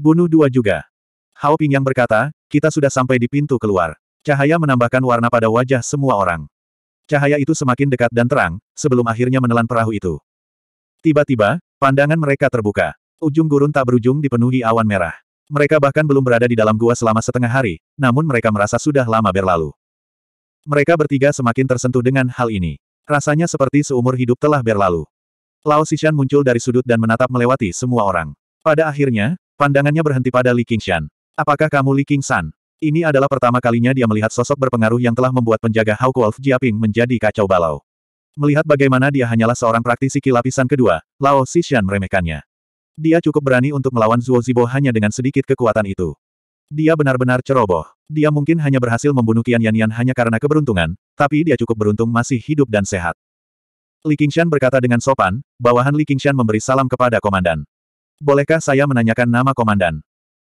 Bunuh dua juga. Hao yang berkata, kita sudah sampai di pintu keluar. Cahaya menambahkan warna pada wajah semua orang. Cahaya itu semakin dekat dan terang, sebelum akhirnya menelan perahu itu. Tiba-tiba, pandangan mereka terbuka. Ujung gurun tak berujung dipenuhi awan merah. Mereka bahkan belum berada di dalam gua selama setengah hari, namun mereka merasa sudah lama berlalu. Mereka bertiga semakin tersentuh dengan hal ini. Rasanya seperti seumur hidup telah berlalu. Lao Xishan muncul dari sudut dan menatap melewati semua orang. Pada akhirnya, Pandangannya berhenti pada Li Qingshan. Apakah kamu Li Qingshan? Ini adalah pertama kalinya dia melihat sosok berpengaruh yang telah membuat penjaga Hao Kuo Jiaping menjadi kacau balau. Melihat bagaimana dia hanyalah seorang praktisi kilapisan kedua, Lao Xishan meremehkannya. Dia cukup berani untuk melawan Zuo Zibo hanya dengan sedikit kekuatan itu. Dia benar-benar ceroboh. Dia mungkin hanya berhasil membunuh Qian Yan Yan hanya karena keberuntungan, tapi dia cukup beruntung masih hidup dan sehat. Li Qingshan berkata dengan sopan, bawahan Li Qingshan memberi salam kepada komandan. Bolehkah saya menanyakan nama komandan?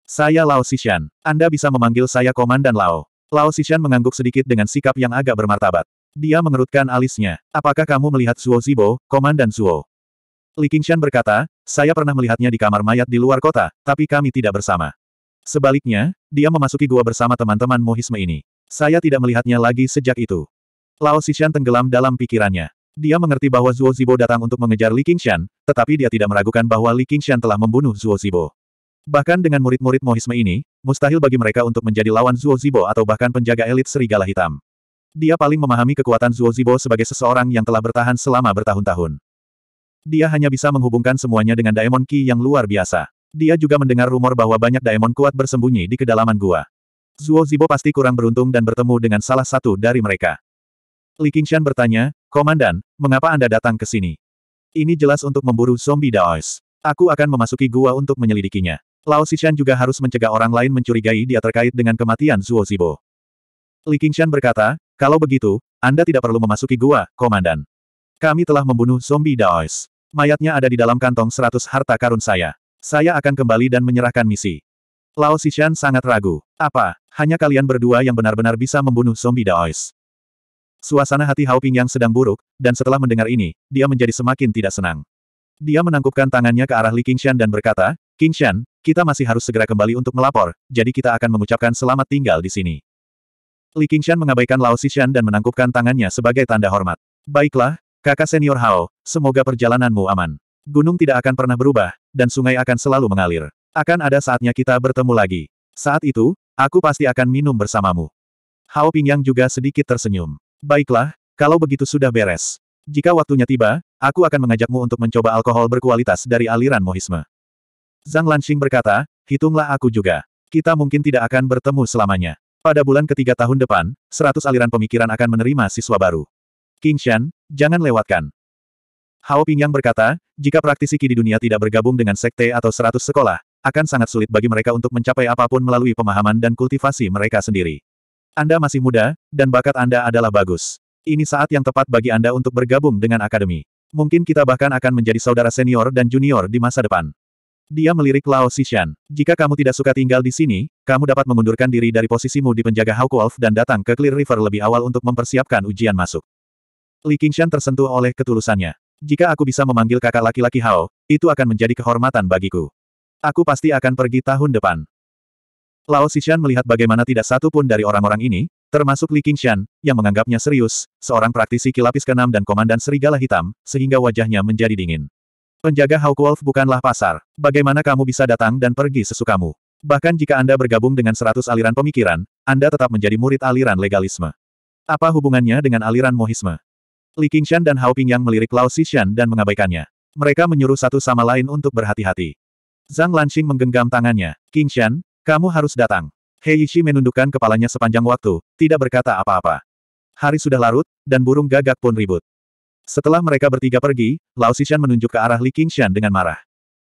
Saya Lao Xishan. Anda bisa memanggil saya Komandan Lao. Lao Xishan mengangguk sedikit dengan sikap yang agak bermartabat. Dia mengerutkan alisnya. Apakah kamu melihat Zuo Zibo, Komandan Zuo? Li Qingshan berkata, saya pernah melihatnya di kamar mayat di luar kota, tapi kami tidak bersama. Sebaliknya, dia memasuki gua bersama teman-teman Mohisme ini. Saya tidak melihatnya lagi sejak itu. Lao Xishan tenggelam dalam pikirannya. Dia mengerti bahwa Zuo Zibo datang untuk mengejar Li Qingshan, tetapi dia tidak meragukan bahwa Li Qingshan telah membunuh Zuo Zibo. Bahkan dengan murid-murid Mohisme ini, mustahil bagi mereka untuk menjadi lawan Zuo Zibo atau bahkan penjaga elit serigala hitam. Dia paling memahami kekuatan Zuo Zibo sebagai seseorang yang telah bertahan selama bertahun-tahun. Dia hanya bisa menghubungkan semuanya dengan Daemon Ki yang luar biasa. Dia juga mendengar rumor bahwa banyak daemon kuat bersembunyi di kedalaman gua. Zuo Zibo pasti kurang beruntung dan bertemu dengan salah satu dari mereka. Li Qingshan bertanya, Komandan, mengapa Anda datang ke sini? Ini jelas untuk memburu zombie Daois. Aku akan memasuki gua untuk menyelidikinya. Lao Xishan juga harus mencegah orang lain mencurigai dia terkait dengan kematian Zuo Zibo. Li Qingshan berkata, kalau begitu, Anda tidak perlu memasuki gua, Komandan. Kami telah membunuh zombie Daois. Mayatnya ada di dalam kantong seratus harta karun saya. Saya akan kembali dan menyerahkan misi. Lao Xishan sangat ragu. Apa, hanya kalian berdua yang benar-benar bisa membunuh zombie Daois? Suasana hati Hao Ping yang sedang buruk, dan setelah mendengar ini, dia menjadi semakin tidak senang. Dia menangkupkan tangannya ke arah Li Qingshan dan berkata, Qingshan, kita masih harus segera kembali untuk melapor, jadi kita akan mengucapkan selamat tinggal di sini. Li Qingshan mengabaikan Lao Xishan dan menangkupkan tangannya sebagai tanda hormat. Baiklah, kakak senior Hao, semoga perjalananmu aman. Gunung tidak akan pernah berubah, dan sungai akan selalu mengalir. Akan ada saatnya kita bertemu lagi. Saat itu, aku pasti akan minum bersamamu. Hao Pingyang juga sedikit tersenyum. Baiklah, kalau begitu sudah beres. Jika waktunya tiba, aku akan mengajakmu untuk mencoba alkohol berkualitas dari aliran mohisme. Zhang Lanxing berkata, hitunglah aku juga. Kita mungkin tidak akan bertemu selamanya. Pada bulan ketiga tahun depan, seratus aliran pemikiran akan menerima siswa baru. King Shan, jangan lewatkan. Hao Pingyang berkata, jika praktisi Qi di dunia tidak bergabung dengan sekte atau seratus sekolah, akan sangat sulit bagi mereka untuk mencapai apapun melalui pemahaman dan kultivasi mereka sendiri. Anda masih muda, dan bakat Anda adalah bagus. Ini saat yang tepat bagi Anda untuk bergabung dengan akademi. Mungkin kita bahkan akan menjadi saudara senior dan junior di masa depan. Dia melirik Lao Xishan. Jika kamu tidak suka tinggal di sini, kamu dapat mengundurkan diri dari posisimu di penjaga Hawk Wolf dan datang ke Clear River lebih awal untuk mempersiapkan ujian masuk. Li Qingshan tersentuh oleh ketulusannya. Jika aku bisa memanggil kakak laki-laki Hao, itu akan menjadi kehormatan bagiku. Aku pasti akan pergi tahun depan. Lao Xishan melihat bagaimana tidak satu pun dari orang-orang ini, termasuk Li Qingshan, yang menganggapnya serius, seorang praktisi kilapis keenam dan komandan serigala hitam, sehingga wajahnya menjadi dingin. Penjaga Hawk Wolf bukanlah pasar. Bagaimana kamu bisa datang dan pergi sesukamu? Bahkan jika Anda bergabung dengan seratus aliran pemikiran, Anda tetap menjadi murid aliran legalisme. Apa hubungannya dengan aliran mohisme? Li Qingshan dan Hao Pingyang melirik Lao Xishan dan mengabaikannya. Mereka menyuruh satu sama lain untuk berhati-hati. Zhang Lanxing menggenggam tangannya. Qingshan, kamu harus datang. Heiichi menundukkan kepalanya sepanjang waktu, tidak berkata apa-apa. Hari sudah larut, dan burung gagak pun ribut. Setelah mereka bertiga pergi, Lao Xishan menunjuk ke arah Li Qingshan dengan marah.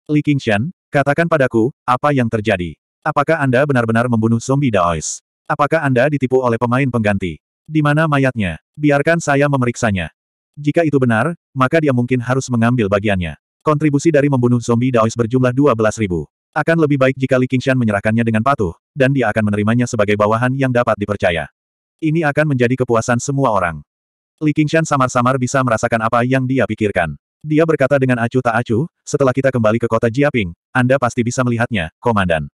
Li Qingshan, katakan padaku, apa yang terjadi? Apakah Anda benar-benar membunuh zombie Daois? Apakah Anda ditipu oleh pemain pengganti? Di mana mayatnya? Biarkan saya memeriksanya. Jika itu benar, maka dia mungkin harus mengambil bagiannya. Kontribusi dari membunuh zombie Daois berjumlah 12 ribu. Akan lebih baik jika Li Qingshan menyerahkannya dengan patuh, dan dia akan menerimanya sebagai bawahan yang dapat dipercaya. Ini akan menjadi kepuasan semua orang. Li Qingshan samar-samar bisa merasakan apa yang dia pikirkan. Dia berkata dengan acuh tak acuh, setelah kita kembali ke kota Jiaping, Anda pasti bisa melihatnya, Komandan.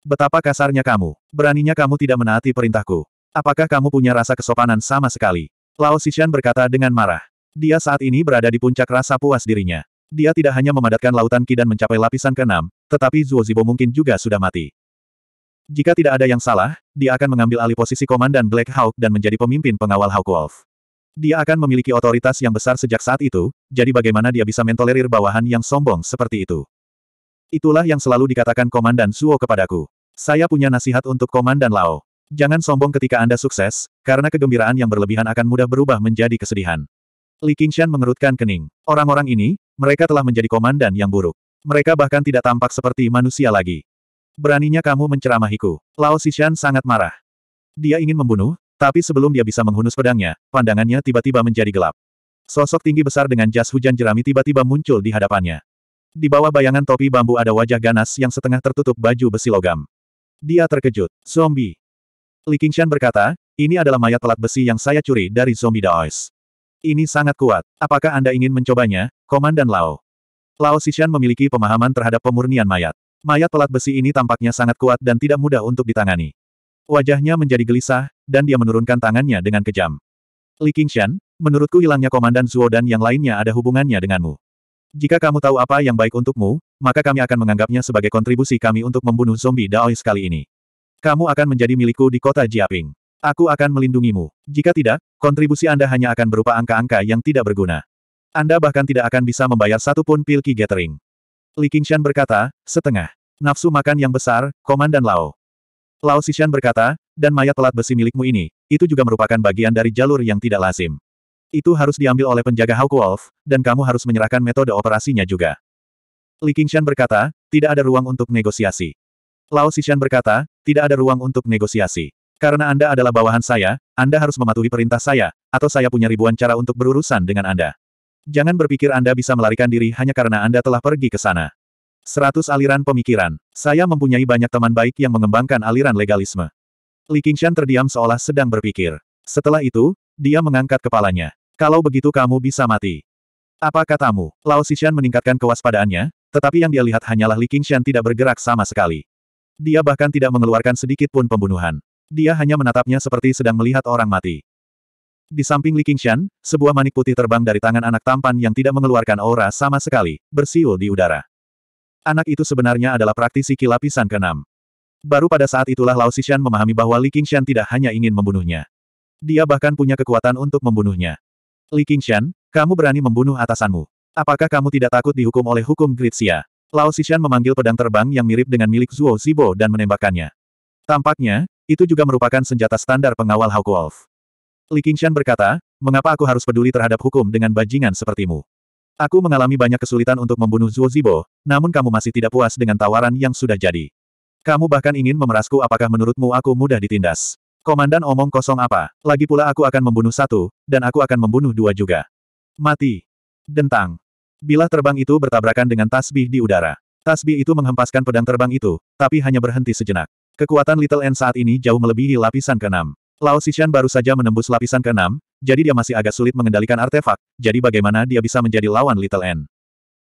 Betapa kasarnya kamu. Beraninya kamu tidak menaati perintahku. Apakah kamu punya rasa kesopanan sama sekali? Lao Sishan berkata dengan marah. Dia saat ini berada di puncak rasa puas dirinya. Dia tidak hanya memadatkan lautan Ki dan mencapai lapisan keenam, tetapi Zuo Zibo mungkin juga sudah mati. Jika tidak ada yang salah, dia akan mengambil alih posisi Komandan Black Hawk dan menjadi pemimpin pengawal Hawk Wolf. Dia akan memiliki otoritas yang besar sejak saat itu, jadi bagaimana dia bisa mentolerir bawahan yang sombong seperti itu? Itulah yang selalu dikatakan Komandan Suo kepadaku. Saya punya nasihat untuk Komandan Lao. Jangan sombong ketika Anda sukses, karena kegembiraan yang berlebihan akan mudah berubah menjadi kesedihan. Li Qingshan mengerutkan kening. Orang-orang ini, mereka telah menjadi komandan yang buruk. Mereka bahkan tidak tampak seperti manusia lagi. Beraninya kamu menceramahiku. Lao Xishan sangat marah. Dia ingin membunuh, tapi sebelum dia bisa menghunus pedangnya, pandangannya tiba-tiba menjadi gelap. Sosok tinggi besar dengan jas hujan jerami tiba-tiba muncul di hadapannya. Di bawah bayangan topi bambu ada wajah ganas yang setengah tertutup baju besi logam. Dia terkejut. Zombie. Li Qingshan berkata, ini adalah mayat pelat besi yang saya curi dari zombie Daois. Ini sangat kuat. Apakah Anda ingin mencobanya, Komandan Lao? Lao Xishan memiliki pemahaman terhadap pemurnian mayat. Mayat pelat besi ini tampaknya sangat kuat dan tidak mudah untuk ditangani. Wajahnya menjadi gelisah, dan dia menurunkan tangannya dengan kejam. Li Qingshan, menurutku hilangnya Komandan Zuo dan yang lainnya ada hubungannya denganmu. Jika kamu tahu apa yang baik untukmu, maka kami akan menganggapnya sebagai kontribusi kami untuk membunuh zombie Daois kali ini. Kamu akan menjadi milikku di kota Jiaping. Aku akan melindungimu. Jika tidak, kontribusi Anda hanya akan berupa angka-angka yang tidak berguna. Anda bahkan tidak akan bisa membayar satu pun pilki gathering. Li Qingshan berkata, setengah. Nafsu makan yang besar, Komandan Lao. Lao Sishan berkata, dan mayat pelat besi milikmu ini, itu juga merupakan bagian dari jalur yang tidak lazim. Itu harus diambil oleh penjaga Hawk Wolf, dan kamu harus menyerahkan metode operasinya juga. Li Qingshan berkata, tidak ada ruang untuk negosiasi. Lao Sishan berkata, tidak ada ruang untuk negosiasi. Karena Anda adalah bawahan saya, Anda harus mematuhi perintah saya, atau saya punya ribuan cara untuk berurusan dengan Anda. Jangan berpikir Anda bisa melarikan diri hanya karena Anda telah pergi ke sana. 100 aliran pemikiran. Saya mempunyai banyak teman baik yang mengembangkan aliran legalisme. Li Qingshan terdiam seolah sedang berpikir. Setelah itu, dia mengangkat kepalanya. Kalau begitu kamu bisa mati. Apa katamu? Lao Xishan meningkatkan kewaspadaannya, tetapi yang dia lihat hanyalah Li Qingshan tidak bergerak sama sekali. Dia bahkan tidak mengeluarkan sedikit pun pembunuhan. Dia hanya menatapnya seperti sedang melihat orang mati. Di samping Li Qingshan, sebuah manik putih terbang dari tangan anak tampan yang tidak mengeluarkan aura sama sekali, bersiul di udara. Anak itu sebenarnya adalah praktisi kilapisan keenam. Baru pada saat itulah Lao Xishan memahami bahwa Li Qingshan tidak hanya ingin membunuhnya. Dia bahkan punya kekuatan untuk membunuhnya. Li Qingshan, kamu berani membunuh atasanmu. Apakah kamu tidak takut dihukum oleh hukum Gritsia? Lao Xishan memanggil pedang terbang yang mirip dengan milik Zuo Zibo dan menembakkannya. Tampaknya, itu juga merupakan senjata standar pengawal Hawk Wolf. Li Qingshan berkata, mengapa aku harus peduli terhadap hukum dengan bajingan sepertimu? Aku mengalami banyak kesulitan untuk membunuh Zuo Zibo, namun kamu masih tidak puas dengan tawaran yang sudah jadi. Kamu bahkan ingin memerasku apakah menurutmu aku mudah ditindas. Komandan omong kosong apa, lagi pula aku akan membunuh satu, dan aku akan membunuh dua juga. Mati. Dentang. Bilah terbang itu bertabrakan dengan tasbih di udara. Tasbih itu menghempaskan pedang terbang itu, tapi hanya berhenti sejenak. Kekuatan Little N saat ini jauh melebihi lapisan ke-6. Lao Xishan baru saja menembus lapisan ke-6, jadi dia masih agak sulit mengendalikan artefak, jadi bagaimana dia bisa menjadi lawan Little N.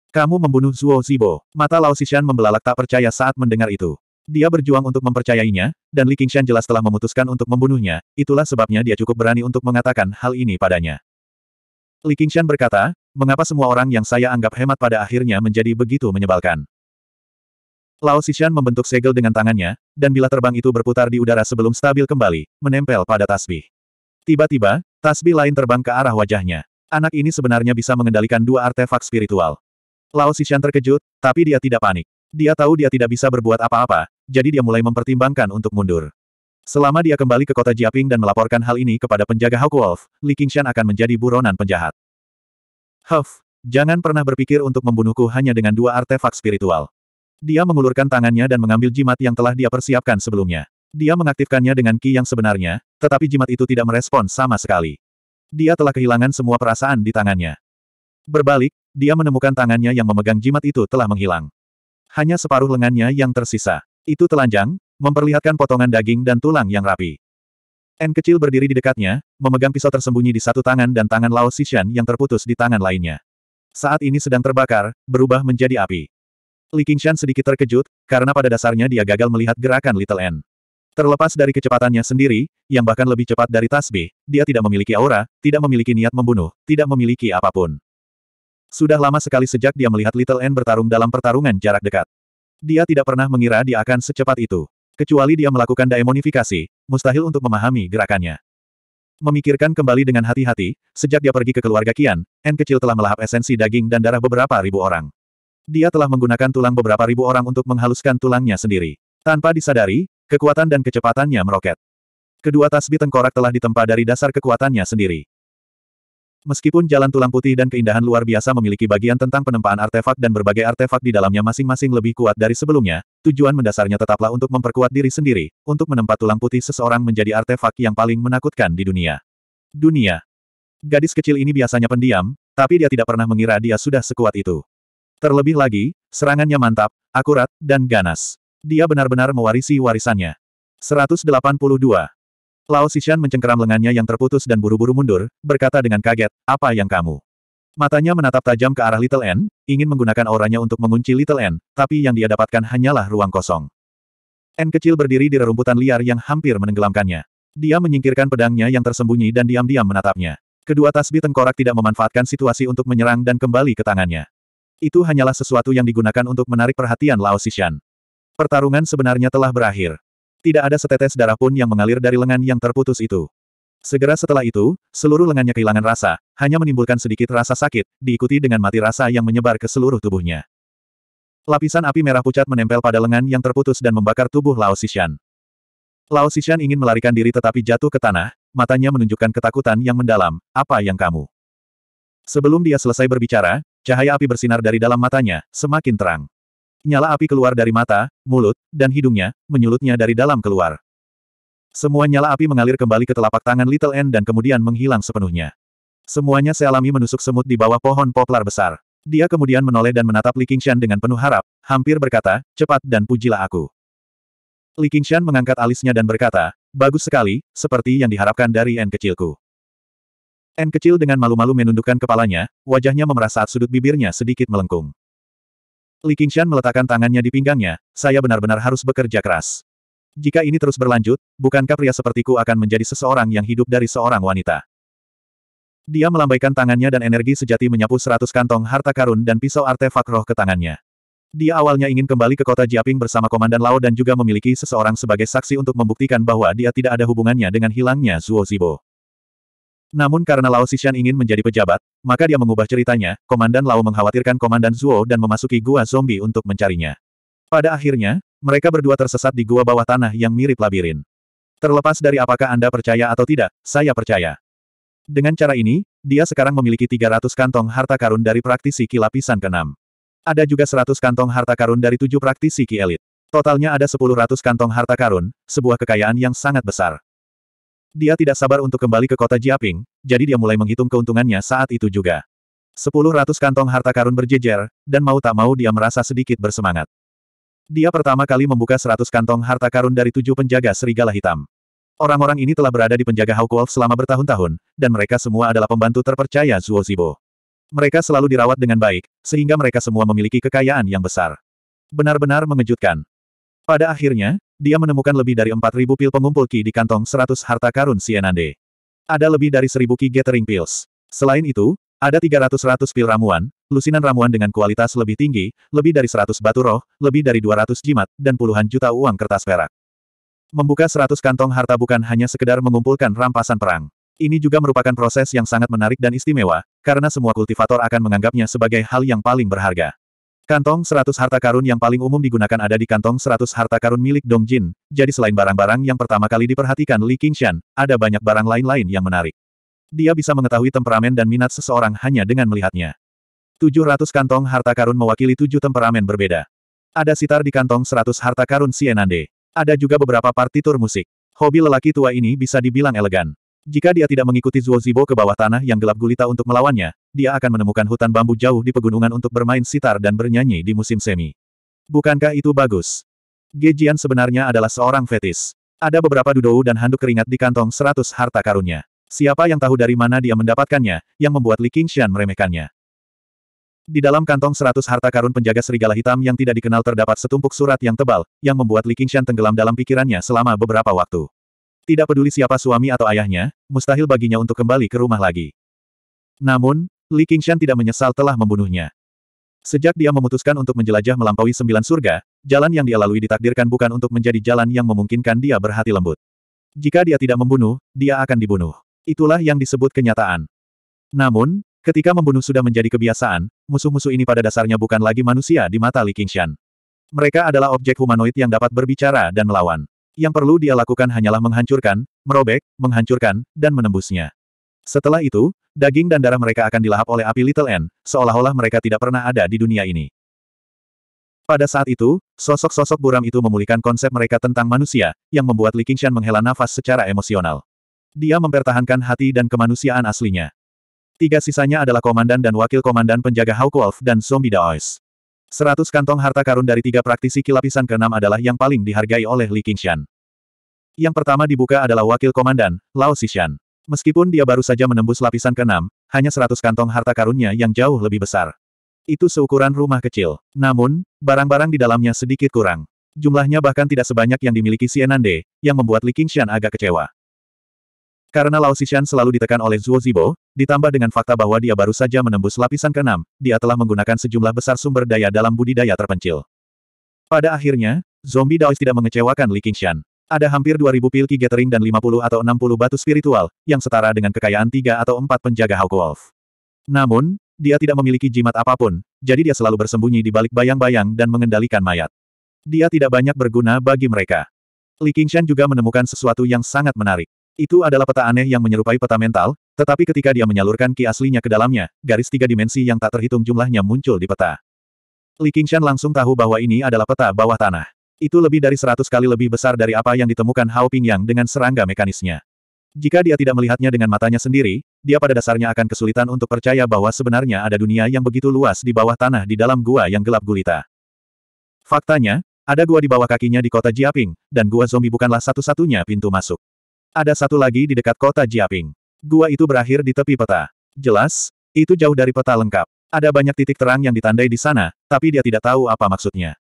Kamu membunuh Zuo Zibo. Mata Lao Xishan membelalak tak percaya saat mendengar itu. Dia berjuang untuk mempercayainya, dan Li Qingshan jelas telah memutuskan untuk membunuhnya, itulah sebabnya dia cukup berani untuk mengatakan hal ini padanya. Li Qingshan berkata, mengapa semua orang yang saya anggap hemat pada akhirnya menjadi begitu menyebalkan. Lao Xishan membentuk segel dengan tangannya, dan bila terbang itu berputar di udara sebelum stabil kembali, menempel pada tasbih. Tiba-tiba, tasbih lain terbang ke arah wajahnya. Anak ini sebenarnya bisa mengendalikan dua artefak spiritual. Lao Xishan terkejut, tapi dia tidak panik. Dia tahu dia tidak bisa berbuat apa-apa, jadi dia mulai mempertimbangkan untuk mundur. Selama dia kembali ke kota Jiaping dan melaporkan hal ini kepada penjaga Wolf, Li Qingshan akan menjadi buronan penjahat. Huff, jangan pernah berpikir untuk membunuhku hanya dengan dua artefak spiritual. Dia mengulurkan tangannya dan mengambil jimat yang telah dia persiapkan sebelumnya. Dia mengaktifkannya dengan ki yang sebenarnya, tetapi jimat itu tidak merespon sama sekali. Dia telah kehilangan semua perasaan di tangannya. Berbalik, dia menemukan tangannya yang memegang jimat itu telah menghilang. Hanya separuh lengannya yang tersisa. Itu telanjang, memperlihatkan potongan daging dan tulang yang rapi. N kecil berdiri di dekatnya, memegang pisau tersembunyi di satu tangan dan tangan Lao Xishan yang terputus di tangan lainnya. Saat ini sedang terbakar, berubah menjadi api. Li Qingshan sedikit terkejut, karena pada dasarnya dia gagal melihat gerakan Little N. Terlepas dari kecepatannya sendiri, yang bahkan lebih cepat dari tasbih, dia tidak memiliki aura, tidak memiliki niat membunuh, tidak memiliki apapun. Sudah lama sekali sejak dia melihat Little N bertarung dalam pertarungan jarak dekat. Dia tidak pernah mengira dia akan secepat itu. Kecuali dia melakukan daemonifikasi, mustahil untuk memahami gerakannya. Memikirkan kembali dengan hati-hati, sejak dia pergi ke keluarga Kian, N kecil telah melahap esensi daging dan darah beberapa ribu orang. Dia telah menggunakan tulang beberapa ribu orang untuk menghaluskan tulangnya sendiri. Tanpa disadari, kekuatan dan kecepatannya meroket. Kedua tasbih tengkorak telah ditempa dari dasar kekuatannya sendiri. Meskipun jalan tulang putih dan keindahan luar biasa memiliki bagian tentang penempaan artefak dan berbagai artefak di dalamnya masing-masing lebih kuat dari sebelumnya, tujuan mendasarnya tetaplah untuk memperkuat diri sendiri, untuk menempat tulang putih seseorang menjadi artefak yang paling menakutkan di dunia. Dunia. Gadis kecil ini biasanya pendiam, tapi dia tidak pernah mengira dia sudah sekuat itu. Terlebih lagi, serangannya mantap, akurat, dan ganas. Dia benar-benar mewarisi warisannya. 182. Lao Xishan mencengkeram lengannya yang terputus dan buru-buru mundur, berkata dengan kaget, apa yang kamu? Matanya menatap tajam ke arah Little N, ingin menggunakan auranya untuk mengunci Little N, tapi yang dia dapatkan hanyalah ruang kosong. N kecil berdiri di rerumputan liar yang hampir menenggelamkannya. Dia menyingkirkan pedangnya yang tersembunyi dan diam-diam menatapnya. Kedua tasbih tengkorak tidak memanfaatkan situasi untuk menyerang dan kembali ke tangannya. Itu hanyalah sesuatu yang digunakan untuk menarik perhatian Lao Xishan. Pertarungan sebenarnya telah berakhir. Tidak ada setetes darah pun yang mengalir dari lengan yang terputus itu. Segera setelah itu, seluruh lengannya kehilangan rasa, hanya menimbulkan sedikit rasa sakit, diikuti dengan mati rasa yang menyebar ke seluruh tubuhnya. Lapisan api merah pucat menempel pada lengan yang terputus dan membakar tubuh Lao Xishan. Lao Xishan ingin melarikan diri tetapi jatuh ke tanah, matanya menunjukkan ketakutan yang mendalam, apa yang kamu? Sebelum dia selesai berbicara, Cahaya api bersinar dari dalam matanya, semakin terang. Nyala api keluar dari mata, mulut, dan hidungnya, menyulutnya dari dalam keluar. Semua nyala api mengalir kembali ke telapak tangan Little N dan kemudian menghilang sepenuhnya. Semuanya Sealami menusuk semut di bawah pohon poplar besar. Dia kemudian menoleh dan menatap Li Qingshan dengan penuh harap, hampir berkata, cepat dan pujilah aku. Li Qingshan mengangkat alisnya dan berkata, bagus sekali, seperti yang diharapkan dari N kecilku. N kecil dengan malu-malu menundukkan kepalanya, wajahnya memerah saat sudut bibirnya sedikit melengkung. Li Qingshan meletakkan tangannya di pinggangnya, saya benar-benar harus bekerja keras. Jika ini terus berlanjut, bukankah pria sepertiku akan menjadi seseorang yang hidup dari seorang wanita? Dia melambaikan tangannya dan energi sejati menyapu seratus kantong harta karun dan pisau artefak roh ke tangannya. Dia awalnya ingin kembali ke kota Jiaping bersama Komandan Lao dan juga memiliki seseorang sebagai saksi untuk membuktikan bahwa dia tidak ada hubungannya dengan hilangnya Zuo Zibo. Namun karena Lao Xishan ingin menjadi pejabat, maka dia mengubah ceritanya, Komandan Lao mengkhawatirkan Komandan Zuo dan memasuki gua zombie untuk mencarinya. Pada akhirnya, mereka berdua tersesat di gua bawah tanah yang mirip labirin. Terlepas dari apakah Anda percaya atau tidak, saya percaya. Dengan cara ini, dia sekarang memiliki 300 kantong harta karun dari praktisi ki lapisan ke-6. Ada juga 100 kantong harta karun dari tujuh praktisi ki elit. Totalnya ada 1000 kantong harta karun, sebuah kekayaan yang sangat besar. Dia tidak sabar untuk kembali ke kota Jiaping, jadi dia mulai menghitung keuntungannya saat itu juga. Sepuluh ratus kantong harta karun berjejer, dan mau tak mau dia merasa sedikit bersemangat. Dia pertama kali membuka seratus kantong harta karun dari tujuh penjaga serigala hitam. Orang-orang ini telah berada di penjaga Hawk selama bertahun-tahun, dan mereka semua adalah pembantu terpercaya Zuo Zibo. Mereka selalu dirawat dengan baik, sehingga mereka semua memiliki kekayaan yang besar. Benar-benar mengejutkan. Pada akhirnya, dia menemukan lebih dari 4.000 pil pengumpul ki di kantong 100 harta karun Sienande. Ada lebih dari 1.000 ki gathering pills. Selain itu, ada 300-100 pil ramuan, lusinan ramuan dengan kualitas lebih tinggi, lebih dari 100 batu roh, lebih dari 200 jimat, dan puluhan juta uang kertas perak. Membuka 100 kantong harta bukan hanya sekedar mengumpulkan rampasan perang. Ini juga merupakan proses yang sangat menarik dan istimewa, karena semua kultivator akan menganggapnya sebagai hal yang paling berharga. Kantong 100 harta karun yang paling umum digunakan ada di kantong 100 harta karun milik Dong Jin, jadi selain barang-barang yang pertama kali diperhatikan Li Qingshan, ada banyak barang lain-lain yang menarik. Dia bisa mengetahui temperamen dan minat seseorang hanya dengan melihatnya. 700 kantong harta karun mewakili tujuh temperamen berbeda. Ada sitar di kantong 100 harta karun Sienande. Ada juga beberapa partitur musik. Hobi lelaki tua ini bisa dibilang elegan. Jika dia tidak mengikuti Zuo Zibo ke bawah tanah yang gelap gulita untuk melawannya, dia akan menemukan hutan bambu jauh di pegunungan untuk bermain sitar dan bernyanyi di musim semi. Bukankah itu bagus? Gejian sebenarnya adalah seorang fetis. Ada beberapa dudou dan handuk keringat di kantong seratus harta karunnya. Siapa yang tahu dari mana dia mendapatkannya, yang membuat Li Qingshan meremehkannya. Di dalam kantong seratus harta karun penjaga serigala hitam yang tidak dikenal terdapat setumpuk surat yang tebal, yang membuat Li Qingshan tenggelam dalam pikirannya selama beberapa waktu. Tidak peduli siapa suami atau ayahnya, mustahil baginya untuk kembali ke rumah lagi. Namun, Li Qingshan tidak menyesal telah membunuhnya. Sejak dia memutuskan untuk menjelajah melampaui sembilan surga, jalan yang dia lalui ditakdirkan bukan untuk menjadi jalan yang memungkinkan dia berhati lembut. Jika dia tidak membunuh, dia akan dibunuh. Itulah yang disebut kenyataan. Namun, ketika membunuh sudah menjadi kebiasaan, musuh-musuh ini pada dasarnya bukan lagi manusia di mata Li Qingshan. Mereka adalah objek humanoid yang dapat berbicara dan melawan. Yang perlu dia lakukan hanyalah menghancurkan, merobek, menghancurkan, dan menembusnya. Setelah itu, daging dan darah mereka akan dilahap oleh api Little N, seolah-olah mereka tidak pernah ada di dunia ini. Pada saat itu, sosok-sosok buram itu memulihkan konsep mereka tentang manusia, yang membuat Li Qingshan menghela nafas secara emosional. Dia mempertahankan hati dan kemanusiaan aslinya. Tiga sisanya adalah komandan dan wakil komandan penjaga Hawk Wolf dan zombie Daois. Seratus kantong harta karun dari tiga praktisi kilapisan keenam adalah yang paling dihargai oleh Li Qingshan. Yang pertama dibuka adalah wakil komandan, Lao Xishan. Meskipun dia baru saja menembus lapisan keenam, hanya seratus kantong harta karunnya yang jauh lebih besar. Itu seukuran rumah kecil. Namun, barang-barang di dalamnya sedikit kurang. Jumlahnya bahkan tidak sebanyak yang dimiliki Sienande, yang membuat Li Qingshan agak kecewa. Karena Lao Xishan selalu ditekan oleh Zuo Zibo, ditambah dengan fakta bahwa dia baru saja menembus lapisan ke-6, dia telah menggunakan sejumlah besar sumber daya dalam budidaya terpencil. Pada akhirnya, zombie Daois tidak mengecewakan Li Qingshan. Ada hampir 2000 pilki gathering dan 50 atau 60 batu spiritual, yang setara dengan kekayaan 3 atau 4 penjaga Hawk Wolf. Namun, dia tidak memiliki jimat apapun, jadi dia selalu bersembunyi di balik bayang-bayang dan mengendalikan mayat. Dia tidak banyak berguna bagi mereka. Li Qingshan juga menemukan sesuatu yang sangat menarik. Itu adalah peta aneh yang menyerupai peta mental, tetapi ketika dia menyalurkan ki aslinya ke dalamnya, garis tiga dimensi yang tak terhitung jumlahnya muncul di peta. Li Qingshan langsung tahu bahwa ini adalah peta bawah tanah. Itu lebih dari seratus kali lebih besar dari apa yang ditemukan Hao Pingyang dengan serangga mekanisnya. Jika dia tidak melihatnya dengan matanya sendiri, dia pada dasarnya akan kesulitan untuk percaya bahwa sebenarnya ada dunia yang begitu luas di bawah tanah di dalam gua yang gelap gulita. Faktanya, ada gua di bawah kakinya di kota Jiaping, dan gua zombie bukanlah satu-satunya pintu masuk. Ada satu lagi di dekat kota Jiaping. Gua itu berakhir di tepi peta. Jelas, itu jauh dari peta lengkap. Ada banyak titik terang yang ditandai di sana, tapi dia tidak tahu apa maksudnya.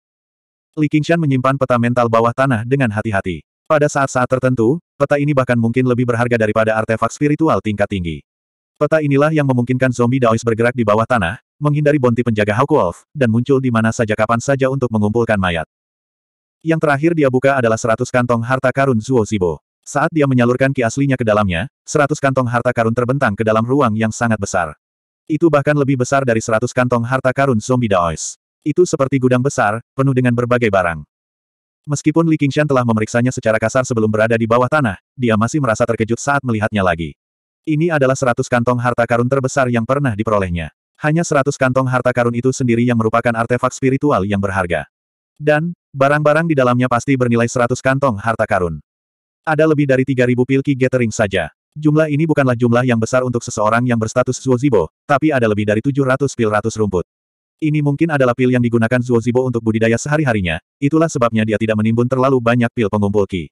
Li Qingshan menyimpan peta mental bawah tanah dengan hati-hati. Pada saat-saat tertentu, peta ini bahkan mungkin lebih berharga daripada artefak spiritual tingkat tinggi. Peta inilah yang memungkinkan zombie Daois bergerak di bawah tanah, menghindari bonti penjaga Hawk Wolf, dan muncul di mana saja kapan saja untuk mengumpulkan mayat. Yang terakhir dia buka adalah 100 kantong harta karun Zuo Zibo. Saat dia menyalurkan ki aslinya ke dalamnya, seratus kantong harta karun terbentang ke dalam ruang yang sangat besar. Itu bahkan lebih besar dari seratus kantong harta karun zombie daois. Itu seperti gudang besar, penuh dengan berbagai barang. Meskipun Li Qingshan telah memeriksanya secara kasar sebelum berada di bawah tanah, dia masih merasa terkejut saat melihatnya lagi. Ini adalah seratus kantong harta karun terbesar yang pernah diperolehnya. Hanya seratus kantong harta karun itu sendiri yang merupakan artefak spiritual yang berharga. Dan, barang-barang di dalamnya pasti bernilai seratus kantong harta karun. Ada lebih dari 3.000 pilki gathering saja. Jumlah ini bukanlah jumlah yang besar untuk seseorang yang berstatus Zuozibo, tapi ada lebih dari 700 pil ratus rumput. Ini mungkin adalah pil yang digunakan Zuozibo untuk budidaya sehari-harinya, itulah sebabnya dia tidak menimbun terlalu banyak pil pengumpul ki.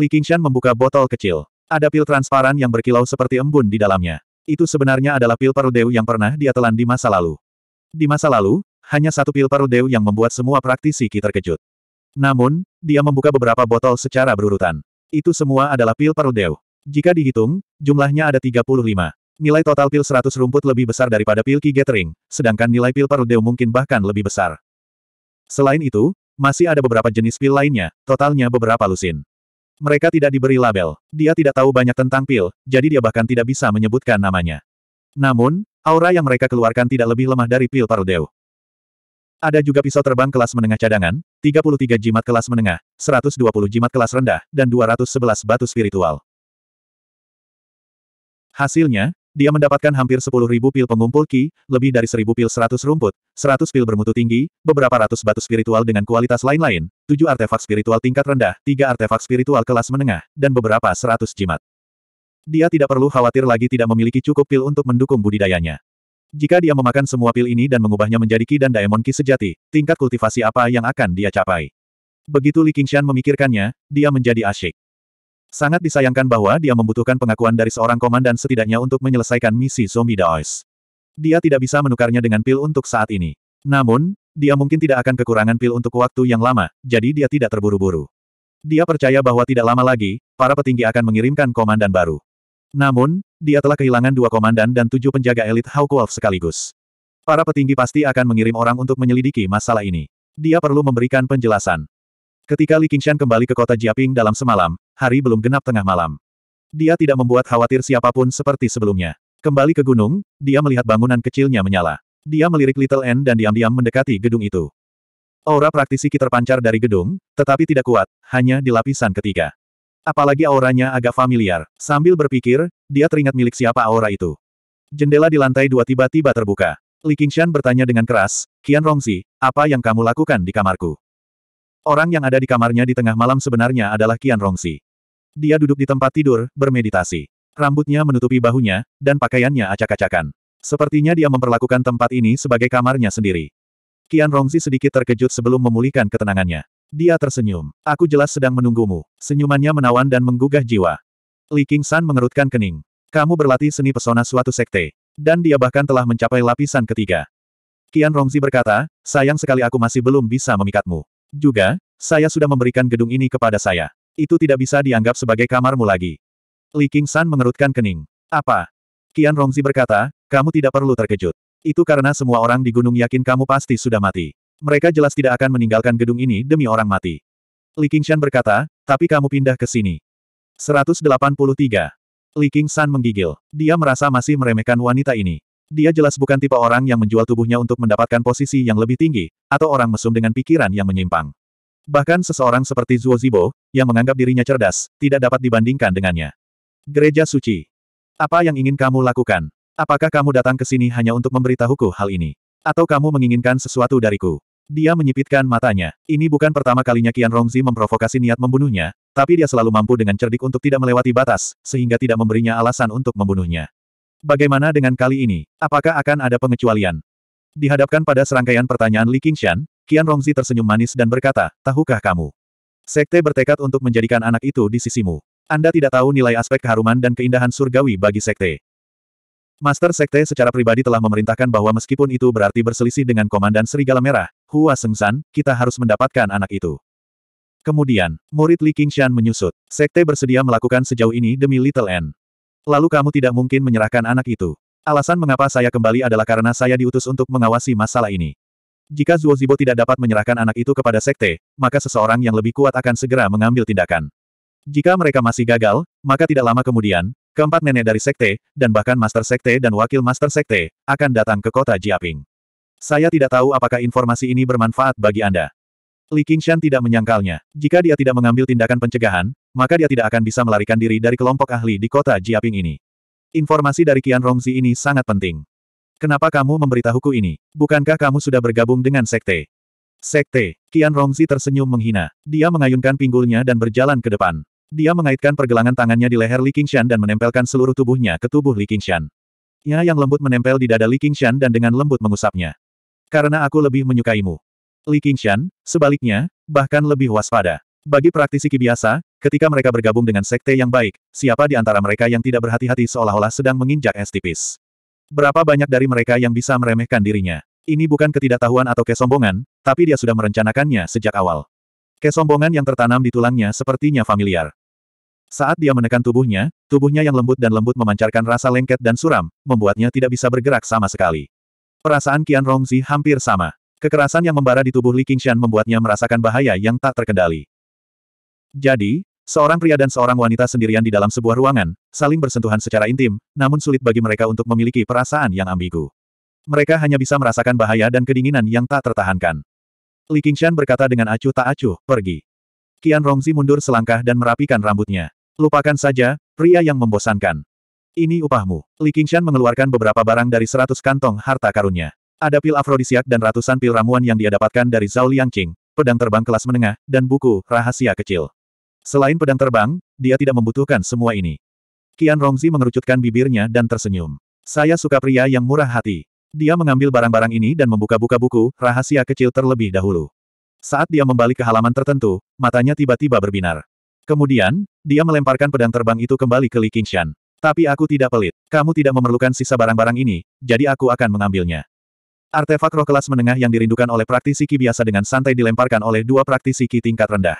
Li Qingshan membuka botol kecil. Ada pil transparan yang berkilau seperti embun di dalamnya. Itu sebenarnya adalah pil Perudeu yang pernah dia telan di masa lalu. Di masa lalu, hanya satu pil Perudeu yang membuat semua praktisi ki terkejut. Namun, dia membuka beberapa botol secara berurutan. Itu semua adalah pil perudeu. Jika dihitung, jumlahnya ada 35. Nilai total pil 100 rumput lebih besar daripada pil Ki Gathering, sedangkan nilai pil perudeu mungkin bahkan lebih besar. Selain itu, masih ada beberapa jenis pil lainnya, totalnya beberapa lusin. Mereka tidak diberi label. Dia tidak tahu banyak tentang pil, jadi dia bahkan tidak bisa menyebutkan namanya. Namun, aura yang mereka keluarkan tidak lebih lemah dari pil Parudeu. Ada juga pisau terbang kelas menengah cadangan, 33 jimat kelas menengah, 120 jimat kelas rendah, dan 211 batu spiritual. Hasilnya, dia mendapatkan hampir 10.000 pil pengumpul ki, lebih dari 1.000 pil 100 rumput, 100 pil bermutu tinggi, beberapa ratus batu spiritual dengan kualitas lain-lain, 7 artefak spiritual tingkat rendah, 3 artefak spiritual kelas menengah, dan beberapa 100 jimat. Dia tidak perlu khawatir lagi tidak memiliki cukup pil untuk mendukung budidayanya. Jika dia memakan semua pil ini dan mengubahnya menjadi Ki dan Daemon Ki sejati, tingkat kultivasi apa yang akan dia capai? Begitu Li Qingshan memikirkannya, dia menjadi asyik. Sangat disayangkan bahwa dia membutuhkan pengakuan dari seorang komandan setidaknya untuk menyelesaikan misi zombie Daois. Dia tidak bisa menukarnya dengan pil untuk saat ini. Namun, dia mungkin tidak akan kekurangan pil untuk waktu yang lama, jadi dia tidak terburu-buru. Dia percaya bahwa tidak lama lagi, para petinggi akan mengirimkan komandan baru. Namun, dia telah kehilangan dua komandan dan tujuh penjaga elit Hawk sekaligus. Para petinggi pasti akan mengirim orang untuk menyelidiki masalah ini. Dia perlu memberikan penjelasan. Ketika Li Qingshan kembali ke kota Jiaping dalam semalam, hari belum genap tengah malam. Dia tidak membuat khawatir siapapun seperti sebelumnya. Kembali ke gunung, dia melihat bangunan kecilnya menyala. Dia melirik Little N dan diam-diam mendekati gedung itu. Aura praktisi terpancar dari gedung, tetapi tidak kuat, hanya di lapisan ketiga. Apalagi auranya agak familiar. Sambil berpikir, dia teringat milik siapa aura itu. Jendela di lantai dua tiba-tiba terbuka. Li Qingshan bertanya dengan keras, Qian Rongzi, apa yang kamu lakukan di kamarku? Orang yang ada di kamarnya di tengah malam sebenarnya adalah Qian Rongzi. Dia duduk di tempat tidur, bermeditasi. Rambutnya menutupi bahunya, dan pakaiannya acak-acakan. Sepertinya dia memperlakukan tempat ini sebagai kamarnya sendiri. Qian Rongzi sedikit terkejut sebelum memulihkan ketenangannya. Dia tersenyum. Aku jelas sedang menunggumu. Senyumannya menawan dan menggugah jiwa. Li King San mengerutkan kening. Kamu berlatih seni pesona suatu sekte. Dan dia bahkan telah mencapai lapisan ketiga. Kian Rongzi berkata, sayang sekali aku masih belum bisa memikatmu. Juga, saya sudah memberikan gedung ini kepada saya. Itu tidak bisa dianggap sebagai kamarmu lagi. Li King San mengerutkan kening. Apa? Kian Rongzi berkata, kamu tidak perlu terkejut. Itu karena semua orang di gunung yakin kamu pasti sudah mati. Mereka jelas tidak akan meninggalkan gedung ini demi orang mati. Li Qingshan berkata, tapi kamu pindah ke sini. 183. Li Qingshan menggigil. Dia merasa masih meremehkan wanita ini. Dia jelas bukan tipe orang yang menjual tubuhnya untuk mendapatkan posisi yang lebih tinggi, atau orang mesum dengan pikiran yang menyimpang. Bahkan seseorang seperti Zuo Zibo, yang menganggap dirinya cerdas, tidak dapat dibandingkan dengannya. Gereja Suci. Apa yang ingin kamu lakukan? Apakah kamu datang ke sini hanya untuk memberitahuku hal ini? Atau kamu menginginkan sesuatu dariku? Dia menyipitkan matanya. Ini bukan pertama kalinya Qian Rongzi memprovokasi niat membunuhnya, tapi dia selalu mampu dengan cerdik untuk tidak melewati batas, sehingga tidak memberinya alasan untuk membunuhnya. Bagaimana dengan kali ini? Apakah akan ada pengecualian? Dihadapkan pada serangkaian pertanyaan Li Qingshan, Qian Rongzi tersenyum manis dan berkata, tahukah kamu? Sekte bertekad untuk menjadikan anak itu di sisimu. Anda tidak tahu nilai aspek keharuman dan keindahan surgawi bagi sekte. Master Sekte secara pribadi telah memerintahkan bahwa meskipun itu berarti berselisih dengan Komandan Serigala Merah, Hua Sengsan, kita harus mendapatkan anak itu. Kemudian, murid Li Qingshan menyusut. Sekte bersedia melakukan sejauh ini demi Little N. Lalu kamu tidak mungkin menyerahkan anak itu. Alasan mengapa saya kembali adalah karena saya diutus untuk mengawasi masalah ini. Jika Zuo Zibo tidak dapat menyerahkan anak itu kepada sekte, maka seseorang yang lebih kuat akan segera mengambil tindakan. Jika mereka masih gagal, maka tidak lama kemudian, keempat nenek dari sekte, dan bahkan master sekte dan wakil master sekte, akan datang ke kota Jiaping. Saya tidak tahu apakah informasi ini bermanfaat bagi Anda. Li Qingshan tidak menyangkalnya. Jika dia tidak mengambil tindakan pencegahan, maka dia tidak akan bisa melarikan diri dari kelompok ahli di kota Jiaping ini. Informasi dari Qian Rongzi ini sangat penting. Kenapa kamu memberitahuku ini? Bukankah kamu sudah bergabung dengan sekte? Sekte, Qian Rongzi tersenyum menghina. Dia mengayunkan pinggulnya dan berjalan ke depan. Dia mengaitkan pergelangan tangannya di leher Li Qingshan dan menempelkan seluruh tubuhnya ke tubuh Li Qingshan. Nya yang lembut menempel di dada Li Qingshan dan dengan lembut mengusapnya. Karena aku lebih menyukaimu. Li Qingshan, sebaliknya, bahkan lebih waspada. Bagi praktisi Qi biasa, ketika mereka bergabung dengan sekte yang baik, siapa di antara mereka yang tidak berhati-hati seolah-olah sedang menginjak es tipis. Berapa banyak dari mereka yang bisa meremehkan dirinya? Ini bukan ketidaktahuan atau kesombongan, tapi dia sudah merencanakannya sejak awal. Kesombongan yang tertanam di tulangnya sepertinya familiar. Saat dia menekan tubuhnya, tubuhnya yang lembut dan lembut memancarkan rasa lengket dan suram, membuatnya tidak bisa bergerak sama sekali. Perasaan Qian Rongzi hampir sama. Kekerasan yang membara di tubuh Li Qingshan membuatnya merasakan bahaya yang tak terkendali. Jadi, seorang pria dan seorang wanita sendirian di dalam sebuah ruangan, saling bersentuhan secara intim, namun sulit bagi mereka untuk memiliki perasaan yang ambigu. Mereka hanya bisa merasakan bahaya dan kedinginan yang tak tertahankan. Li Qingshan berkata dengan acuh tak acuh, pergi. Qian Rongzi mundur selangkah dan merapikan rambutnya. Lupakan saja, pria yang membosankan. Ini upahmu. Li Qingshan mengeluarkan beberapa barang dari seratus kantong harta karunnya. Ada pil afrodisiak dan ratusan pil ramuan yang dia dapatkan dari Zhao Liangqing, pedang terbang kelas menengah, dan buku rahasia kecil. Selain pedang terbang, dia tidak membutuhkan semua ini. Qian Rongzi mengerucutkan bibirnya dan tersenyum. Saya suka pria yang murah hati. Dia mengambil barang-barang ini dan membuka-buka buku rahasia kecil terlebih dahulu. Saat dia membalik ke halaman tertentu, matanya tiba-tiba berbinar. Kemudian, dia melemparkan pedang terbang itu kembali ke Li Qingshan. Tapi aku tidak pelit. Kamu tidak memerlukan sisa barang-barang ini, jadi aku akan mengambilnya. Artefak roh kelas menengah yang dirindukan oleh praktisi Ki biasa dengan santai dilemparkan oleh dua praktisi Ki tingkat rendah.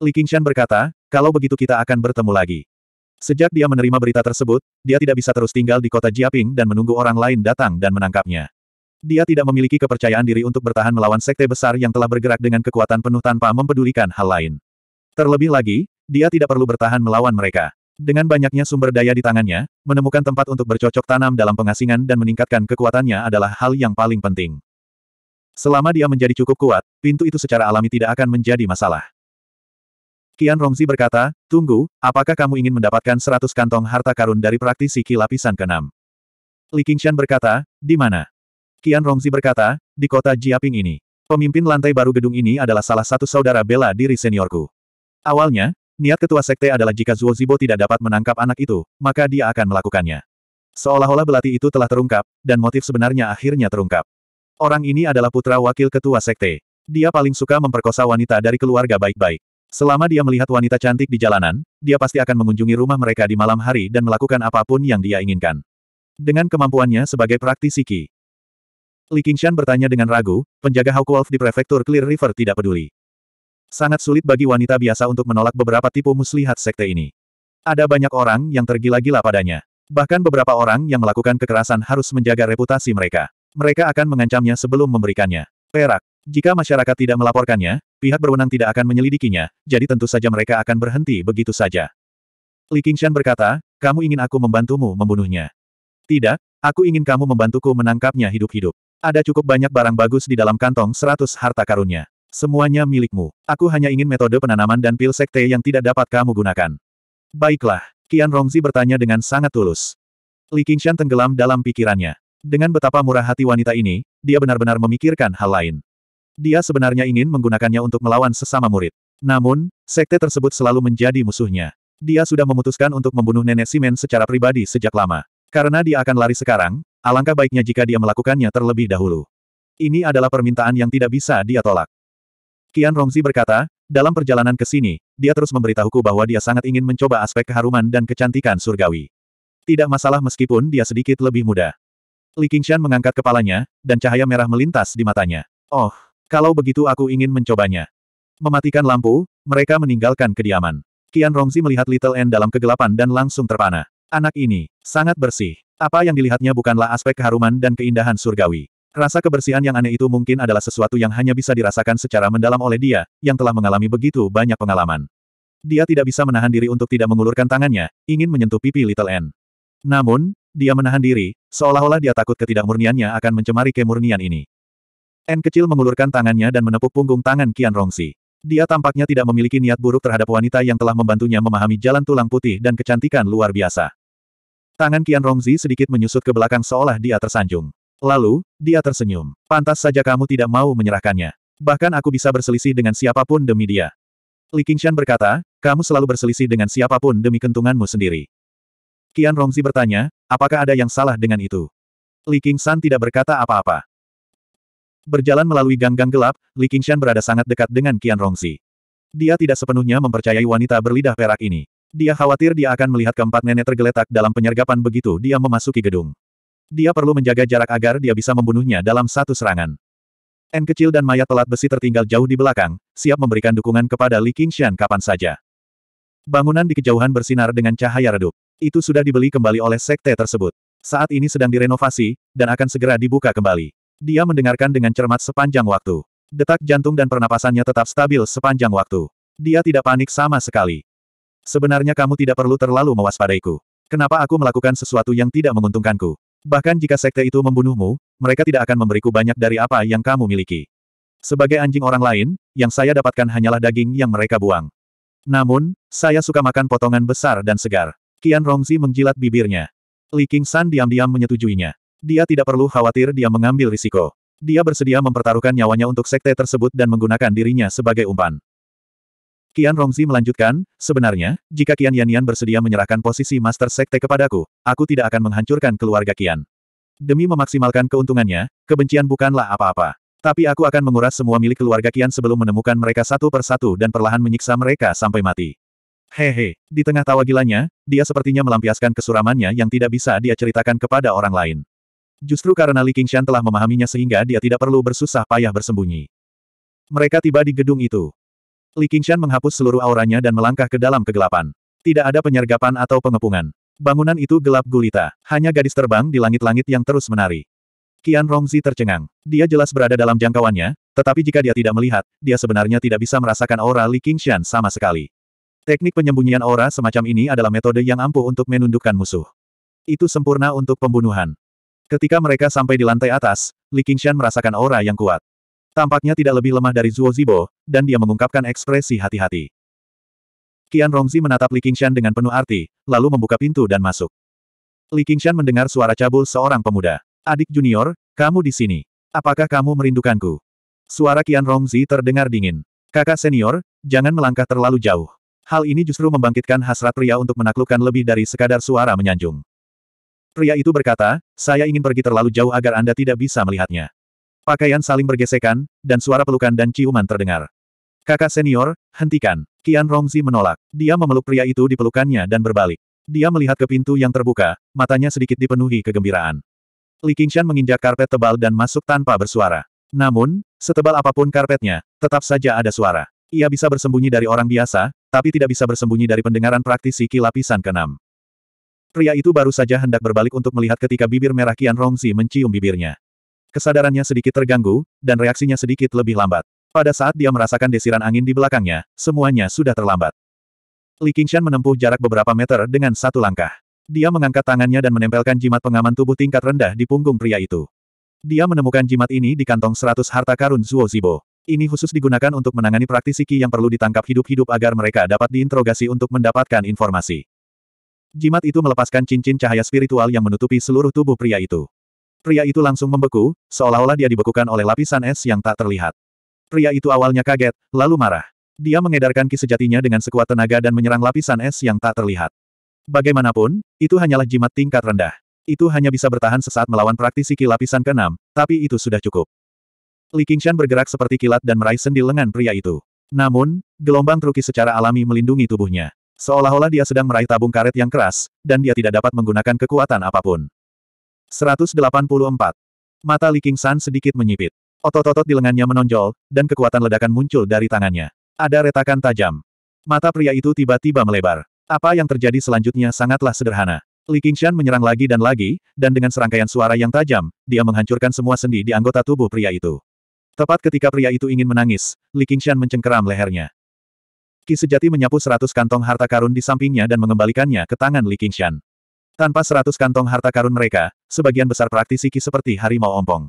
Li Qingshan berkata, kalau begitu kita akan bertemu lagi. Sejak dia menerima berita tersebut, dia tidak bisa terus tinggal di kota Jiaping dan menunggu orang lain datang dan menangkapnya. Dia tidak memiliki kepercayaan diri untuk bertahan melawan sekte besar yang telah bergerak dengan kekuatan penuh tanpa mempedulikan hal lain. Terlebih lagi, dia tidak perlu bertahan melawan mereka. Dengan banyaknya sumber daya di tangannya, menemukan tempat untuk bercocok tanam dalam pengasingan dan meningkatkan kekuatannya adalah hal yang paling penting. Selama dia menjadi cukup kuat, pintu itu secara alami tidak akan menjadi masalah. Kian Rongzi berkata, Tunggu, apakah kamu ingin mendapatkan 100 kantong harta karun dari praktisi ki lapisan ke-6? Li Qingshan berkata, di mana? Kian Rongzi berkata, di kota Jiaping ini. Pemimpin lantai baru gedung ini adalah salah satu saudara bela diri seniorku. Awalnya, Niat ketua sekte adalah jika Zuo Zibo tidak dapat menangkap anak itu, maka dia akan melakukannya. Seolah-olah belati itu telah terungkap, dan motif sebenarnya akhirnya terungkap. Orang ini adalah putra wakil ketua sekte. Dia paling suka memperkosa wanita dari keluarga baik-baik. Selama dia melihat wanita cantik di jalanan, dia pasti akan mengunjungi rumah mereka di malam hari dan melakukan apapun yang dia inginkan. Dengan kemampuannya sebagai praktisi Qi, Li Qingshan bertanya dengan ragu, penjaga Wolf di prefektur Clear River tidak peduli. Sangat sulit bagi wanita biasa untuk menolak beberapa tipu muslihat sekte ini. Ada banyak orang yang tergila-gila padanya. Bahkan beberapa orang yang melakukan kekerasan harus menjaga reputasi mereka. Mereka akan mengancamnya sebelum memberikannya. Perak. Jika masyarakat tidak melaporkannya, pihak berwenang tidak akan menyelidikinya, jadi tentu saja mereka akan berhenti begitu saja. Li Qingshan berkata, kamu ingin aku membantumu membunuhnya. Tidak, aku ingin kamu membantuku menangkapnya hidup-hidup. Ada cukup banyak barang bagus di dalam kantong seratus harta karunnya. Semuanya milikmu. Aku hanya ingin metode penanaman dan pil sekte yang tidak dapat kamu gunakan. Baiklah, Qian Rongzi bertanya dengan sangat tulus. Li Qingshan tenggelam dalam pikirannya. Dengan betapa murah hati wanita ini, dia benar-benar memikirkan hal lain. Dia sebenarnya ingin menggunakannya untuk melawan sesama murid. Namun, sekte tersebut selalu menjadi musuhnya. Dia sudah memutuskan untuk membunuh nenek Simen secara pribadi sejak lama. Karena dia akan lari sekarang, alangkah baiknya jika dia melakukannya terlebih dahulu. Ini adalah permintaan yang tidak bisa dia tolak. Qian Rongzi berkata, dalam perjalanan ke sini, dia terus memberitahuku bahwa dia sangat ingin mencoba aspek keharuman dan kecantikan surgawi. Tidak masalah meskipun dia sedikit lebih muda. Li Qingshan mengangkat kepalanya, dan cahaya merah melintas di matanya. Oh, kalau begitu aku ingin mencobanya. Mematikan lampu, mereka meninggalkan kediaman. Qian Rongzi melihat Little N dalam kegelapan dan langsung terpana. Anak ini, sangat bersih. Apa yang dilihatnya bukanlah aspek keharuman dan keindahan surgawi. Rasa kebersihan yang aneh itu mungkin adalah sesuatu yang hanya bisa dirasakan secara mendalam oleh dia, yang telah mengalami begitu banyak pengalaman. Dia tidak bisa menahan diri untuk tidak mengulurkan tangannya, ingin menyentuh pipi Little N. Namun, dia menahan diri, seolah-olah dia takut ketidakmurniannya akan mencemari kemurnian ini. N kecil mengulurkan tangannya dan menepuk punggung tangan Kian Rongsi. Dia tampaknya tidak memiliki niat buruk terhadap wanita yang telah membantunya memahami jalan tulang putih dan kecantikan luar biasa. Tangan Kian Rongzi sedikit menyusut ke belakang seolah dia tersanjung. Lalu, dia tersenyum. Pantas saja kamu tidak mau menyerahkannya. Bahkan aku bisa berselisih dengan siapapun demi dia. Li Qingshan berkata, kamu selalu berselisih dengan siapapun demi kentunganmu sendiri. Qian Rongzi bertanya, apakah ada yang salah dengan itu? Li Qingshan tidak berkata apa-apa. Berjalan melalui gang-gang gelap, Li Qingshan berada sangat dekat dengan Qian Rongzi. Dia tidak sepenuhnya mempercayai wanita berlidah perak ini. Dia khawatir dia akan melihat keempat nenek tergeletak dalam penyergapan begitu dia memasuki gedung. Dia perlu menjaga jarak agar dia bisa membunuhnya dalam satu serangan. N kecil dan mayat pelat besi tertinggal jauh di belakang, siap memberikan dukungan kepada Li Qingshan kapan saja. Bangunan di kejauhan bersinar dengan cahaya redup. Itu sudah dibeli kembali oleh sekte tersebut. Saat ini sedang direnovasi, dan akan segera dibuka kembali. Dia mendengarkan dengan cermat sepanjang waktu. Detak jantung dan pernapasannya tetap stabil sepanjang waktu. Dia tidak panik sama sekali. Sebenarnya kamu tidak perlu terlalu mewaspadaiku. Kenapa aku melakukan sesuatu yang tidak menguntungkanku? Bahkan jika sekte itu membunuhmu, mereka tidak akan memberiku banyak dari apa yang kamu miliki. Sebagai anjing orang lain, yang saya dapatkan hanyalah daging yang mereka buang. Namun, saya suka makan potongan besar dan segar. Kian Rongzi menjilat bibirnya. Li San diam-diam menyetujuinya. Dia tidak perlu khawatir dia mengambil risiko. Dia bersedia mempertaruhkan nyawanya untuk sekte tersebut dan menggunakan dirinya sebagai umpan. Qian Rongzi melanjutkan, sebenarnya, jika Kian Yanian bersedia menyerahkan posisi Master Sekte kepadaku, aku tidak akan menghancurkan keluarga Kian. Demi memaksimalkan keuntungannya, kebencian bukanlah apa-apa. Tapi aku akan menguras semua milik keluarga Kian sebelum menemukan mereka satu persatu dan perlahan menyiksa mereka sampai mati. Hehe, di tengah tawa gilanya, dia sepertinya melampiaskan kesuramannya yang tidak bisa dia ceritakan kepada orang lain. Justru karena Li Qingshan telah memahaminya sehingga dia tidak perlu bersusah payah bersembunyi. Mereka tiba di gedung itu. Li Qingshan menghapus seluruh auranya dan melangkah ke dalam kegelapan. Tidak ada penyergapan atau pengepungan. Bangunan itu gelap gulita, hanya gadis terbang di langit-langit yang terus menari. Qian Rongzi tercengang. Dia jelas berada dalam jangkauannya, tetapi jika dia tidak melihat, dia sebenarnya tidak bisa merasakan aura Li Qingshan sama sekali. Teknik penyembunyian aura semacam ini adalah metode yang ampuh untuk menundukkan musuh. Itu sempurna untuk pembunuhan. Ketika mereka sampai di lantai atas, Li Qingshan merasakan aura yang kuat. Tampaknya tidak lebih lemah dari Zuo Zibo, dan dia mengungkapkan ekspresi hati-hati. Qian Rongzi menatap Li Qingshan dengan penuh arti, lalu membuka pintu dan masuk. Li Qingshan mendengar suara cabul seorang pemuda. Adik junior, kamu di sini. Apakah kamu merindukanku? Suara Qian Rongzi terdengar dingin. Kakak senior, jangan melangkah terlalu jauh. Hal ini justru membangkitkan hasrat pria untuk menaklukkan lebih dari sekadar suara menyanjung. Pria itu berkata, saya ingin pergi terlalu jauh agar Anda tidak bisa melihatnya. Pakaian saling bergesekan, dan suara pelukan dan ciuman terdengar. Kakak senior, hentikan. Kian Rongzi menolak. Dia memeluk pria itu di pelukannya dan berbalik. Dia melihat ke pintu yang terbuka, matanya sedikit dipenuhi kegembiraan. Li Qingshan menginjak karpet tebal dan masuk tanpa bersuara. Namun, setebal apapun karpetnya, tetap saja ada suara. Ia bisa bersembunyi dari orang biasa, tapi tidak bisa bersembunyi dari pendengaran praktisi ki lapisan keenam. Pria itu baru saja hendak berbalik untuk melihat ketika bibir merah Kian Rongzi mencium bibirnya. Kesadarannya sedikit terganggu, dan reaksinya sedikit lebih lambat. Pada saat dia merasakan desiran angin di belakangnya, semuanya sudah terlambat. Li Qingshan menempuh jarak beberapa meter dengan satu langkah. Dia mengangkat tangannya dan menempelkan jimat pengaman tubuh tingkat rendah di punggung pria itu. Dia menemukan jimat ini di kantong 100 harta karun Zuo Zibo. Ini khusus digunakan untuk menangani praktisi Qi yang perlu ditangkap hidup-hidup agar mereka dapat diinterogasi untuk mendapatkan informasi. Jimat itu melepaskan cincin cahaya spiritual yang menutupi seluruh tubuh pria itu. Pria itu langsung membeku, seolah-olah dia dibekukan oleh lapisan es yang tak terlihat. Pria itu awalnya kaget, lalu marah. Dia mengedarkan ki sejatinya dengan sekuat tenaga dan menyerang lapisan es yang tak terlihat. Bagaimanapun, itu hanyalah jimat tingkat rendah. Itu hanya bisa bertahan sesaat melawan praktisi ki lapisan keenam, tapi itu sudah cukup. Li Qingshan bergerak seperti kilat dan meraih sendi lengan pria itu. Namun, gelombang truki secara alami melindungi tubuhnya. Seolah-olah dia sedang meraih tabung karet yang keras, dan dia tidak dapat menggunakan kekuatan apapun. 184. Mata Li San sedikit menyipit. Otot-otot di lengannya menonjol, dan kekuatan ledakan muncul dari tangannya. Ada retakan tajam. Mata pria itu tiba-tiba melebar. Apa yang terjadi selanjutnya sangatlah sederhana. Li Qingshan menyerang lagi dan lagi, dan dengan serangkaian suara yang tajam, dia menghancurkan semua sendi di anggota tubuh pria itu. Tepat ketika pria itu ingin menangis, Li Qingshan mencengkeram lehernya. Ki sejati menyapu seratus kantong harta karun di sampingnya dan mengembalikannya ke tangan Li Qingshan. Tanpa seratus kantong harta karun mereka, sebagian besar praktisi Ki seperti harimau ompong.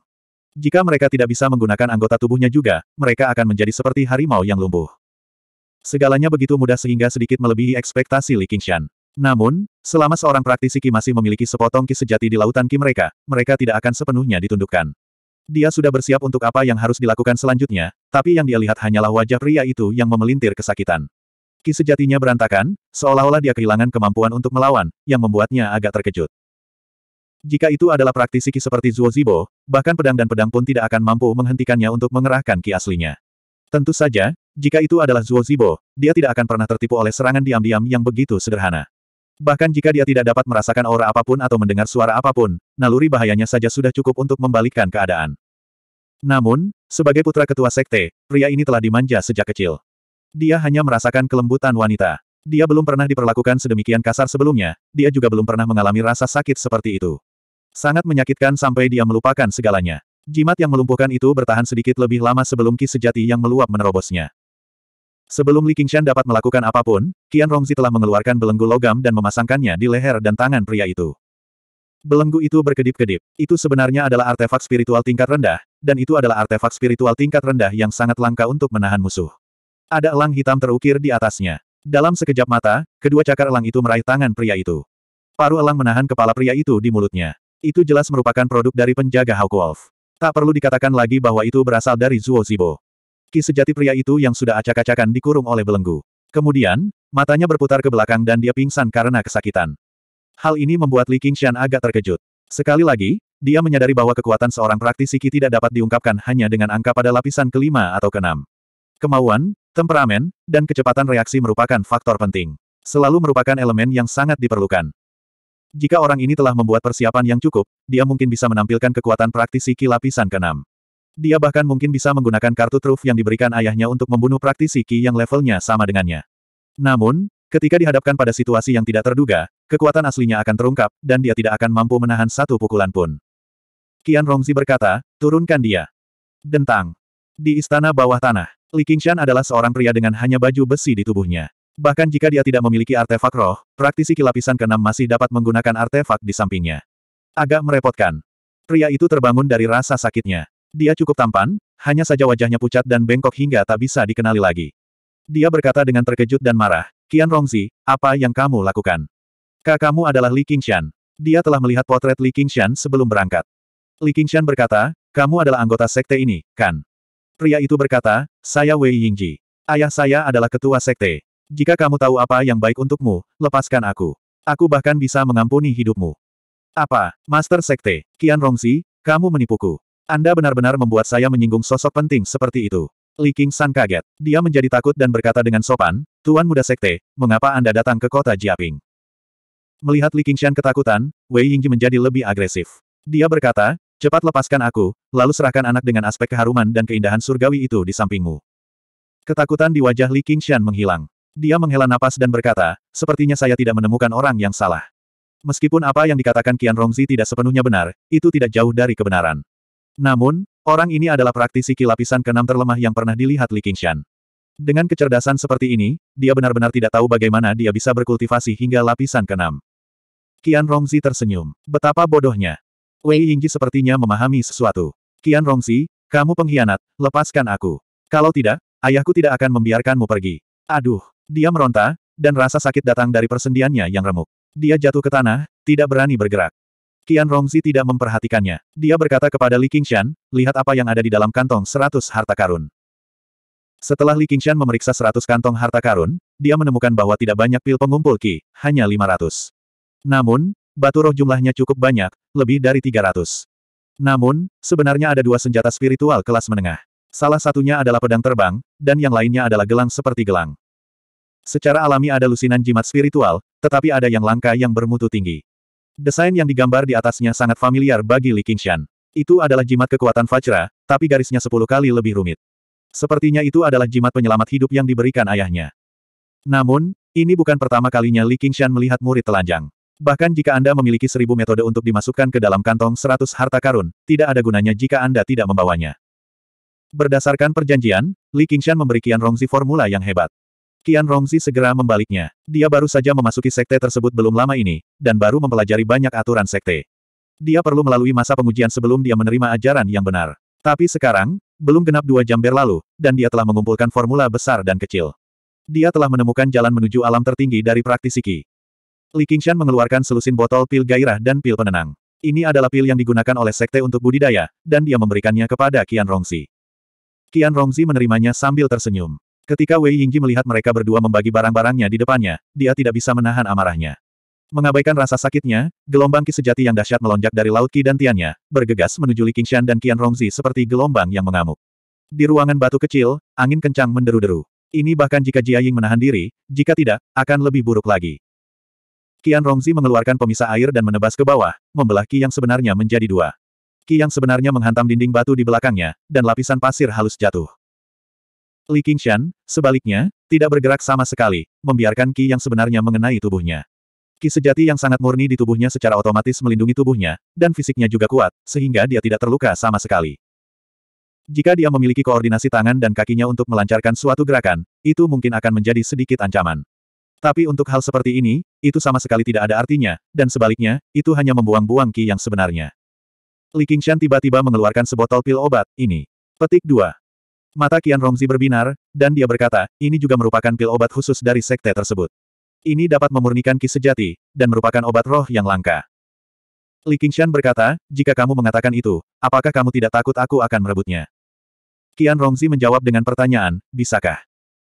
Jika mereka tidak bisa menggunakan anggota tubuhnya juga, mereka akan menjadi seperti harimau yang lumpuh. Segalanya begitu mudah sehingga sedikit melebihi ekspektasi Li Qingshan. Namun, selama seorang praktisi Ki masih memiliki sepotong Ki sejati di lautan Ki mereka, mereka tidak akan sepenuhnya ditundukkan. Dia sudah bersiap untuk apa yang harus dilakukan selanjutnya, tapi yang dia lihat hanyalah wajah pria itu yang memelintir kesakitan. Ki sejatinya berantakan, seolah-olah dia kehilangan kemampuan untuk melawan, yang membuatnya agak terkejut. Jika itu adalah praktisi Ki seperti Zuo Zibo, bahkan pedang dan pedang pun tidak akan mampu menghentikannya untuk mengerahkan Ki aslinya. Tentu saja, jika itu adalah Zuo Zibo, dia tidak akan pernah tertipu oleh serangan diam-diam yang begitu sederhana. Bahkan jika dia tidak dapat merasakan aura apapun atau mendengar suara apapun, naluri bahayanya saja sudah cukup untuk membalikkan keadaan. Namun, sebagai putra ketua sekte, pria ini telah dimanja sejak kecil. Dia hanya merasakan kelembutan wanita. Dia belum pernah diperlakukan sedemikian kasar sebelumnya, dia juga belum pernah mengalami rasa sakit seperti itu. Sangat menyakitkan sampai dia melupakan segalanya. Jimat yang melumpuhkan itu bertahan sedikit lebih lama sebelum ki sejati yang meluap menerobosnya. Sebelum Li Qingshan dapat melakukan apapun, Qian Rongzi telah mengeluarkan belenggu logam dan memasangkannya di leher dan tangan pria itu. Belenggu itu berkedip-kedip. Itu sebenarnya adalah artefak spiritual tingkat rendah, dan itu adalah artefak spiritual tingkat rendah yang sangat langka untuk menahan musuh. Ada elang hitam terukir di atasnya. Dalam sekejap mata, kedua cakar elang itu meraih tangan pria itu. Paru elang menahan kepala pria itu di mulutnya. Itu jelas merupakan produk dari penjaga Hawk Wolf. Tak perlu dikatakan lagi bahwa itu berasal dari Zuo Zibo. Ki sejati pria itu yang sudah acak-acakan dikurung oleh belenggu. Kemudian, matanya berputar ke belakang dan dia pingsan karena kesakitan. Hal ini membuat Li Qingshan agak terkejut. Sekali lagi, dia menyadari bahwa kekuatan seorang praktisi Ki tidak dapat diungkapkan hanya dengan angka pada lapisan kelima atau keenam. Kemauan, Temperamen, dan kecepatan reaksi merupakan faktor penting. Selalu merupakan elemen yang sangat diperlukan. Jika orang ini telah membuat persiapan yang cukup, dia mungkin bisa menampilkan kekuatan praktisi Ki lapisan ke-6. Dia bahkan mungkin bisa menggunakan kartu truf yang diberikan ayahnya untuk membunuh praktisi Ki yang levelnya sama dengannya. Namun, ketika dihadapkan pada situasi yang tidak terduga, kekuatan aslinya akan terungkap, dan dia tidak akan mampu menahan satu pukulan pun. Kian Rongzi berkata, turunkan dia. Dentang. Di istana bawah tanah. Li Qingshan adalah seorang pria dengan hanya baju besi di tubuhnya. Bahkan jika dia tidak memiliki artefak roh, praktisi kilapisan keenam masih dapat menggunakan artefak di sampingnya. Agak merepotkan. Pria itu terbangun dari rasa sakitnya. Dia cukup tampan, hanya saja wajahnya pucat dan bengkok hingga tak bisa dikenali lagi. Dia berkata dengan terkejut dan marah, Qian Rongzi, apa yang kamu lakukan? Kakakmu adalah Li Qingshan. Dia telah melihat potret Li Qingshan sebelum berangkat. Li Qingshan berkata, kamu adalah anggota sekte ini, kan? Pria itu berkata, saya Wei Yingji. Ayah saya adalah ketua sekte. Jika kamu tahu apa yang baik untukmu, lepaskan aku. Aku bahkan bisa mengampuni hidupmu. Apa, Master Sekte, Kian Rongzi, kamu menipuku. Anda benar-benar membuat saya menyinggung sosok penting seperti itu. Li King San kaget. Dia menjadi takut dan berkata dengan sopan, Tuan Muda Sekte, mengapa Anda datang ke kota Jiaping? Melihat Li Shan ketakutan, Wei Yingji menjadi lebih agresif. Dia berkata, Cepat lepaskan aku, lalu serahkan anak dengan aspek keharuman dan keindahan surgawi itu di sampingmu. Ketakutan di wajah Li Qingshan menghilang. Dia menghela napas dan berkata, sepertinya saya tidak menemukan orang yang salah. Meskipun apa yang dikatakan Qian Rongzi tidak sepenuhnya benar, itu tidak jauh dari kebenaran. Namun, orang ini adalah praktisi lapisan keenam terlemah yang pernah dilihat Li Qingshan. Dengan kecerdasan seperti ini, dia benar-benar tidak tahu bagaimana dia bisa berkultivasi hingga lapisan keenam. Qian Rongzi tersenyum. Betapa bodohnya. Wei Yingji sepertinya memahami sesuatu. Kian Rongsi, kamu pengkhianat, lepaskan aku. Kalau tidak, ayahku tidak akan membiarkanmu pergi. Aduh, dia meronta, dan rasa sakit datang dari persendiannya yang remuk. Dia jatuh ke tanah, tidak berani bergerak. Kian Rongzi tidak memperhatikannya. Dia berkata kepada Li Qingshan, lihat apa yang ada di dalam kantong seratus harta karun. Setelah Li Qingshan memeriksa seratus kantong harta karun, dia menemukan bahwa tidak banyak pil pengumpul Qi, hanya lima ratus. Namun, batu roh jumlahnya cukup banyak, lebih dari 300. Namun, sebenarnya ada dua senjata spiritual kelas menengah. Salah satunya adalah pedang terbang, dan yang lainnya adalah gelang seperti gelang. Secara alami ada lusinan jimat spiritual, tetapi ada yang langka yang bermutu tinggi. Desain yang digambar di atasnya sangat familiar bagi Li Qingshan. Itu adalah jimat kekuatan Vajra, tapi garisnya sepuluh kali lebih rumit. Sepertinya itu adalah jimat penyelamat hidup yang diberikan ayahnya. Namun, ini bukan pertama kalinya Li Qingshan melihat murid telanjang. Bahkan jika Anda memiliki seribu metode untuk dimasukkan ke dalam kantong seratus harta karun, tidak ada gunanya jika Anda tidak membawanya. Berdasarkan perjanjian, Li Qingshan memberi Qian Rongzi formula yang hebat. Qian Rongzi segera membaliknya. Dia baru saja memasuki sekte tersebut belum lama ini, dan baru mempelajari banyak aturan sekte. Dia perlu melalui masa pengujian sebelum dia menerima ajaran yang benar. Tapi sekarang, belum genap dua jam berlalu, dan dia telah mengumpulkan formula besar dan kecil. Dia telah menemukan jalan menuju alam tertinggi dari praktisi Qi. Li Qingshan mengeluarkan selusin botol pil gairah dan pil penenang. Ini adalah pil yang digunakan oleh sekte untuk budidaya, dan dia memberikannya kepada Qian Rongzi. Qian Rongzi menerimanya sambil tersenyum. Ketika Wei Yingji melihat mereka berdua membagi barang-barangnya di depannya, dia tidak bisa menahan amarahnya. Mengabaikan rasa sakitnya, gelombang ki sejati yang dahsyat melonjak dari laut ki dan tiannya, bergegas menuju Li Qingshan dan Qian Rongzi seperti gelombang yang mengamuk. Di ruangan batu kecil, angin kencang menderu-deru. Ini bahkan jika Jia Ying menahan diri, jika tidak, akan lebih buruk lagi. Qian Rongzi mengeluarkan pemisah air dan menebas ke bawah, membelah Qi yang sebenarnya menjadi dua. Qi yang sebenarnya menghantam dinding batu di belakangnya, dan lapisan pasir halus jatuh. Li Qingshan, sebaliknya, tidak bergerak sama sekali, membiarkan Qi yang sebenarnya mengenai tubuhnya. Qi sejati yang sangat murni di tubuhnya secara otomatis melindungi tubuhnya, dan fisiknya juga kuat, sehingga dia tidak terluka sama sekali. Jika dia memiliki koordinasi tangan dan kakinya untuk melancarkan suatu gerakan, itu mungkin akan menjadi sedikit ancaman. Tapi untuk hal seperti ini, itu sama sekali tidak ada artinya, dan sebaliknya, itu hanya membuang-buang ki yang sebenarnya. Li Qingshan tiba-tiba mengeluarkan sebotol pil obat, ini. Petik 2. Mata Qian Rongzi berbinar, dan dia berkata, ini juga merupakan pil obat khusus dari sekte tersebut. Ini dapat memurnikan ki sejati, dan merupakan obat roh yang langka. Li Qingshan berkata, jika kamu mengatakan itu, apakah kamu tidak takut aku akan merebutnya? Kian Rongzi menjawab dengan pertanyaan, bisakah?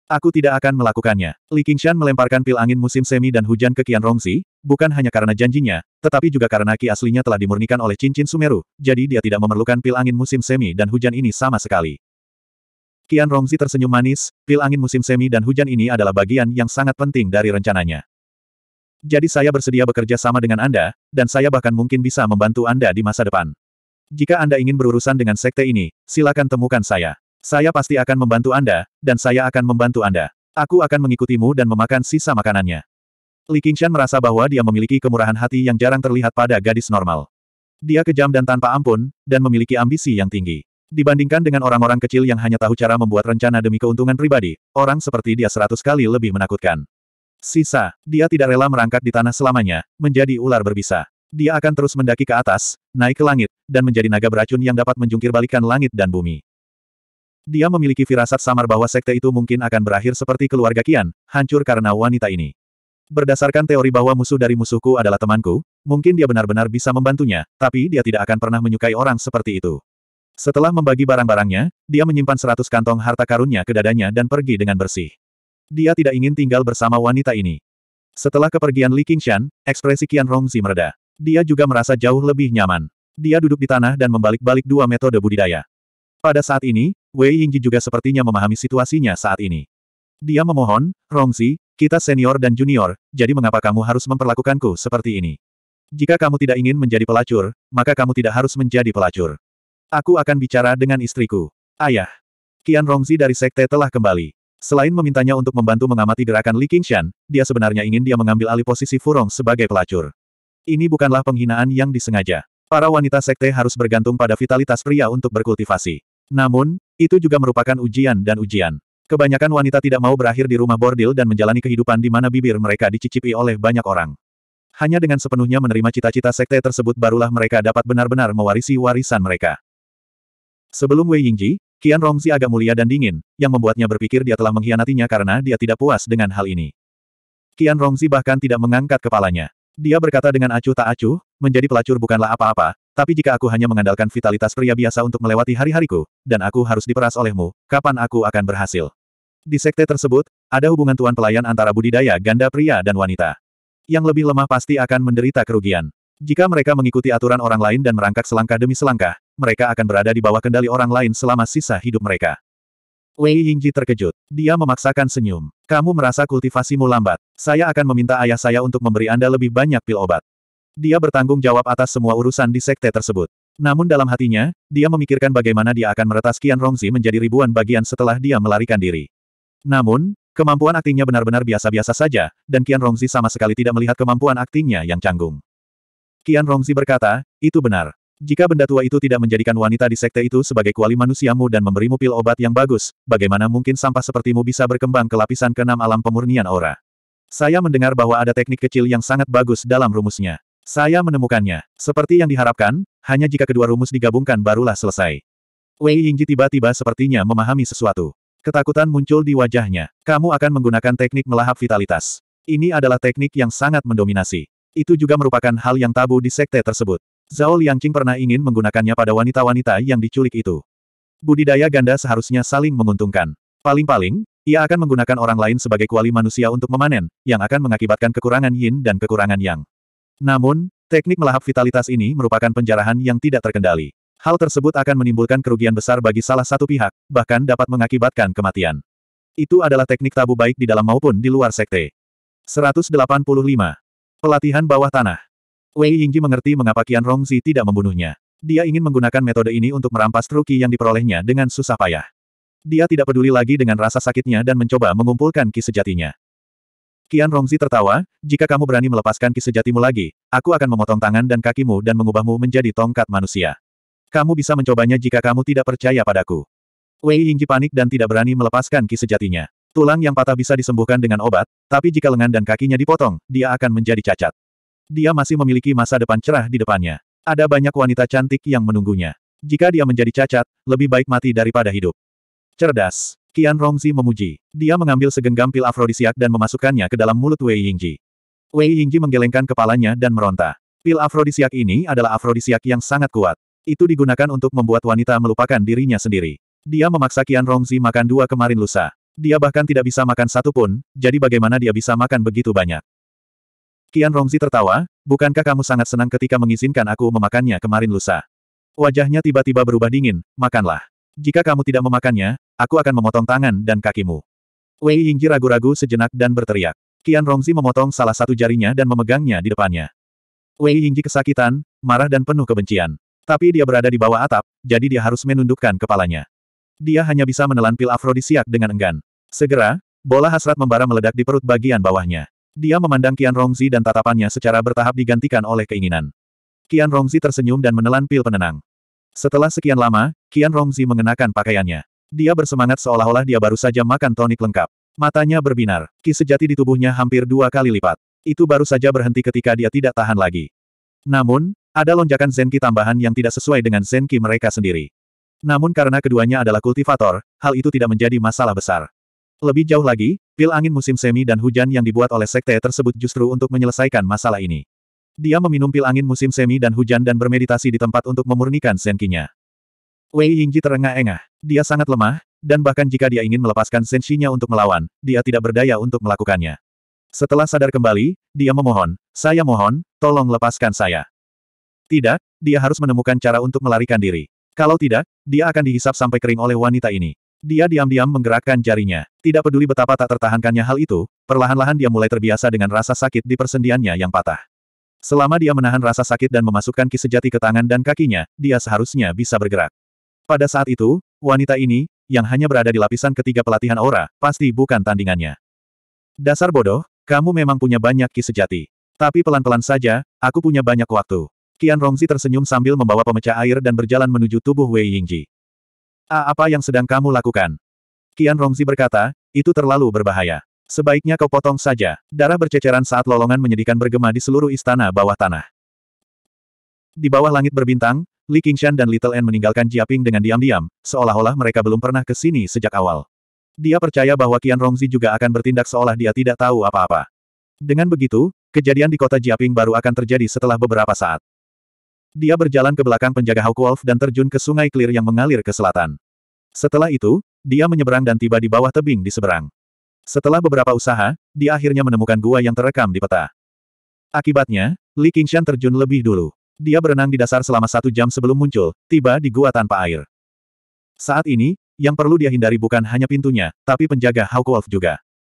Aku tidak akan melakukannya. Li Qingshan melemparkan pil angin musim semi dan hujan ke Qian Rongzi, bukan hanya karena janjinya, tetapi juga karena ki aslinya telah dimurnikan oleh cincin Sumeru, jadi dia tidak memerlukan pil angin musim semi dan hujan ini sama sekali. Qian Rongzi tersenyum manis, pil angin musim semi dan hujan ini adalah bagian yang sangat penting dari rencananya. Jadi saya bersedia bekerja sama dengan Anda, dan saya bahkan mungkin bisa membantu Anda di masa depan. Jika Anda ingin berurusan dengan sekte ini, silakan temukan saya. Saya pasti akan membantu Anda, dan saya akan membantu Anda. Aku akan mengikutimu dan memakan sisa makanannya. Li Qingshan merasa bahwa dia memiliki kemurahan hati yang jarang terlihat pada gadis normal. Dia kejam dan tanpa ampun, dan memiliki ambisi yang tinggi. Dibandingkan dengan orang-orang kecil yang hanya tahu cara membuat rencana demi keuntungan pribadi, orang seperti dia seratus kali lebih menakutkan. Sisa, dia tidak rela merangkak di tanah selamanya, menjadi ular berbisa. Dia akan terus mendaki ke atas, naik ke langit, dan menjadi naga beracun yang dapat menjungkir langit dan bumi. Dia memiliki firasat samar bahwa sekte itu mungkin akan berakhir seperti keluarga Kian, hancur karena wanita ini. Berdasarkan teori bahwa musuh dari musuhku adalah temanku, mungkin dia benar-benar bisa membantunya, tapi dia tidak akan pernah menyukai orang seperti itu. Setelah membagi barang-barangnya, dia menyimpan seratus kantong harta karunnya ke dadanya dan pergi dengan bersih. Dia tidak ingin tinggal bersama wanita ini. Setelah kepergian Li Qingshan, ekspresi Qian Rongzi mereda. Dia juga merasa jauh lebih nyaman. Dia duduk di tanah dan membalik-balik dua metode budidaya. Pada saat ini, Wei Yingji juga sepertinya memahami situasinya saat ini. Dia memohon, Rongzi, kita senior dan junior, jadi mengapa kamu harus memperlakukanku seperti ini? Jika kamu tidak ingin menjadi pelacur, maka kamu tidak harus menjadi pelacur. Aku akan bicara dengan istriku. Ayah. Kian Rongzi dari sekte telah kembali. Selain memintanya untuk membantu mengamati gerakan Li Qingshan, dia sebenarnya ingin dia mengambil alih posisi Furong sebagai pelacur. Ini bukanlah penghinaan yang disengaja. Para wanita sekte harus bergantung pada vitalitas pria untuk berkultivasi. Namun, itu juga merupakan ujian dan ujian. Kebanyakan wanita tidak mau berakhir di rumah bordil dan menjalani kehidupan di mana bibir mereka dicicipi oleh banyak orang. Hanya dengan sepenuhnya menerima cita-cita sekte tersebut barulah mereka dapat benar-benar mewarisi warisan mereka. Sebelum Wei Yingji, Qian Rongzi agak mulia dan dingin, yang membuatnya berpikir dia telah mengkhianatinya karena dia tidak puas dengan hal ini. Qian Rongzi bahkan tidak mengangkat kepalanya. Dia berkata dengan acuh tak acuh, menjadi pelacur bukanlah apa-apa, tapi jika aku hanya mengandalkan vitalitas pria biasa untuk melewati hari-hariku, dan aku harus diperas olehmu, kapan aku akan berhasil? Di sekte tersebut, ada hubungan tuan pelayan antara budidaya ganda pria dan wanita. Yang lebih lemah pasti akan menderita kerugian. Jika mereka mengikuti aturan orang lain dan merangkak selangkah demi selangkah, mereka akan berada di bawah kendali orang lain selama sisa hidup mereka. Wei Yingji terkejut. Dia memaksakan senyum. Kamu merasa kultivasimu lambat. Saya akan meminta ayah saya untuk memberi Anda lebih banyak pil obat. Dia bertanggung jawab atas semua urusan di sekte tersebut. Namun dalam hatinya, dia memikirkan bagaimana dia akan meretas Kian Rongzi menjadi ribuan bagian setelah dia melarikan diri. Namun, kemampuan aktingnya benar-benar biasa-biasa saja, dan Kian Rongzi sama sekali tidak melihat kemampuan aktingnya yang canggung. Kian Rongzi berkata, itu benar. Jika benda tua itu tidak menjadikan wanita di sekte itu sebagai kuali manusiamu dan memberimu pil obat yang bagus, bagaimana mungkin sampah sepertimu bisa berkembang ke lapisan keenam alam pemurnian aura? Saya mendengar bahwa ada teknik kecil yang sangat bagus dalam rumusnya. Saya menemukannya. Seperti yang diharapkan, hanya jika kedua rumus digabungkan barulah selesai. Wei Yingji tiba-tiba sepertinya memahami sesuatu. Ketakutan muncul di wajahnya. Kamu akan menggunakan teknik melahap vitalitas. Ini adalah teknik yang sangat mendominasi. Itu juga merupakan hal yang tabu di sekte tersebut. Zhao Liangqing pernah ingin menggunakannya pada wanita-wanita yang diculik itu. Budidaya ganda seharusnya saling menguntungkan. Paling-paling, ia akan menggunakan orang lain sebagai kuali manusia untuk memanen, yang akan mengakibatkan kekurangan yin dan kekurangan yang. Namun, teknik melahap vitalitas ini merupakan penjarahan yang tidak terkendali. Hal tersebut akan menimbulkan kerugian besar bagi salah satu pihak, bahkan dapat mengakibatkan kematian. Itu adalah teknik tabu baik di dalam maupun di luar sekte. 185. Pelatihan bawah tanah Wei Yingji mengerti mengapa Qian Rongzi tidak membunuhnya. Dia ingin menggunakan metode ini untuk merampas truki yang diperolehnya dengan susah payah. Dia tidak peduli lagi dengan rasa sakitnya dan mencoba mengumpulkan ki sejatinya. Qian Rongzi tertawa, jika kamu berani melepaskan ki sejatimu lagi, aku akan memotong tangan dan kakimu dan mengubahmu menjadi tongkat manusia. Kamu bisa mencobanya jika kamu tidak percaya padaku. Wei Yingji panik dan tidak berani melepaskan ki sejatinya. Tulang yang patah bisa disembuhkan dengan obat, tapi jika lengan dan kakinya dipotong, dia akan menjadi cacat. Dia masih memiliki masa depan cerah di depannya. Ada banyak wanita cantik yang menunggunya. Jika dia menjadi cacat, lebih baik mati daripada hidup. Cerdas. Qian Rongzi memuji. Dia mengambil segenggam pil afrodisiak dan memasukkannya ke dalam mulut Wei Yingji. Wei Yingji menggelengkan kepalanya dan meronta. Pil afrodisiak ini adalah afrodisiak yang sangat kuat. Itu digunakan untuk membuat wanita melupakan dirinya sendiri. Dia memaksa Qian Rongzi makan dua kemarin lusa. Dia bahkan tidak bisa makan satu pun, jadi bagaimana dia bisa makan begitu banyak. Kian Rongzi tertawa, bukankah kamu sangat senang ketika mengizinkan aku memakannya kemarin lusa? Wajahnya tiba-tiba berubah dingin, makanlah. Jika kamu tidak memakannya, aku akan memotong tangan dan kakimu. Wei Yingji ragu-ragu sejenak dan berteriak. Kian Rongzi memotong salah satu jarinya dan memegangnya di depannya. Wei Yingji kesakitan, marah dan penuh kebencian. Tapi dia berada di bawah atap, jadi dia harus menundukkan kepalanya. Dia hanya bisa menelan pil afrodisiak dengan enggan. Segera, bola hasrat membara meledak di perut bagian bawahnya. Dia memandang Qian Rongzi dan tatapannya secara bertahap digantikan oleh keinginan. Qian Rongzi tersenyum dan menelan pil penenang. Setelah sekian lama, Qian Rongzi mengenakan pakaiannya. Dia bersemangat seolah-olah dia baru saja makan tonik lengkap. Matanya berbinar, ki sejati di tubuhnya hampir dua kali lipat. Itu baru saja berhenti ketika dia tidak tahan lagi. Namun, ada lonjakan Zenki tambahan yang tidak sesuai dengan Zenki mereka sendiri. Namun karena keduanya adalah kultivator, hal itu tidak menjadi masalah besar. Lebih jauh lagi, Pil angin musim semi dan hujan yang dibuat oleh sekte tersebut justru untuk menyelesaikan masalah ini. Dia meminum pil angin musim semi dan hujan dan bermeditasi di tempat untuk memurnikan senkinya. Wei Yingji terengah-engah. Dia sangat lemah, dan bahkan jika dia ingin melepaskan sensinya untuk melawan, dia tidak berdaya untuk melakukannya. Setelah sadar kembali, dia memohon, saya mohon, tolong lepaskan saya. Tidak, dia harus menemukan cara untuk melarikan diri. Kalau tidak, dia akan dihisap sampai kering oleh wanita ini. Dia diam-diam menggerakkan jarinya. Tidak peduli betapa tak tertahankannya hal itu, perlahan-lahan dia mulai terbiasa dengan rasa sakit di persendiannya yang patah. Selama dia menahan rasa sakit dan memasukkan ki sejati ke tangan dan kakinya, dia seharusnya bisa bergerak. Pada saat itu, wanita ini, yang hanya berada di lapisan ketiga pelatihan aura, pasti bukan tandingannya. Dasar bodoh, kamu memang punya banyak ki sejati. Tapi pelan-pelan saja, aku punya banyak waktu. Qian Rongzi tersenyum sambil membawa pemecah air dan berjalan menuju tubuh Wei Yingji. Ah, apa yang sedang kamu lakukan? Kian Rongzi berkata, itu terlalu berbahaya. Sebaiknya kau potong saja. Darah berceceran saat lolongan menyedihkan bergema di seluruh istana bawah tanah. Di bawah langit berbintang, Li Qingshan dan Little N meninggalkan Jiaping dengan diam-diam, seolah-olah mereka belum pernah ke sini sejak awal. Dia percaya bahwa Qian Rongzi juga akan bertindak seolah dia tidak tahu apa-apa. Dengan begitu, kejadian di kota Jiaping baru akan terjadi setelah beberapa saat. Dia berjalan ke belakang penjaga Wolf dan terjun ke sungai Clear yang mengalir ke selatan. Setelah itu, dia menyeberang dan tiba di bawah tebing di seberang. Setelah beberapa usaha, dia akhirnya menemukan gua yang terekam di peta. Akibatnya, Li Qingshan terjun lebih dulu. Dia berenang di dasar selama satu jam sebelum muncul, tiba di gua tanpa air. Saat ini, yang perlu dia hindari bukan hanya pintunya, tapi penjaga Wolf juga.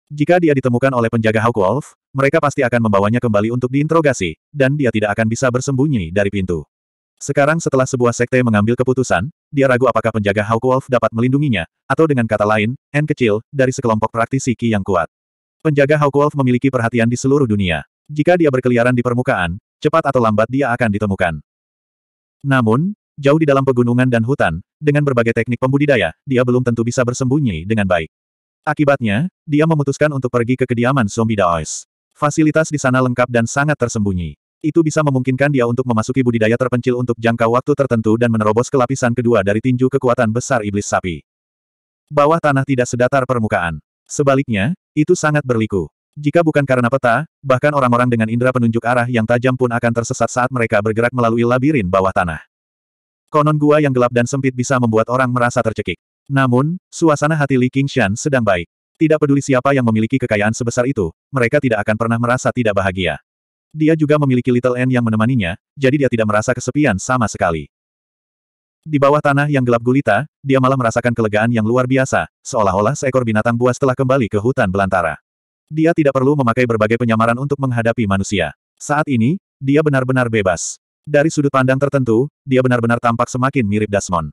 Jika dia ditemukan oleh penjaga Hawk Wolf, mereka pasti akan membawanya kembali untuk diinterogasi, dan dia tidak akan bisa bersembunyi dari pintu. Sekarang setelah sebuah sekte mengambil keputusan, dia ragu apakah penjaga Hawk Wolf dapat melindunginya, atau dengan kata lain, N kecil, dari sekelompok praktisi ki yang kuat. Penjaga Hawk Wolf memiliki perhatian di seluruh dunia. Jika dia berkeliaran di permukaan, cepat atau lambat dia akan ditemukan. Namun, jauh di dalam pegunungan dan hutan, dengan berbagai teknik pembudidaya, dia belum tentu bisa bersembunyi dengan baik. Akibatnya, dia memutuskan untuk pergi ke kediaman zombie Daois. Fasilitas di sana lengkap dan sangat tersembunyi. Itu bisa memungkinkan dia untuk memasuki budidaya terpencil untuk jangka waktu tertentu dan menerobos ke lapisan kedua dari tinju kekuatan besar iblis sapi. Bawah tanah tidak sedatar permukaan. Sebaliknya, itu sangat berliku. Jika bukan karena peta, bahkan orang-orang dengan indera penunjuk arah yang tajam pun akan tersesat saat mereka bergerak melalui labirin bawah tanah. Konon gua yang gelap dan sempit bisa membuat orang merasa tercekik. Namun, suasana hati Li Qingshan sedang baik. Tidak peduli siapa yang memiliki kekayaan sebesar itu, mereka tidak akan pernah merasa tidak bahagia. Dia juga memiliki Little N yang menemaninya, jadi dia tidak merasa kesepian sama sekali. Di bawah tanah yang gelap gulita, dia malah merasakan kelegaan yang luar biasa, seolah-olah seekor binatang buas telah kembali ke hutan belantara. Dia tidak perlu memakai berbagai penyamaran untuk menghadapi manusia. Saat ini, dia benar-benar bebas. Dari sudut pandang tertentu, dia benar-benar tampak semakin mirip Dasmon.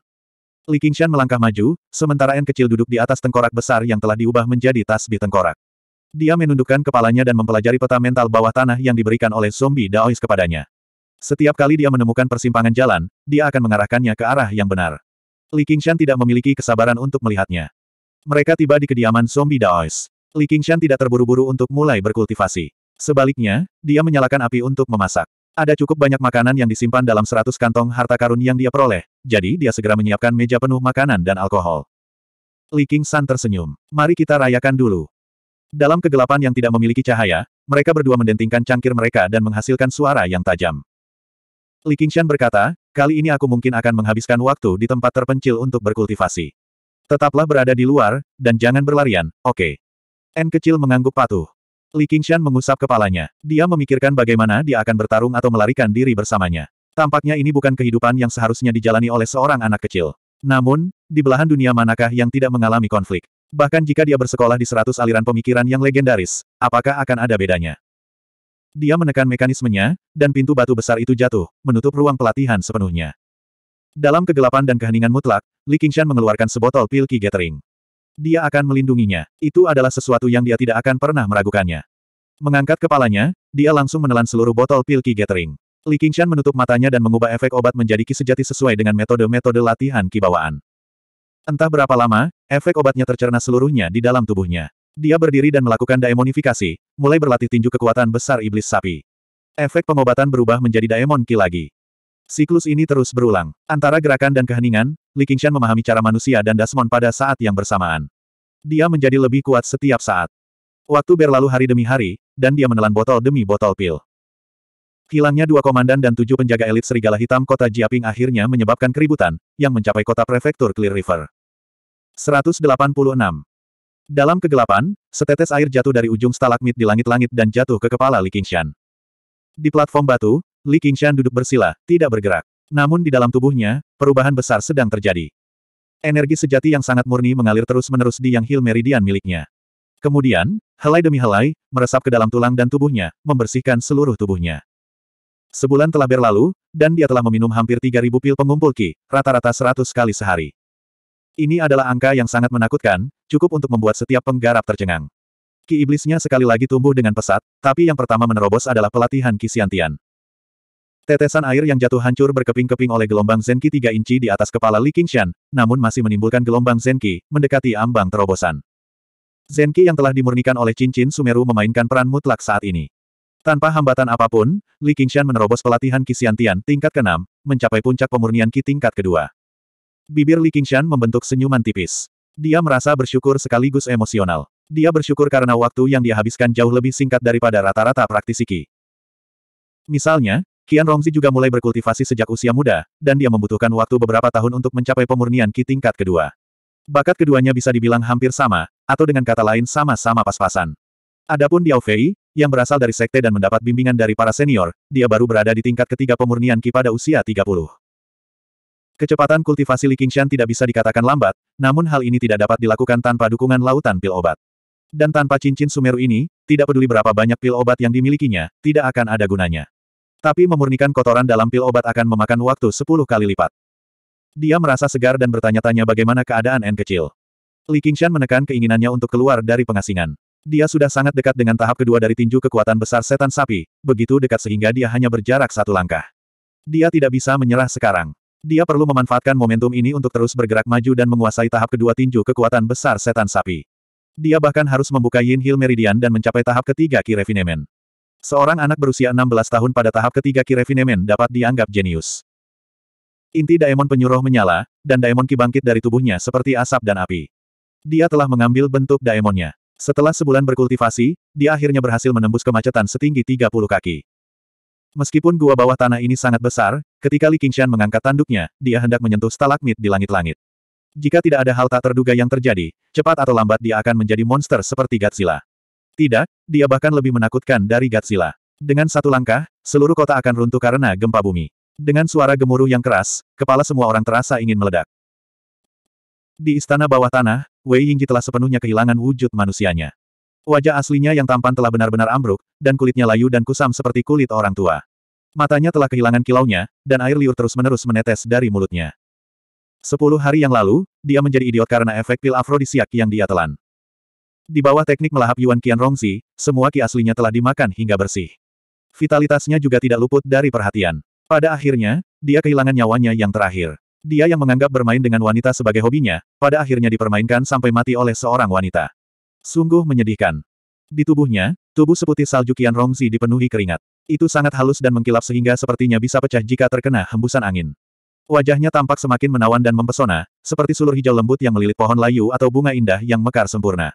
Li Qingshan melangkah maju, sementara N kecil duduk di atas tengkorak besar yang telah diubah menjadi tas di tengkorak. Dia menundukkan kepalanya dan mempelajari peta mental bawah tanah yang diberikan oleh zombie Daois kepadanya. Setiap kali dia menemukan persimpangan jalan, dia akan mengarahkannya ke arah yang benar. Li Qingshan tidak memiliki kesabaran untuk melihatnya. Mereka tiba di kediaman zombie Daois. Li Qingshan tidak terburu-buru untuk mulai berkultivasi. Sebaliknya, dia menyalakan api untuk memasak. Ada cukup banyak makanan yang disimpan dalam seratus kantong harta karun yang dia peroleh, jadi dia segera menyiapkan meja penuh makanan dan alkohol. Li King San tersenyum. Mari kita rayakan dulu. Dalam kegelapan yang tidak memiliki cahaya, mereka berdua mendentingkan cangkir mereka dan menghasilkan suara yang tajam. Li Qingshan berkata, kali ini aku mungkin akan menghabiskan waktu di tempat terpencil untuk berkultivasi. Tetaplah berada di luar, dan jangan berlarian, oke. Okay. N kecil mengangguk patuh. Li Qingshan mengusap kepalanya. Dia memikirkan bagaimana dia akan bertarung atau melarikan diri bersamanya. Tampaknya ini bukan kehidupan yang seharusnya dijalani oleh seorang anak kecil. Namun, di belahan dunia manakah yang tidak mengalami konflik? Bahkan jika dia bersekolah di seratus aliran pemikiran yang legendaris, apakah akan ada bedanya? Dia menekan mekanismenya, dan pintu batu besar itu jatuh, menutup ruang pelatihan sepenuhnya. Dalam kegelapan dan keheningan mutlak, Li Qingshan mengeluarkan sebotol pil ki Gathering. Dia akan melindunginya. Itu adalah sesuatu yang dia tidak akan pernah meragukannya. Mengangkat kepalanya, dia langsung menelan seluruh botol pil Qi Gathering. Li Qingshan menutup matanya dan mengubah efek obat menjadi Qi sejati sesuai dengan metode-metode latihan kibawaan. Entah berapa lama, efek obatnya tercerna seluruhnya di dalam tubuhnya. Dia berdiri dan melakukan daemonifikasi, mulai berlatih tinju kekuatan besar iblis sapi. Efek pengobatan berubah menjadi daemon Qi lagi. Siklus ini terus berulang. Antara gerakan dan keheningan, Li Qingshan memahami cara manusia dan Dasmon pada saat yang bersamaan. Dia menjadi lebih kuat setiap saat. Waktu berlalu hari demi hari, dan dia menelan botol demi botol pil. Hilangnya dua komandan dan tujuh penjaga elit serigala hitam kota Jiaping akhirnya menyebabkan keributan, yang mencapai kota prefektur Clear River. 186. Dalam kegelapan, setetes air jatuh dari ujung stalagmit di langit-langit dan jatuh ke kepala Li Qingshan. Di platform batu, Li Qingshan duduk bersila, tidak bergerak. Namun di dalam tubuhnya, perubahan besar sedang terjadi. Energi sejati yang sangat murni mengalir terus-menerus di yang hil Meridian miliknya. Kemudian, helai demi helai, meresap ke dalam tulang dan tubuhnya, membersihkan seluruh tubuhnya. Sebulan telah berlalu, dan dia telah meminum hampir 3.000 pil pengumpul Ki, rata-rata 100 kali sehari. Ini adalah angka yang sangat menakutkan, cukup untuk membuat setiap penggarap tercengang. Ki iblisnya sekali lagi tumbuh dengan pesat, tapi yang pertama menerobos adalah pelatihan Ki Siantian. Tetesan air yang jatuh hancur berkeping-keping oleh gelombang Zenki tiga inci di atas kepala Li Qingshan, namun masih menimbulkan gelombang Zenki, mendekati ambang terobosan. Zenki yang telah dimurnikan oleh cincin Sumeru memainkan peran mutlak saat ini. Tanpa hambatan apapun, Li Qingshan menerobos pelatihan Kisiantian tingkat ke-6, mencapai puncak pemurnian Ki tingkat kedua. Bibir Li Qingshan membentuk senyuman tipis. Dia merasa bersyukur sekaligus emosional. Dia bersyukur karena waktu yang dihabiskan jauh lebih singkat daripada rata-rata praktisi Ki. Misalnya, Qian Rongzi juga mulai berkultivasi sejak usia muda, dan dia membutuhkan waktu beberapa tahun untuk mencapai pemurnian Qi tingkat kedua. Bakat keduanya bisa dibilang hampir sama, atau dengan kata lain sama-sama pas-pasan. Adapun Diao Fei, yang berasal dari sekte dan mendapat bimbingan dari para senior, dia baru berada di tingkat ketiga pemurnian Qi pada usia 30. Kecepatan kultivasi Li Qingshan tidak bisa dikatakan lambat, namun hal ini tidak dapat dilakukan tanpa dukungan lautan pil obat. Dan tanpa cincin Sumeru ini, tidak peduli berapa banyak pil obat yang dimilikinya, tidak akan ada gunanya. Tapi memurnikan kotoran dalam pil obat akan memakan waktu sepuluh kali lipat. Dia merasa segar dan bertanya-tanya bagaimana keadaan N kecil. Li Qingshan menekan keinginannya untuk keluar dari pengasingan. Dia sudah sangat dekat dengan tahap kedua dari tinju kekuatan besar setan sapi, begitu dekat sehingga dia hanya berjarak satu langkah. Dia tidak bisa menyerah sekarang. Dia perlu memanfaatkan momentum ini untuk terus bergerak maju dan menguasai tahap kedua tinju kekuatan besar setan sapi. Dia bahkan harus membuka Yin Hill Meridian dan mencapai tahap ketiga Ki Kirefinemen. Seorang anak berusia 16 tahun pada tahap ketiga Kirefinemen dapat dianggap jenius. Inti Daemon penyuruh menyala, dan Daemon kibangkit dari tubuhnya seperti asap dan api. Dia telah mengambil bentuk Daemonnya. Setelah sebulan berkultivasi, dia akhirnya berhasil menembus kemacetan setinggi 30 kaki. Meskipun gua bawah tanah ini sangat besar, ketika Li Qingshan mengangkat tanduknya, dia hendak menyentuh stalagmit di langit-langit. Jika tidak ada hal tak terduga yang terjadi, cepat atau lambat dia akan menjadi monster seperti Godzilla. Tidak, dia bahkan lebih menakutkan dari Godzilla. Dengan satu langkah, seluruh kota akan runtuh karena gempa bumi. Dengan suara gemuruh yang keras, kepala semua orang terasa ingin meledak. Di istana bawah tanah, Wei Yingji telah sepenuhnya kehilangan wujud manusianya. Wajah aslinya yang tampan telah benar-benar ambruk, dan kulitnya layu dan kusam seperti kulit orang tua. Matanya telah kehilangan kilaunya, dan air liur terus-menerus menetes dari mulutnya. Sepuluh hari yang lalu, dia menjadi idiot karena efek pil afrodisiak yang dia telan. Di bawah teknik melahap Yuan Qian semua ki aslinya telah dimakan hingga bersih. Vitalitasnya juga tidak luput dari perhatian. Pada akhirnya, dia kehilangan nyawanya yang terakhir. Dia yang menganggap bermain dengan wanita sebagai hobinya, pada akhirnya dipermainkan sampai mati oleh seorang wanita. Sungguh menyedihkan. Di tubuhnya, tubuh seputih salju Qian Rongzi dipenuhi keringat. Itu sangat halus dan mengkilap sehingga sepertinya bisa pecah jika terkena hembusan angin. Wajahnya tampak semakin menawan dan mempesona, seperti sulur hijau lembut yang melilit pohon layu atau bunga indah yang mekar sempurna.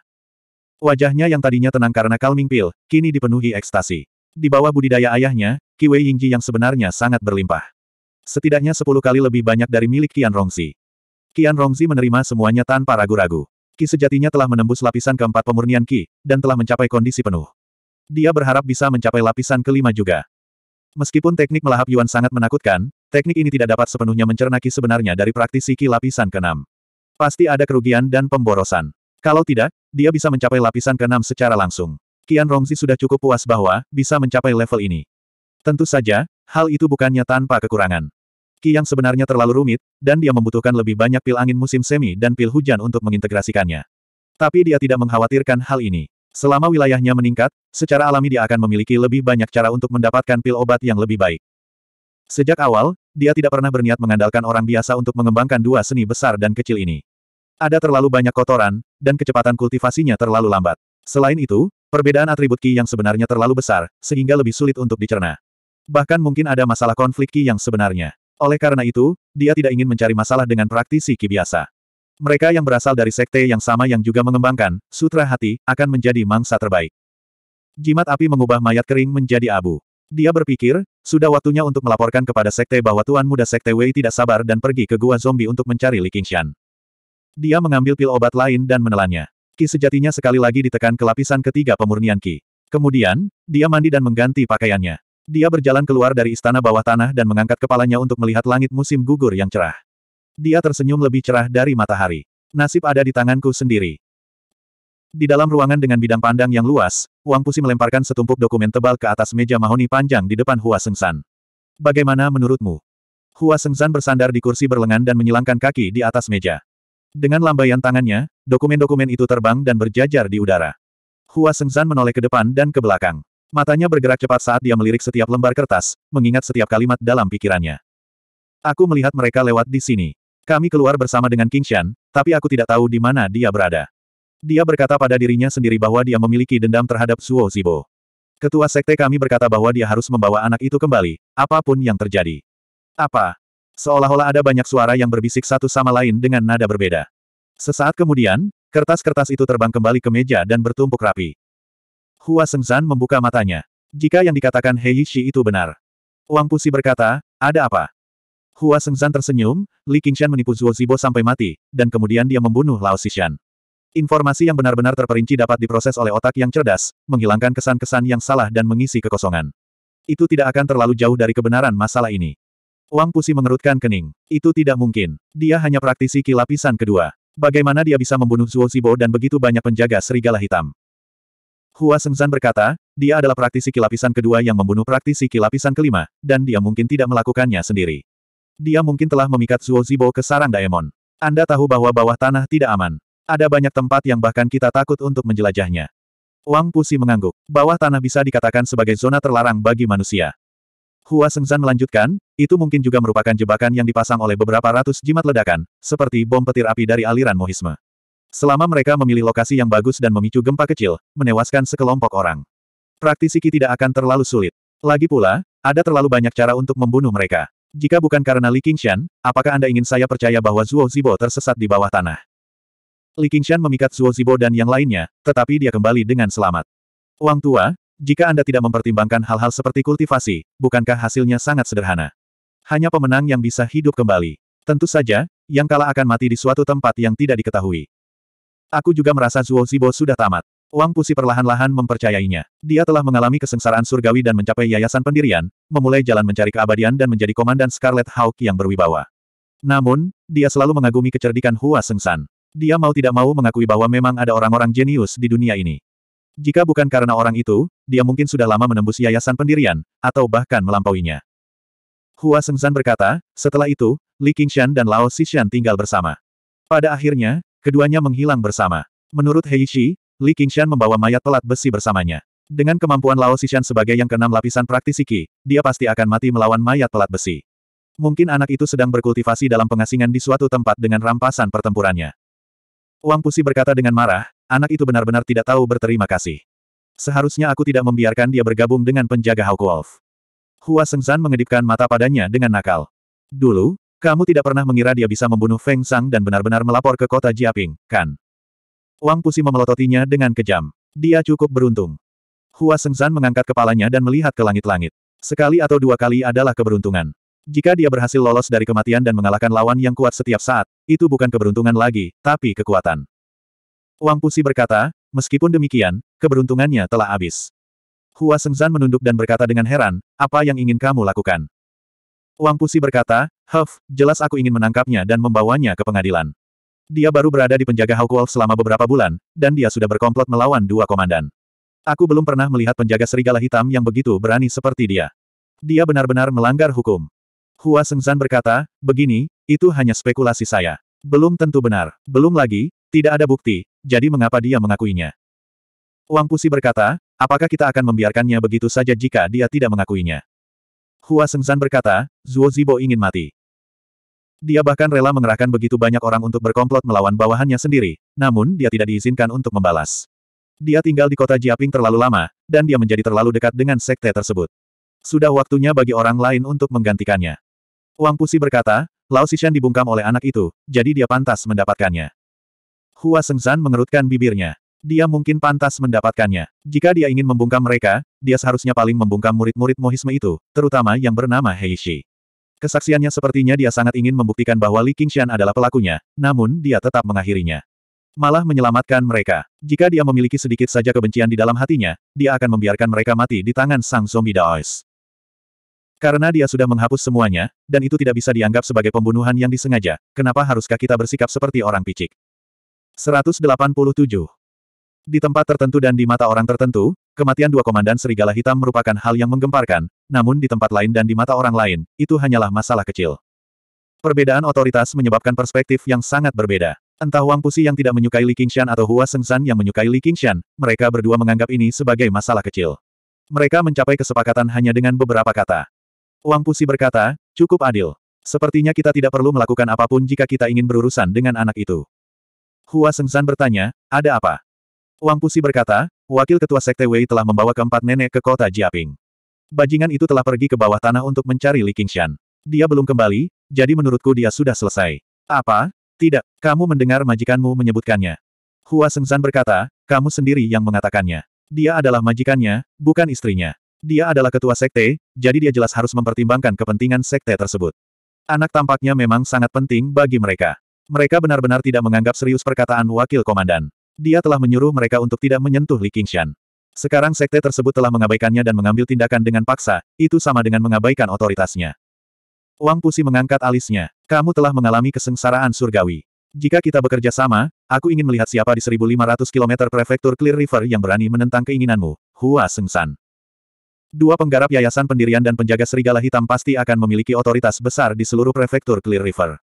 Wajahnya yang tadinya tenang karena calming pill, kini dipenuhi ekstasi. Di bawah budidaya ayahnya, Kiwei Yingji yang sebenarnya sangat berlimpah. Setidaknya sepuluh kali lebih banyak dari milik Qian Rongzi. Qian Rongzi menerima semuanya tanpa ragu-ragu. Ki sejatinya telah menembus lapisan keempat pemurnian Ki, dan telah mencapai kondisi penuh. Dia berharap bisa mencapai lapisan kelima juga. Meskipun teknik melahap Yuan sangat menakutkan, teknik ini tidak dapat sepenuhnya mencerna Ki sebenarnya dari praktisi Ki lapisan keenam. Pasti ada kerugian dan pemborosan. Kalau tidak, dia bisa mencapai lapisan ke-6 secara langsung. Qian Rongzi sudah cukup puas bahwa bisa mencapai level ini. Tentu saja, hal itu bukannya tanpa kekurangan. Qi yang sebenarnya terlalu rumit, dan dia membutuhkan lebih banyak pil angin musim semi dan pil hujan untuk mengintegrasikannya. Tapi dia tidak mengkhawatirkan hal ini. Selama wilayahnya meningkat, secara alami dia akan memiliki lebih banyak cara untuk mendapatkan pil obat yang lebih baik. Sejak awal, dia tidak pernah berniat mengandalkan orang biasa untuk mengembangkan dua seni besar dan kecil ini. Ada terlalu banyak kotoran, dan kecepatan kultivasinya terlalu lambat. Selain itu, perbedaan atribut Ki yang sebenarnya terlalu besar, sehingga lebih sulit untuk dicerna. Bahkan mungkin ada masalah konflik Ki yang sebenarnya. Oleh karena itu, dia tidak ingin mencari masalah dengan praktisi Ki biasa. Mereka yang berasal dari sekte yang sama yang juga mengembangkan, sutra hati, akan menjadi mangsa terbaik. Jimat api mengubah mayat kering menjadi abu. Dia berpikir, sudah waktunya untuk melaporkan kepada sekte bahwa Tuan Muda Sekte Wei tidak sabar dan pergi ke gua zombie untuk mencari Li Qingshan. Dia mengambil pil obat lain dan menelannya. Ki sejatinya sekali lagi ditekan ke lapisan ketiga pemurnian Ki. Kemudian, dia mandi dan mengganti pakaiannya. Dia berjalan keluar dari istana bawah tanah dan mengangkat kepalanya untuk melihat langit musim gugur yang cerah. Dia tersenyum lebih cerah dari matahari. Nasib ada di tanganku sendiri. Di dalam ruangan dengan bidang pandang yang luas, Wang Pusi melemparkan setumpuk dokumen tebal ke atas meja mahoni panjang di depan Hua Sengsan. Bagaimana menurutmu? Hua Sengsan bersandar di kursi berlengan dan menyilangkan kaki di atas meja. Dengan lambaian tangannya, dokumen-dokumen itu terbang dan berjajar di udara. Hua Sengzan menoleh ke depan dan ke belakang. Matanya bergerak cepat saat dia melirik setiap lembar kertas, mengingat setiap kalimat dalam pikirannya. Aku melihat mereka lewat di sini. Kami keluar bersama dengan Shan, tapi aku tidak tahu di mana dia berada. Dia berkata pada dirinya sendiri bahwa dia memiliki dendam terhadap Suo Zibo. Ketua sekte kami berkata bahwa dia harus membawa anak itu kembali, apapun yang terjadi. Apa? Seolah-olah ada banyak suara yang berbisik satu sama lain dengan nada berbeda. Sesaat kemudian, kertas-kertas itu terbang kembali ke meja dan bertumpuk rapi. Hua Sengzan membuka matanya. Jika yang dikatakan Hei Shi itu benar. Wang Pusi berkata, ada apa? Hua Sengzan tersenyum, Li Qingshan menipu Zuo Zibo sampai mati, dan kemudian dia membunuh Lao Xishan. Informasi yang benar-benar terperinci dapat diproses oleh otak yang cerdas, menghilangkan kesan-kesan yang salah dan mengisi kekosongan. Itu tidak akan terlalu jauh dari kebenaran masalah ini. Wang Pusi mengerutkan kening. Itu tidak mungkin. Dia hanya praktisi kilapisan kedua. Bagaimana dia bisa membunuh Zuo Zibo dan begitu banyak penjaga serigala hitam? Hua Sengzan berkata, dia adalah praktisi kilapisan kedua yang membunuh praktisi kilapisan kelima, dan dia mungkin tidak melakukannya sendiri. Dia mungkin telah memikat Zuo Zibo ke sarang Daemon. Anda tahu bahwa bawah tanah tidak aman. Ada banyak tempat yang bahkan kita takut untuk menjelajahnya. Wang Pusi mengangguk. Bawah tanah bisa dikatakan sebagai zona terlarang bagi manusia. Hua Sengzan melanjutkan, itu mungkin juga merupakan jebakan yang dipasang oleh beberapa ratus jimat ledakan, seperti bom petir api dari aliran Mohisme. Selama mereka memilih lokasi yang bagus dan memicu gempa kecil, menewaskan sekelompok orang. Praktisi Qi tidak akan terlalu sulit. Lagi pula, ada terlalu banyak cara untuk membunuh mereka. Jika bukan karena Li Qingshan, apakah Anda ingin saya percaya bahwa Zhuo Zibo tersesat di bawah tanah? Li Qingshan memikat Zhuo Zibo dan yang lainnya, tetapi dia kembali dengan selamat. Wang Tua, jika Anda tidak mempertimbangkan hal-hal seperti kultivasi, bukankah hasilnya sangat sederhana? Hanya pemenang yang bisa hidup kembali. Tentu saja, yang kalah akan mati di suatu tempat yang tidak diketahui. Aku juga merasa Zuo Zibo sudah tamat. Wang Pusi perlahan-lahan mempercayainya. Dia telah mengalami kesengsaraan surgawi dan mencapai yayasan pendirian, memulai jalan mencari keabadian dan menjadi komandan Scarlet Hawk yang berwibawa. Namun, dia selalu mengagumi kecerdikan Hua Sengsan. Dia mau tidak mau mengakui bahwa memang ada orang-orang jenius di dunia ini. Jika bukan karena orang itu, dia mungkin sudah lama menembus yayasan pendirian, atau bahkan melampauinya. Hua Sengzan berkata, setelah itu, Li Qingshan dan Lao Xishan tinggal bersama. Pada akhirnya, keduanya menghilang bersama. Menurut Heishi, Li Qingshan membawa mayat pelat besi bersamanya. Dengan kemampuan Lao Xishan sebagai yang keenam lapisan praktisi dia pasti akan mati melawan mayat pelat besi. Mungkin anak itu sedang berkultivasi dalam pengasingan di suatu tempat dengan rampasan pertempurannya. Wang Pusi berkata dengan marah, anak itu benar-benar tidak tahu berterima kasih. Seharusnya aku tidak membiarkan dia bergabung dengan penjaga Hawk Wolf. Hua Sengzan mengedipkan mata padanya dengan nakal. Dulu, kamu tidak pernah mengira dia bisa membunuh Feng Sang dan benar-benar melapor ke kota Jiaping, kan? Wang Pusi memelototinya dengan kejam. Dia cukup beruntung. Hua Sengzan mengangkat kepalanya dan melihat ke langit-langit. Sekali atau dua kali adalah keberuntungan. Jika dia berhasil lolos dari kematian dan mengalahkan lawan yang kuat setiap saat, itu bukan keberuntungan lagi, tapi kekuatan. Wang Pusi berkata, meskipun demikian, keberuntungannya telah habis. Hua Sengzan menunduk dan berkata dengan heran, apa yang ingin kamu lakukan? Wang Pusi berkata, Huff, jelas aku ingin menangkapnya dan membawanya ke pengadilan. Dia baru berada di penjaga Hawk selama beberapa bulan, dan dia sudah berkomplot melawan dua komandan. Aku belum pernah melihat penjaga serigala hitam yang begitu berani seperti dia. Dia benar-benar melanggar hukum. Hua Sengzan berkata, begini, itu hanya spekulasi saya. Belum tentu benar. Belum lagi, tidak ada bukti, jadi mengapa dia mengakuinya? Wang Pusi berkata, apakah kita akan membiarkannya begitu saja jika dia tidak mengakuinya? Hua Sengzan berkata, Zuo Zibo ingin mati. Dia bahkan rela mengerahkan begitu banyak orang untuk berkomplot melawan bawahannya sendiri, namun dia tidak diizinkan untuk membalas. Dia tinggal di kota Jiaping terlalu lama, dan dia menjadi terlalu dekat dengan sekte tersebut. Sudah waktunya bagi orang lain untuk menggantikannya. Wang Pusi berkata, Lao Xishan dibungkam oleh anak itu, jadi dia pantas mendapatkannya. Hua Sengzan mengerutkan bibirnya. Dia mungkin pantas mendapatkannya. Jika dia ingin membungkam mereka, dia seharusnya paling membungkam murid-murid Mohisme itu, terutama yang bernama Heishi. Kesaksiannya sepertinya dia sangat ingin membuktikan bahwa Li Qingxian adalah pelakunya, namun dia tetap mengakhirinya. Malah menyelamatkan mereka. Jika dia memiliki sedikit saja kebencian di dalam hatinya, dia akan membiarkan mereka mati di tangan sang zombie Daois. Karena dia sudah menghapus semuanya, dan itu tidak bisa dianggap sebagai pembunuhan yang disengaja, kenapa haruskah kita bersikap seperti orang picik? 187. Di tempat tertentu dan di mata orang tertentu, kematian dua komandan serigala hitam merupakan hal yang menggemparkan, namun di tempat lain dan di mata orang lain, itu hanyalah masalah kecil. Perbedaan otoritas menyebabkan perspektif yang sangat berbeda. Entah Wang Pusi yang tidak menyukai Li Qingshan atau Hua Sengsan yang menyukai Li Qingshan, mereka berdua menganggap ini sebagai masalah kecil. Mereka mencapai kesepakatan hanya dengan beberapa kata. Wang Pusi berkata, cukup adil. Sepertinya kita tidak perlu melakukan apapun jika kita ingin berurusan dengan anak itu. Hua Sengzan bertanya, ada apa? Wang Pusi berkata, wakil ketua Sekte Wei telah membawa keempat nenek ke kota Jiaping. Bajingan itu telah pergi ke bawah tanah untuk mencari Li Qingshan. Dia belum kembali, jadi menurutku dia sudah selesai. Apa? Tidak, kamu mendengar majikanmu menyebutkannya. Hua Sengzan berkata, kamu sendiri yang mengatakannya. Dia adalah majikannya, bukan istrinya. Dia adalah ketua sekte, jadi dia jelas harus mempertimbangkan kepentingan sekte tersebut. Anak tampaknya memang sangat penting bagi mereka. Mereka benar-benar tidak menganggap serius perkataan wakil komandan. Dia telah menyuruh mereka untuk tidak menyentuh Li Qingshan. Sekarang sekte tersebut telah mengabaikannya dan mengambil tindakan dengan paksa, itu sama dengan mengabaikan otoritasnya. Wang Pusi mengangkat alisnya. Kamu telah mengalami kesengsaraan surgawi. Jika kita bekerja sama, aku ingin melihat siapa di 1500 km prefektur Clear River yang berani menentang keinginanmu, Hua Sengsan. Dua penggarap yayasan pendirian dan penjaga serigala hitam pasti akan memiliki otoritas besar di seluruh prefektur Clear River.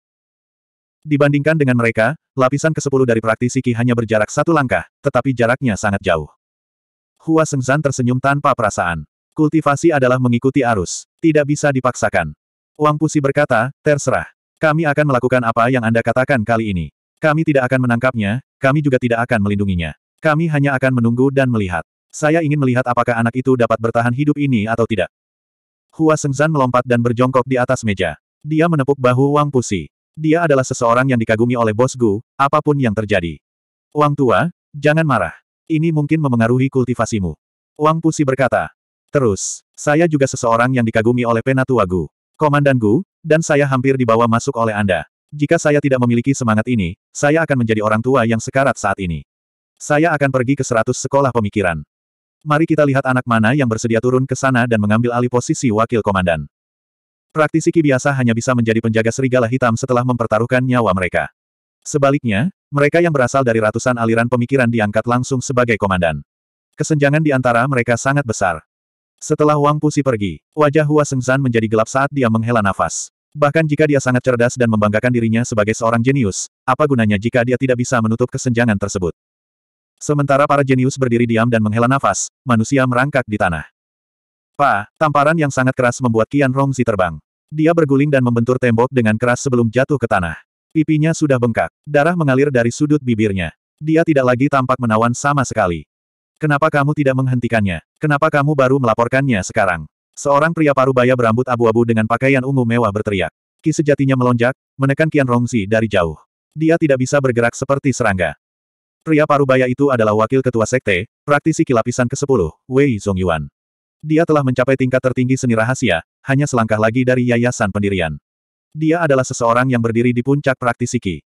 Dibandingkan dengan mereka, lapisan ke-10 dari praktisi Qi hanya berjarak satu langkah, tetapi jaraknya sangat jauh. Hua Sengzan tersenyum tanpa perasaan. Kultivasi adalah mengikuti arus. Tidak bisa dipaksakan. Wang Pusi berkata, terserah. Kami akan melakukan apa yang Anda katakan kali ini. Kami tidak akan menangkapnya, kami juga tidak akan melindunginya. Kami hanya akan menunggu dan melihat. Saya ingin melihat apakah anak itu dapat bertahan hidup ini atau tidak. Hua Sengzan melompat dan berjongkok di atas meja. Dia menepuk bahu Wang Pusi. Dia adalah seseorang yang dikagumi oleh bos Gu, apapun yang terjadi. Wang tua, jangan marah. Ini mungkin memengaruhi kultivasimu. Wang Pusi berkata. Terus, saya juga seseorang yang dikagumi oleh penatua Gu. Komandan Gu, dan saya hampir dibawa masuk oleh Anda. Jika saya tidak memiliki semangat ini, saya akan menjadi orang tua yang sekarat saat ini. Saya akan pergi ke seratus sekolah pemikiran. Mari kita lihat anak mana yang bersedia turun ke sana dan mengambil alih posisi wakil komandan. Praktisi Ki biasa hanya bisa menjadi penjaga serigala hitam setelah mempertaruhkan nyawa mereka. Sebaliknya, mereka yang berasal dari ratusan aliran pemikiran diangkat langsung sebagai komandan. Kesenjangan di antara mereka sangat besar. Setelah Wang Pusi pergi, wajah Hua Sengzan menjadi gelap saat dia menghela nafas. Bahkan jika dia sangat cerdas dan membanggakan dirinya sebagai seorang jenius, apa gunanya jika dia tidak bisa menutup kesenjangan tersebut? Sementara para jenius berdiri diam dan menghela nafas, manusia merangkak di tanah. Pa, tamparan yang sangat keras membuat Qian Rongzi terbang. Dia berguling dan membentur tembok dengan keras sebelum jatuh ke tanah. Pipinya sudah bengkak, darah mengalir dari sudut bibirnya. Dia tidak lagi tampak menawan sama sekali. Kenapa kamu tidak menghentikannya? Kenapa kamu baru melaporkannya sekarang? Seorang pria parubaya berambut abu-abu dengan pakaian ungu mewah berteriak. Ki sejatinya melonjak, menekan Qian Rongzi dari jauh. Dia tidak bisa bergerak seperti serangga. Pria parubaya itu adalah wakil ketua sekte, praktisi kilapisan ke-10, Wei Zongyuan. Dia telah mencapai tingkat tertinggi seni rahasia, hanya selangkah lagi dari yayasan pendirian. Dia adalah seseorang yang berdiri di puncak praktisiki.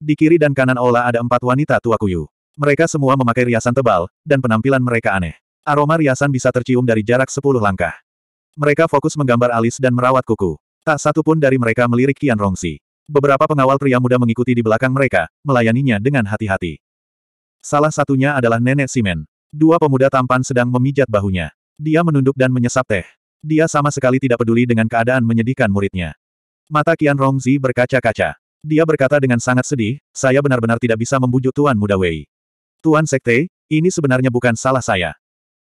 Di kiri dan kanan Ola ada empat wanita tua kuyu. Mereka semua memakai riasan tebal, dan penampilan mereka aneh. Aroma riasan bisa tercium dari jarak sepuluh langkah. Mereka fokus menggambar alis dan merawat kuku. Tak satu pun dari mereka melirik Kian Rongsi. Beberapa pengawal pria muda mengikuti di belakang mereka, melayaninya dengan hati-hati. Salah satunya adalah Nenek Simen. Dua pemuda tampan sedang memijat bahunya. Dia menunduk dan menyesap teh. Dia sama sekali tidak peduli dengan keadaan menyedihkan muridnya. Mata Qian Rongzi berkaca-kaca. Dia berkata dengan sangat sedih, saya benar-benar tidak bisa membujuk Tuan Muda Wei. Tuan Sekte, ini sebenarnya bukan salah saya.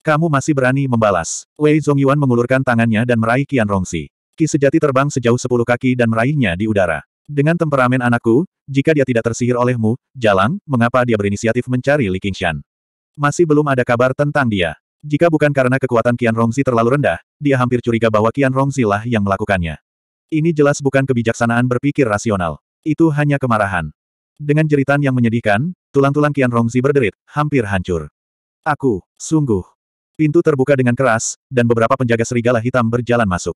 Kamu masih berani membalas. Wei Zongyuan mengulurkan tangannya dan meraih Qian Rongzi. Ki sejati terbang sejauh sepuluh kaki dan meraihnya di udara. Dengan temperamen anakku, jika dia tidak tersihir olehmu, Jalang, mengapa dia berinisiatif mencari Li Qingshan? Masih belum ada kabar tentang dia. Jika bukan karena kekuatan Qian Rongzi terlalu rendah, dia hampir curiga bahwa Qian Rongzi lah yang melakukannya. Ini jelas bukan kebijaksanaan berpikir rasional. Itu hanya kemarahan. Dengan jeritan yang menyedihkan, tulang-tulang Qian Rongzi berderit, hampir hancur. Aku, sungguh. Pintu terbuka dengan keras, dan beberapa penjaga serigala hitam berjalan masuk.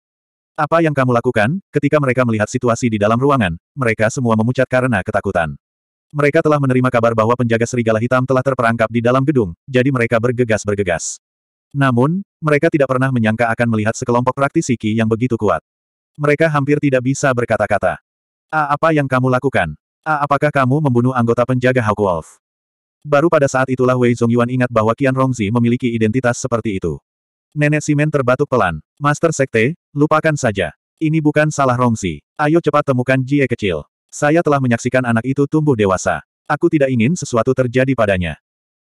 Apa yang kamu lakukan, ketika mereka melihat situasi di dalam ruangan, mereka semua memucat karena ketakutan. Mereka telah menerima kabar bahwa penjaga serigala hitam telah terperangkap di dalam gedung, jadi mereka bergegas-bergegas. Namun, mereka tidak pernah menyangka akan melihat sekelompok praktisi Qi yang begitu kuat. Mereka hampir tidak bisa berkata-kata. A apa yang kamu lakukan? A apakah kamu membunuh anggota penjaga Hawk Wolf? Baru pada saat itulah Wei Zongyuan ingat bahwa Qian Rongzi memiliki identitas seperti itu. Nenek Simen terbatuk pelan. Master Sekte, lupakan saja. Ini bukan salah Rongzi. Ayo cepat temukan Jie kecil. Saya telah menyaksikan anak itu tumbuh dewasa. Aku tidak ingin sesuatu terjadi padanya.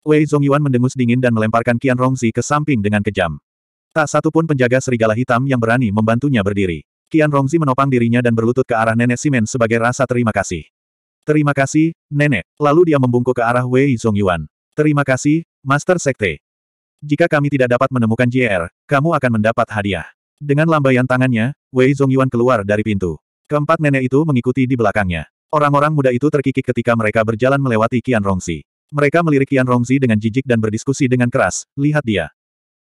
Wei Zongyuan mendengus dingin dan melemparkan Qian Rongzi ke samping dengan kejam. Tak satu pun penjaga serigala hitam yang berani membantunya berdiri. Qian Rongzi menopang dirinya dan berlutut ke arah nenek Simen sebagai rasa terima kasih. Terima kasih, nenek. Lalu dia membungkuk ke arah Wei Zongyuan. Terima kasih, Master Sekte. Jika kami tidak dapat menemukan JR, er, kamu akan mendapat hadiah. Dengan lambaian tangannya, Wei Zongyuan keluar dari pintu. Keempat nenek itu mengikuti di belakangnya. Orang-orang muda itu terkikik ketika mereka berjalan melewati Qian Rongzi. Mereka melirik Yan Rongzi dengan jijik dan berdiskusi dengan keras, lihat dia.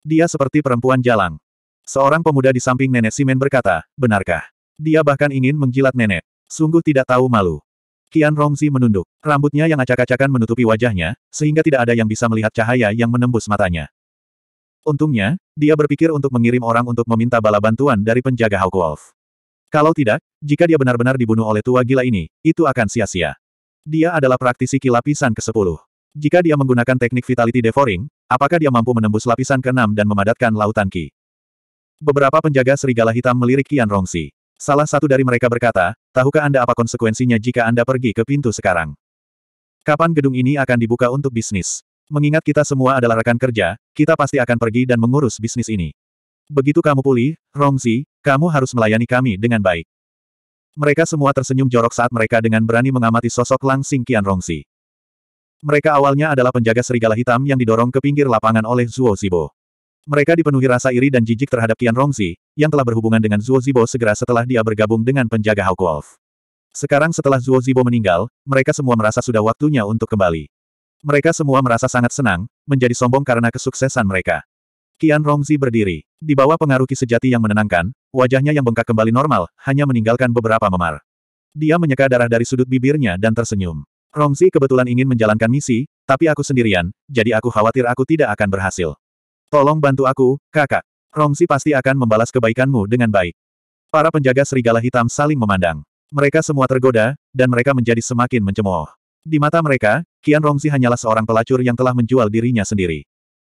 Dia seperti perempuan jalang. Seorang pemuda di samping nenek Simen berkata, benarkah? Dia bahkan ingin menjilat nenek. Sungguh tidak tahu malu. Kian Rongzi menunduk. Rambutnya yang acak-acakan menutupi wajahnya, sehingga tidak ada yang bisa melihat cahaya yang menembus matanya. Untungnya, dia berpikir untuk mengirim orang untuk meminta bala bantuan dari penjaga Hawk Wolf. Kalau tidak, jika dia benar-benar dibunuh oleh tua gila ini, itu akan sia-sia. Dia adalah praktisi kilapisan ke-10. Jika dia menggunakan teknik Vitality Devouring, apakah dia mampu menembus lapisan keenam dan memadatkan lautan Ki? Beberapa penjaga serigala hitam melirik Qian Rongsi. Salah satu dari mereka berkata, tahukah Anda apa konsekuensinya jika Anda pergi ke pintu sekarang? Kapan gedung ini akan dibuka untuk bisnis? Mengingat kita semua adalah rekan kerja, kita pasti akan pergi dan mengurus bisnis ini. Begitu kamu pulih, Rongzi, kamu harus melayani kami dengan baik. Mereka semua tersenyum jorok saat mereka dengan berani mengamati sosok langsing Kian Qian Rongzi. Mereka awalnya adalah penjaga serigala hitam yang didorong ke pinggir lapangan oleh Zuo Zibo. Mereka dipenuhi rasa iri dan jijik terhadap Qian Rongzi, yang telah berhubungan dengan Zuo Zibo segera setelah dia bergabung dengan penjaga Hawk Wolf. Sekarang setelah Zuo Zibo meninggal, mereka semua merasa sudah waktunya untuk kembali. Mereka semua merasa sangat senang, menjadi sombong karena kesuksesan mereka. Qian Rongzi berdiri. Di bawah pengaruh ki sejati yang menenangkan, wajahnya yang bengkak kembali normal, hanya meninggalkan beberapa memar. Dia menyeka darah dari sudut bibirnya dan tersenyum. Rongzi kebetulan ingin menjalankan misi, tapi aku sendirian, jadi aku khawatir aku tidak akan berhasil. Tolong bantu aku, kakak. Rongzi pasti akan membalas kebaikanmu dengan baik. Para penjaga serigala hitam saling memandang. Mereka semua tergoda, dan mereka menjadi semakin mencemooh. Di mata mereka, Kian Rongzi hanyalah seorang pelacur yang telah menjual dirinya sendiri.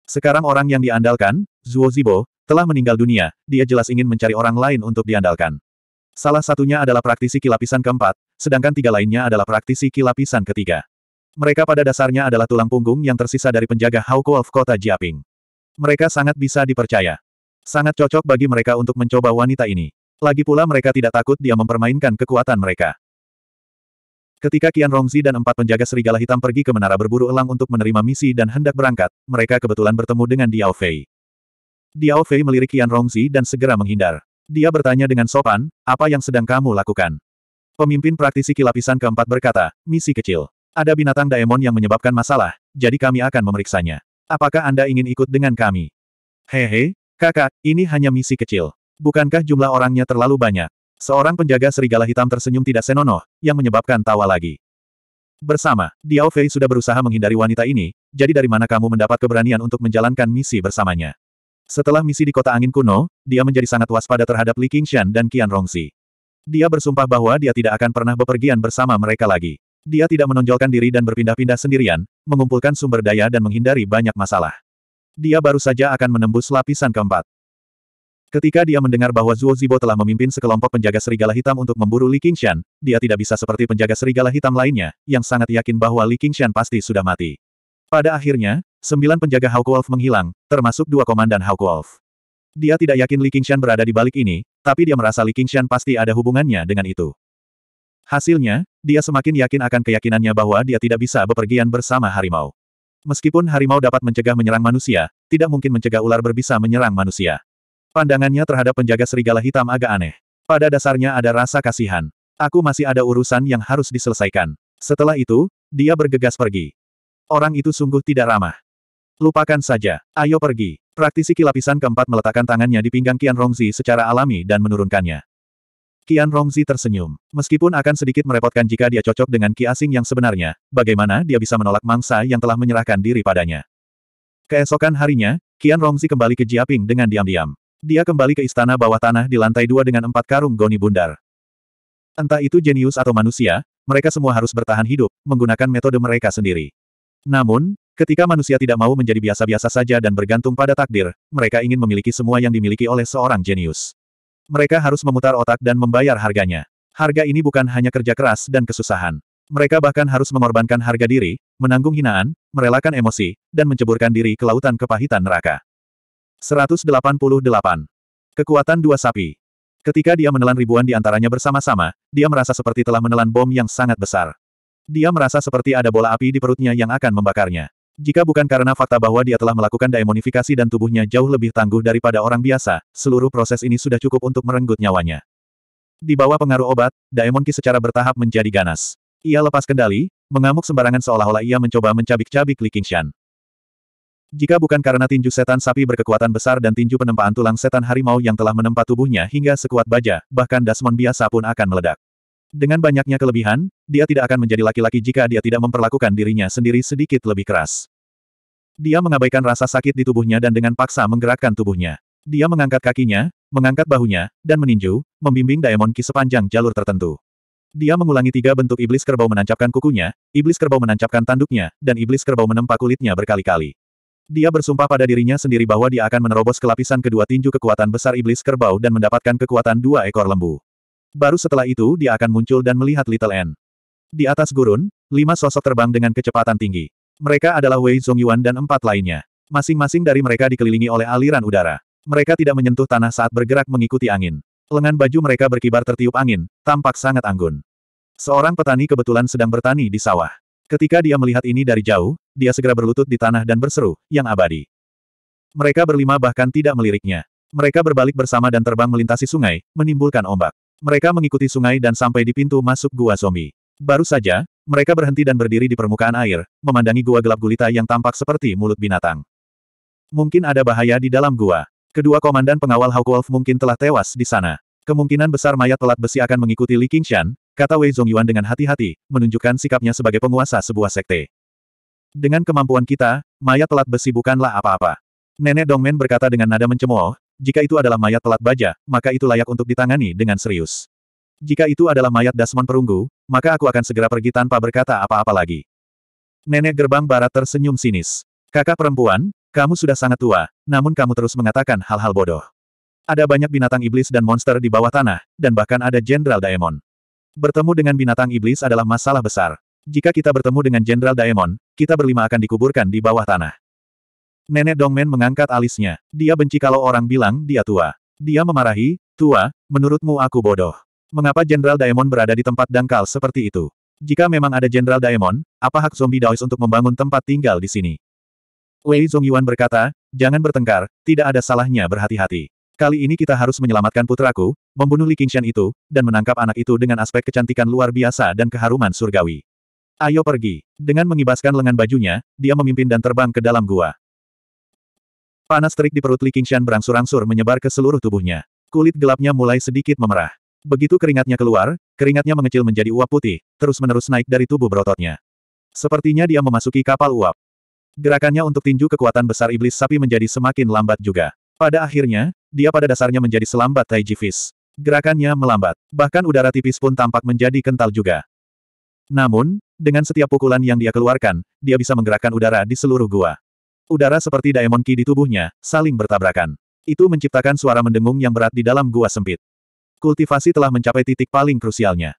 Sekarang orang yang diandalkan, Zhuo Zibo, telah meninggal dunia, dia jelas ingin mencari orang lain untuk diandalkan. Salah satunya adalah praktisi kilapisan keempat, sedangkan tiga lainnya adalah praktisi kilapisan ketiga. Mereka pada dasarnya adalah tulang punggung yang tersisa dari penjaga Hauko of kota Jiaping. Mereka sangat bisa dipercaya. Sangat cocok bagi mereka untuk mencoba wanita ini. Lagi pula mereka tidak takut dia mempermainkan kekuatan mereka. Ketika Qian Rongzi dan empat penjaga serigala hitam pergi ke menara berburu elang untuk menerima misi dan hendak berangkat, mereka kebetulan bertemu dengan Diao Fei. Diao Fei melirik Qian Rongzi dan segera menghindar. Dia bertanya dengan sopan, apa yang sedang kamu lakukan? Pemimpin praktisi kilapisan keempat berkata, misi kecil. Ada binatang daemon yang menyebabkan masalah, jadi kami akan memeriksanya. Apakah Anda ingin ikut dengan kami? Hehe, kakak, ini hanya misi kecil. Bukankah jumlah orangnya terlalu banyak? Seorang penjaga serigala hitam tersenyum tidak senonoh, yang menyebabkan tawa lagi. Bersama, Diao Fei sudah berusaha menghindari wanita ini, jadi dari mana kamu mendapat keberanian untuk menjalankan misi bersamanya? Setelah misi di kota angin kuno, dia menjadi sangat waspada terhadap Li Qingshan dan Qian Rongxi. Dia bersumpah bahwa dia tidak akan pernah bepergian bersama mereka lagi. Dia tidak menonjolkan diri dan berpindah-pindah sendirian, mengumpulkan sumber daya dan menghindari banyak masalah. Dia baru saja akan menembus lapisan keempat. Ketika dia mendengar bahwa Zuo Zibo telah memimpin sekelompok penjaga serigala hitam untuk memburu Li Qingshan, dia tidak bisa seperti penjaga serigala hitam lainnya, yang sangat yakin bahwa Li Qingshan pasti sudah mati. Pada akhirnya, sembilan penjaga Hawk Wolf menghilang, termasuk dua komandan Hawk Wolf. Dia tidak yakin Li Qingshan berada di balik ini, tapi dia merasa Li Qingshan pasti ada hubungannya dengan itu. Hasilnya, dia semakin yakin akan keyakinannya bahwa dia tidak bisa bepergian bersama harimau. Meskipun harimau dapat mencegah menyerang manusia, tidak mungkin mencegah ular berbisa menyerang manusia. Pandangannya terhadap penjaga serigala hitam agak aneh. Pada dasarnya ada rasa kasihan. Aku masih ada urusan yang harus diselesaikan. Setelah itu, dia bergegas pergi. Orang itu sungguh tidak ramah. Lupakan saja. Ayo pergi. Praktisi kilapisan keempat meletakkan tangannya di pinggang Qian Rongzi secara alami dan menurunkannya. Qian Rongzi tersenyum. Meskipun akan sedikit merepotkan jika dia cocok dengan Ki asing yang sebenarnya, bagaimana dia bisa menolak mangsa yang telah menyerahkan diri padanya. Keesokan harinya, Qian Rongzi kembali ke Jiaping dengan diam-diam. Dia kembali ke istana bawah tanah di lantai dua dengan empat karung goni bundar. Entah itu jenius atau manusia, mereka semua harus bertahan hidup, menggunakan metode mereka sendiri. Namun, Ketika manusia tidak mau menjadi biasa-biasa saja dan bergantung pada takdir, mereka ingin memiliki semua yang dimiliki oleh seorang jenius. Mereka harus memutar otak dan membayar harganya. Harga ini bukan hanya kerja keras dan kesusahan. Mereka bahkan harus mengorbankan harga diri, menanggung hinaan, merelakan emosi, dan menceburkan diri ke lautan kepahitan neraka. 188. Kekuatan dua sapi. Ketika dia menelan ribuan di antaranya bersama-sama, dia merasa seperti telah menelan bom yang sangat besar. Dia merasa seperti ada bola api di perutnya yang akan membakarnya. Jika bukan karena fakta bahwa dia telah melakukan daemonifikasi dan tubuhnya jauh lebih tangguh daripada orang biasa, seluruh proses ini sudah cukup untuk merenggut nyawanya. Di bawah pengaruh obat, Daemon Ki secara bertahap menjadi ganas. Ia lepas kendali, mengamuk sembarangan seolah-olah ia mencoba mencabik-cabik Li Qingshan. Jika bukan karena tinju setan sapi berkekuatan besar dan tinju penempaan tulang setan harimau yang telah menempa tubuhnya hingga sekuat baja, bahkan Dasmon biasa pun akan meledak. Dengan banyaknya kelebihan, dia tidak akan menjadi laki-laki jika dia tidak memperlakukan dirinya sendiri sedikit lebih keras. Dia mengabaikan rasa sakit di tubuhnya dan dengan paksa menggerakkan tubuhnya. Dia mengangkat kakinya, mengangkat bahunya, dan meninju, membimbing Daemon Ki sepanjang jalur tertentu. Dia mengulangi tiga bentuk iblis kerbau menancapkan kukunya, iblis kerbau menancapkan tanduknya, dan iblis kerbau menempa kulitnya berkali-kali. Dia bersumpah pada dirinya sendiri bahwa dia akan menerobos kelapisan kedua tinju kekuatan besar iblis kerbau dan mendapatkan kekuatan dua ekor lembu. Baru setelah itu dia akan muncul dan melihat Little N. Di atas gurun, lima sosok terbang dengan kecepatan tinggi. Mereka adalah Wei Zongyuan dan empat lainnya. Masing-masing dari mereka dikelilingi oleh aliran udara. Mereka tidak menyentuh tanah saat bergerak mengikuti angin. Lengan baju mereka berkibar tertiup angin, tampak sangat anggun. Seorang petani kebetulan sedang bertani di sawah. Ketika dia melihat ini dari jauh, dia segera berlutut di tanah dan berseru, yang abadi. Mereka berlima bahkan tidak meliriknya. Mereka berbalik bersama dan terbang melintasi sungai, menimbulkan ombak. Mereka mengikuti sungai dan sampai di pintu masuk gua Zomi. Baru saja, mereka berhenti dan berdiri di permukaan air, memandangi gua gelap gulita yang tampak seperti mulut binatang. Mungkin ada bahaya di dalam gua. Kedua komandan pengawal Hawkwolf mungkin telah tewas di sana. Kemungkinan besar mayat pelat besi akan mengikuti Li Qingshan, kata Wei Zongyuan dengan hati-hati, menunjukkan sikapnya sebagai penguasa sebuah sekte. Dengan kemampuan kita, mayat pelat besi bukanlah apa-apa. Nenek Dongmen berkata dengan nada mencemooh, jika itu adalah mayat telat baja, maka itu layak untuk ditangani dengan serius. Jika itu adalah mayat dasman perunggu, maka aku akan segera pergi tanpa berkata apa-apa lagi. Nenek gerbang barat tersenyum sinis. Kakak perempuan, kamu sudah sangat tua, namun kamu terus mengatakan hal-hal bodoh. Ada banyak binatang iblis dan monster di bawah tanah, dan bahkan ada Jenderal Daemon. Bertemu dengan binatang iblis adalah masalah besar. Jika kita bertemu dengan Jenderal Daemon, kita berlima akan dikuburkan di bawah tanah. Nenek Dongmen mengangkat alisnya. Dia benci kalau orang bilang dia tua. Dia memarahi, tua, menurutmu aku bodoh. Mengapa Jenderal Daemon berada di tempat dangkal seperti itu? Jika memang ada Jenderal Daemon, apa hak zombie Daois untuk membangun tempat tinggal di sini? Wei Zongyuan berkata, jangan bertengkar, tidak ada salahnya berhati-hati. Kali ini kita harus menyelamatkan putraku, membunuh Li Qingshan itu, dan menangkap anak itu dengan aspek kecantikan luar biasa dan keharuman surgawi. Ayo pergi. Dengan mengibaskan lengan bajunya, dia memimpin dan terbang ke dalam gua. Panas terik di perut Li Qingshan berangsur-angsur menyebar ke seluruh tubuhnya. Kulit gelapnya mulai sedikit memerah. Begitu keringatnya keluar, keringatnya mengecil menjadi uap putih, terus-menerus naik dari tubuh berototnya. Sepertinya dia memasuki kapal uap. Gerakannya untuk tinju kekuatan besar iblis sapi menjadi semakin lambat juga. Pada akhirnya, dia pada dasarnya menjadi selambat Taiji Fish. Gerakannya melambat, bahkan udara tipis pun tampak menjadi kental juga. Namun, dengan setiap pukulan yang dia keluarkan, dia bisa menggerakkan udara di seluruh gua. Udara seperti Diamond Key di tubuhnya, saling bertabrakan. Itu menciptakan suara mendengung yang berat di dalam gua sempit. Kultivasi telah mencapai titik paling krusialnya.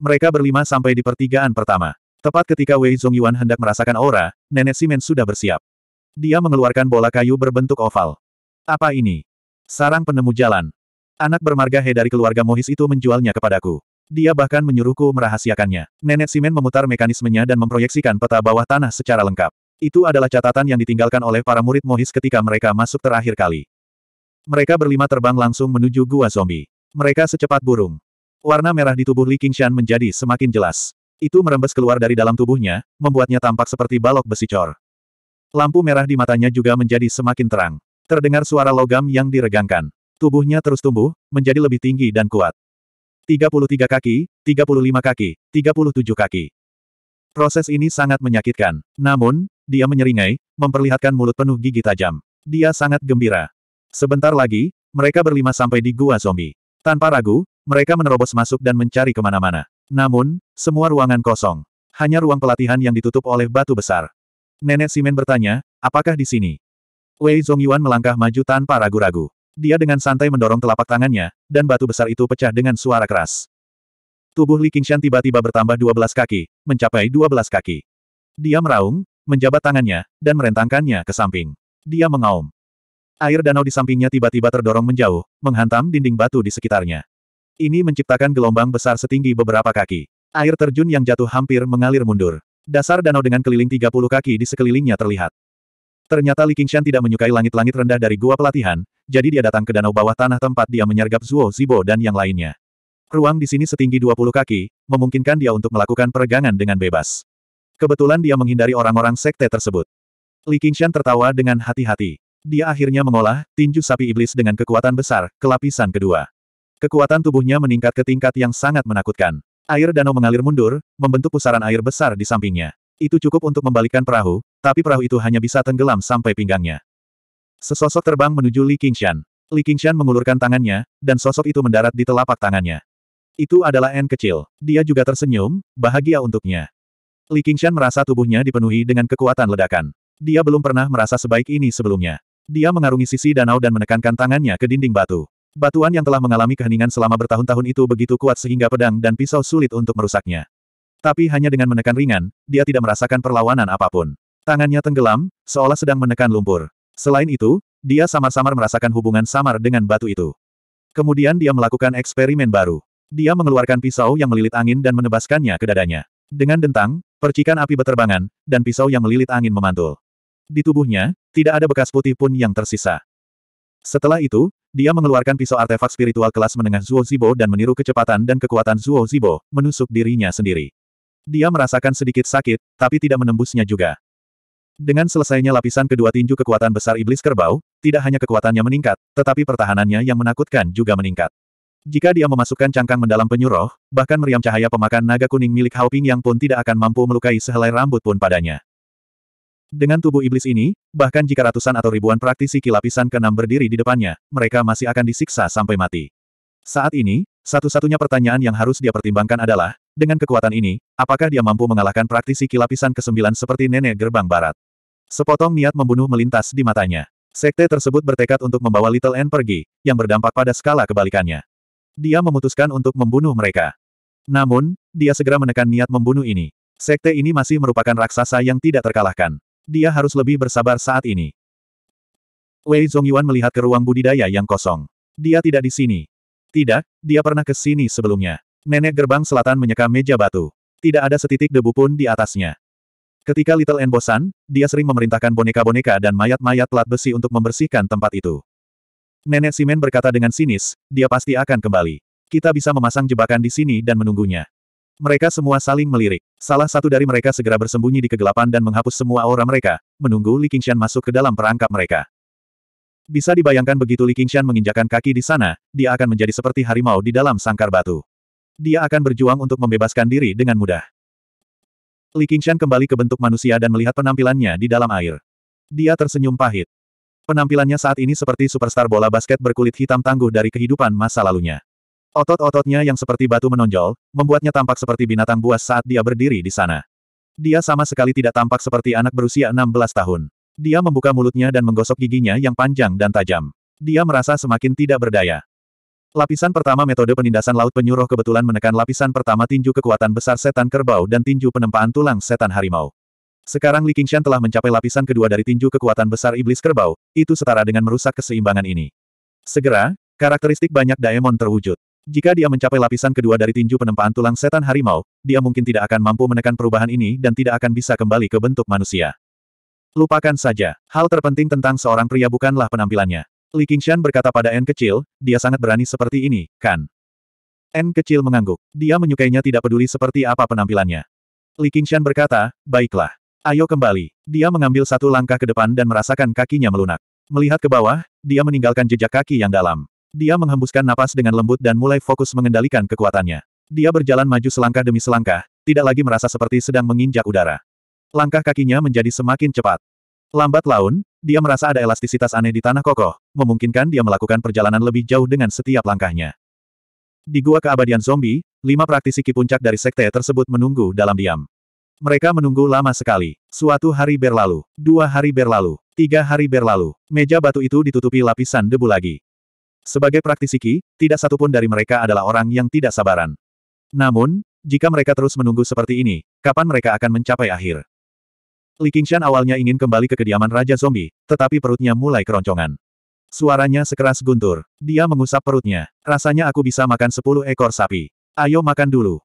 Mereka berlima sampai di pertigaan pertama. Tepat ketika Wei Zongyuan hendak merasakan aura, nenek Simen sudah bersiap. Dia mengeluarkan bola kayu berbentuk oval. Apa ini? Sarang penemu jalan. Anak bermarga He dari keluarga Mohis itu menjualnya kepadaku. Dia bahkan menyuruhku merahasiakannya. Nenek Simen memutar mekanismenya dan memproyeksikan peta bawah tanah secara lengkap. Itu adalah catatan yang ditinggalkan oleh para murid Mohis ketika mereka masuk terakhir kali. Mereka berlima terbang langsung menuju gua zombie. Mereka secepat burung. Warna merah di tubuh Li Qingshan menjadi semakin jelas. Itu merembes keluar dari dalam tubuhnya, membuatnya tampak seperti balok besi cor. Lampu merah di matanya juga menjadi semakin terang. Terdengar suara logam yang diregangkan. Tubuhnya terus tumbuh, menjadi lebih tinggi dan kuat. 33 kaki, 35 kaki, 37 kaki. Proses ini sangat menyakitkan. Namun, dia menyeringai, memperlihatkan mulut penuh gigi tajam. Dia sangat gembira. Sebentar lagi, mereka berlima sampai di gua zombie. Tanpa ragu, mereka menerobos masuk dan mencari kemana-mana. Namun, semua ruangan kosong. Hanya ruang pelatihan yang ditutup oleh batu besar. Nenek Simen bertanya, apakah di sini? Wei Zongyuan melangkah maju tanpa ragu-ragu. Dia dengan santai mendorong telapak tangannya, dan batu besar itu pecah dengan suara keras. Tubuh Li Qingshan tiba-tiba bertambah 12 kaki, mencapai 12 kaki. Dia meraung, menjabat tangannya, dan merentangkannya ke samping. Dia mengaum. Air danau di sampingnya tiba-tiba terdorong menjauh, menghantam dinding batu di sekitarnya. Ini menciptakan gelombang besar setinggi beberapa kaki. Air terjun yang jatuh hampir mengalir mundur. Dasar danau dengan keliling 30 kaki di sekelilingnya terlihat. Ternyata Li Qingshan tidak menyukai langit-langit rendah dari gua pelatihan, jadi dia datang ke danau bawah tanah tempat dia menyergap Zuo Zibo dan yang lainnya. Ruang di sini setinggi 20 kaki, memungkinkan dia untuk melakukan peregangan dengan bebas. Kebetulan dia menghindari orang-orang sekte tersebut. Li Qingshan tertawa dengan hati-hati. Dia akhirnya mengolah tinju sapi iblis dengan kekuatan besar, kelapisan kedua. Kekuatan tubuhnya meningkat ke tingkat yang sangat menakutkan. Air danau mengalir mundur, membentuk pusaran air besar di sampingnya. Itu cukup untuk membalikkan perahu, tapi perahu itu hanya bisa tenggelam sampai pinggangnya. Sesosok terbang menuju Li Qingshan. Li Qingshan mengulurkan tangannya, dan sosok itu mendarat di telapak tangannya. Itu adalah N kecil. Dia juga tersenyum, bahagia untuknya. Li Qingshan merasa tubuhnya dipenuhi dengan kekuatan ledakan. Dia belum pernah merasa sebaik ini sebelumnya. Dia mengarungi sisi danau dan menekankan tangannya ke dinding batu. Batuan yang telah mengalami keheningan selama bertahun-tahun itu begitu kuat sehingga pedang dan pisau sulit untuk merusaknya. Tapi hanya dengan menekan ringan, dia tidak merasakan perlawanan apapun. Tangannya tenggelam, seolah sedang menekan lumpur. Selain itu, dia samar-samar merasakan hubungan samar dengan batu itu. Kemudian dia melakukan eksperimen baru. Dia mengeluarkan pisau yang melilit angin dan menebaskannya ke dadanya. Dengan dentang, Percikan api beterbangan, dan pisau yang melilit angin memantul. Di tubuhnya, tidak ada bekas putih pun yang tersisa. Setelah itu, dia mengeluarkan pisau artefak spiritual kelas menengah Zuo Zibo dan meniru kecepatan dan kekuatan Zuo Zibo, menusuk dirinya sendiri. Dia merasakan sedikit sakit, tapi tidak menembusnya juga. Dengan selesainya lapisan kedua tinju kekuatan besar iblis kerbau, tidak hanya kekuatannya meningkat, tetapi pertahanannya yang menakutkan juga meningkat. Jika dia memasukkan cangkang mendalam penyuruh, bahkan meriam cahaya pemakan naga kuning milik Haoping yang pun tidak akan mampu melukai sehelai rambut pun padanya. Dengan tubuh iblis ini, bahkan jika ratusan atau ribuan praktisi kilapisan keenam berdiri di depannya, mereka masih akan disiksa sampai mati. Saat ini, satu-satunya pertanyaan yang harus dia pertimbangkan adalah, dengan kekuatan ini, apakah dia mampu mengalahkan praktisi kilapisan ke-9 seperti nenek gerbang barat? Sepotong niat membunuh melintas di matanya. Sekte tersebut bertekad untuk membawa Little N pergi, yang berdampak pada skala kebalikannya dia memutuskan untuk membunuh mereka. Namun, dia segera menekan niat membunuh ini. Sekte ini masih merupakan raksasa yang tidak terkalahkan. Dia harus lebih bersabar saat ini. Wei Zongyuan melihat ke ruang budidaya yang kosong. Dia tidak di sini. Tidak, dia pernah ke sini sebelumnya. Nenek gerbang selatan menyeka meja batu. Tidak ada setitik debu pun di atasnya. Ketika Little N bosan, dia sering memerintahkan boneka-boneka dan mayat-mayat pelat besi untuk membersihkan tempat itu. Nenek Simen berkata dengan sinis, dia pasti akan kembali. Kita bisa memasang jebakan di sini dan menunggunya. Mereka semua saling melirik. Salah satu dari mereka segera bersembunyi di kegelapan dan menghapus semua aura mereka, menunggu Li Qingshan masuk ke dalam perangkap mereka. Bisa dibayangkan begitu Li Qingshan menginjakan kaki di sana, dia akan menjadi seperti harimau di dalam sangkar batu. Dia akan berjuang untuk membebaskan diri dengan mudah. Li Qingshan kembali ke bentuk manusia dan melihat penampilannya di dalam air. Dia tersenyum pahit. Penampilannya saat ini seperti superstar bola basket berkulit hitam tangguh dari kehidupan masa lalunya. Otot-ototnya yang seperti batu menonjol, membuatnya tampak seperti binatang buas saat dia berdiri di sana. Dia sama sekali tidak tampak seperti anak berusia 16 tahun. Dia membuka mulutnya dan menggosok giginya yang panjang dan tajam. Dia merasa semakin tidak berdaya. Lapisan pertama metode penindasan laut penyuruh kebetulan menekan lapisan pertama tinju kekuatan besar setan kerbau dan tinju penempaan tulang setan harimau. Sekarang Li Qingshan telah mencapai lapisan kedua dari tinju kekuatan besar iblis kerbau, itu setara dengan merusak keseimbangan ini. Segera, karakteristik banyak daemon terwujud. Jika dia mencapai lapisan kedua dari tinju penempaan tulang setan harimau, dia mungkin tidak akan mampu menekan perubahan ini dan tidak akan bisa kembali ke bentuk manusia. Lupakan saja, hal terpenting tentang seorang pria bukanlah penampilannya. Li Qingshan berkata pada N kecil, dia sangat berani seperti ini, kan? N kecil mengangguk. Dia menyukainya tidak peduli seperti apa penampilannya. Li Qingshan berkata, baiklah. Ayo kembali. Dia mengambil satu langkah ke depan dan merasakan kakinya melunak. Melihat ke bawah, dia meninggalkan jejak kaki yang dalam. Dia menghembuskan napas dengan lembut dan mulai fokus mengendalikan kekuatannya. Dia berjalan maju selangkah demi selangkah, tidak lagi merasa seperti sedang menginjak udara. Langkah kakinya menjadi semakin cepat. Lambat laun, dia merasa ada elastisitas aneh di tanah kokoh, memungkinkan dia melakukan perjalanan lebih jauh dengan setiap langkahnya. Di gua keabadian zombie, lima praktisi ki puncak dari sekte tersebut menunggu dalam diam. Mereka menunggu lama sekali. Suatu hari berlalu, dua hari berlalu, tiga hari berlalu, meja batu itu ditutupi lapisan debu lagi. Sebagai praktisi Qi, tidak satupun dari mereka adalah orang yang tidak sabaran. Namun, jika mereka terus menunggu seperti ini, kapan mereka akan mencapai akhir? Li Qingshan awalnya ingin kembali ke kediaman Raja Zombie, tetapi perutnya mulai keroncongan. Suaranya sekeras guntur. Dia mengusap perutnya. Rasanya aku bisa makan sepuluh ekor sapi. Ayo makan dulu.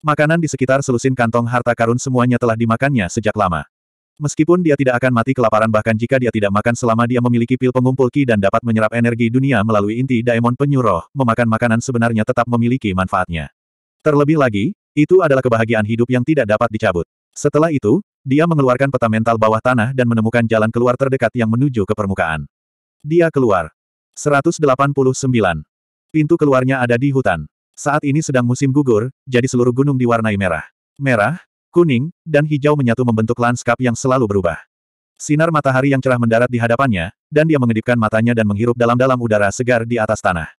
Makanan di sekitar selusin kantong harta karun semuanya telah dimakannya sejak lama. Meskipun dia tidak akan mati kelaparan bahkan jika dia tidak makan selama dia memiliki pil pengumpul ki dan dapat menyerap energi dunia melalui inti daemon penyuruh, memakan makanan sebenarnya tetap memiliki manfaatnya. Terlebih lagi, itu adalah kebahagiaan hidup yang tidak dapat dicabut. Setelah itu, dia mengeluarkan peta mental bawah tanah dan menemukan jalan keluar terdekat yang menuju ke permukaan. Dia keluar. 189. Pintu keluarnya ada di hutan. Saat ini sedang musim gugur, jadi seluruh gunung diwarnai merah. Merah, kuning, dan hijau menyatu membentuk lanskap yang selalu berubah. Sinar matahari yang cerah mendarat di hadapannya, dan dia mengedipkan matanya dan menghirup dalam-dalam udara segar di atas tanah.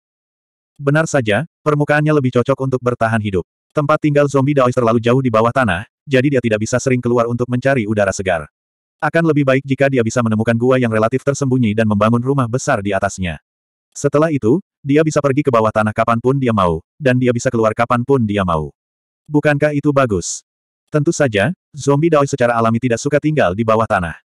Benar saja, permukaannya lebih cocok untuk bertahan hidup. Tempat tinggal zombie Daois terlalu jauh di bawah tanah, jadi dia tidak bisa sering keluar untuk mencari udara segar. Akan lebih baik jika dia bisa menemukan gua yang relatif tersembunyi dan membangun rumah besar di atasnya. Setelah itu, dia bisa pergi ke bawah tanah kapanpun dia mau, dan dia bisa keluar kapanpun dia mau. Bukankah itu bagus? Tentu saja, zombie Dao secara alami tidak suka tinggal di bawah tanah.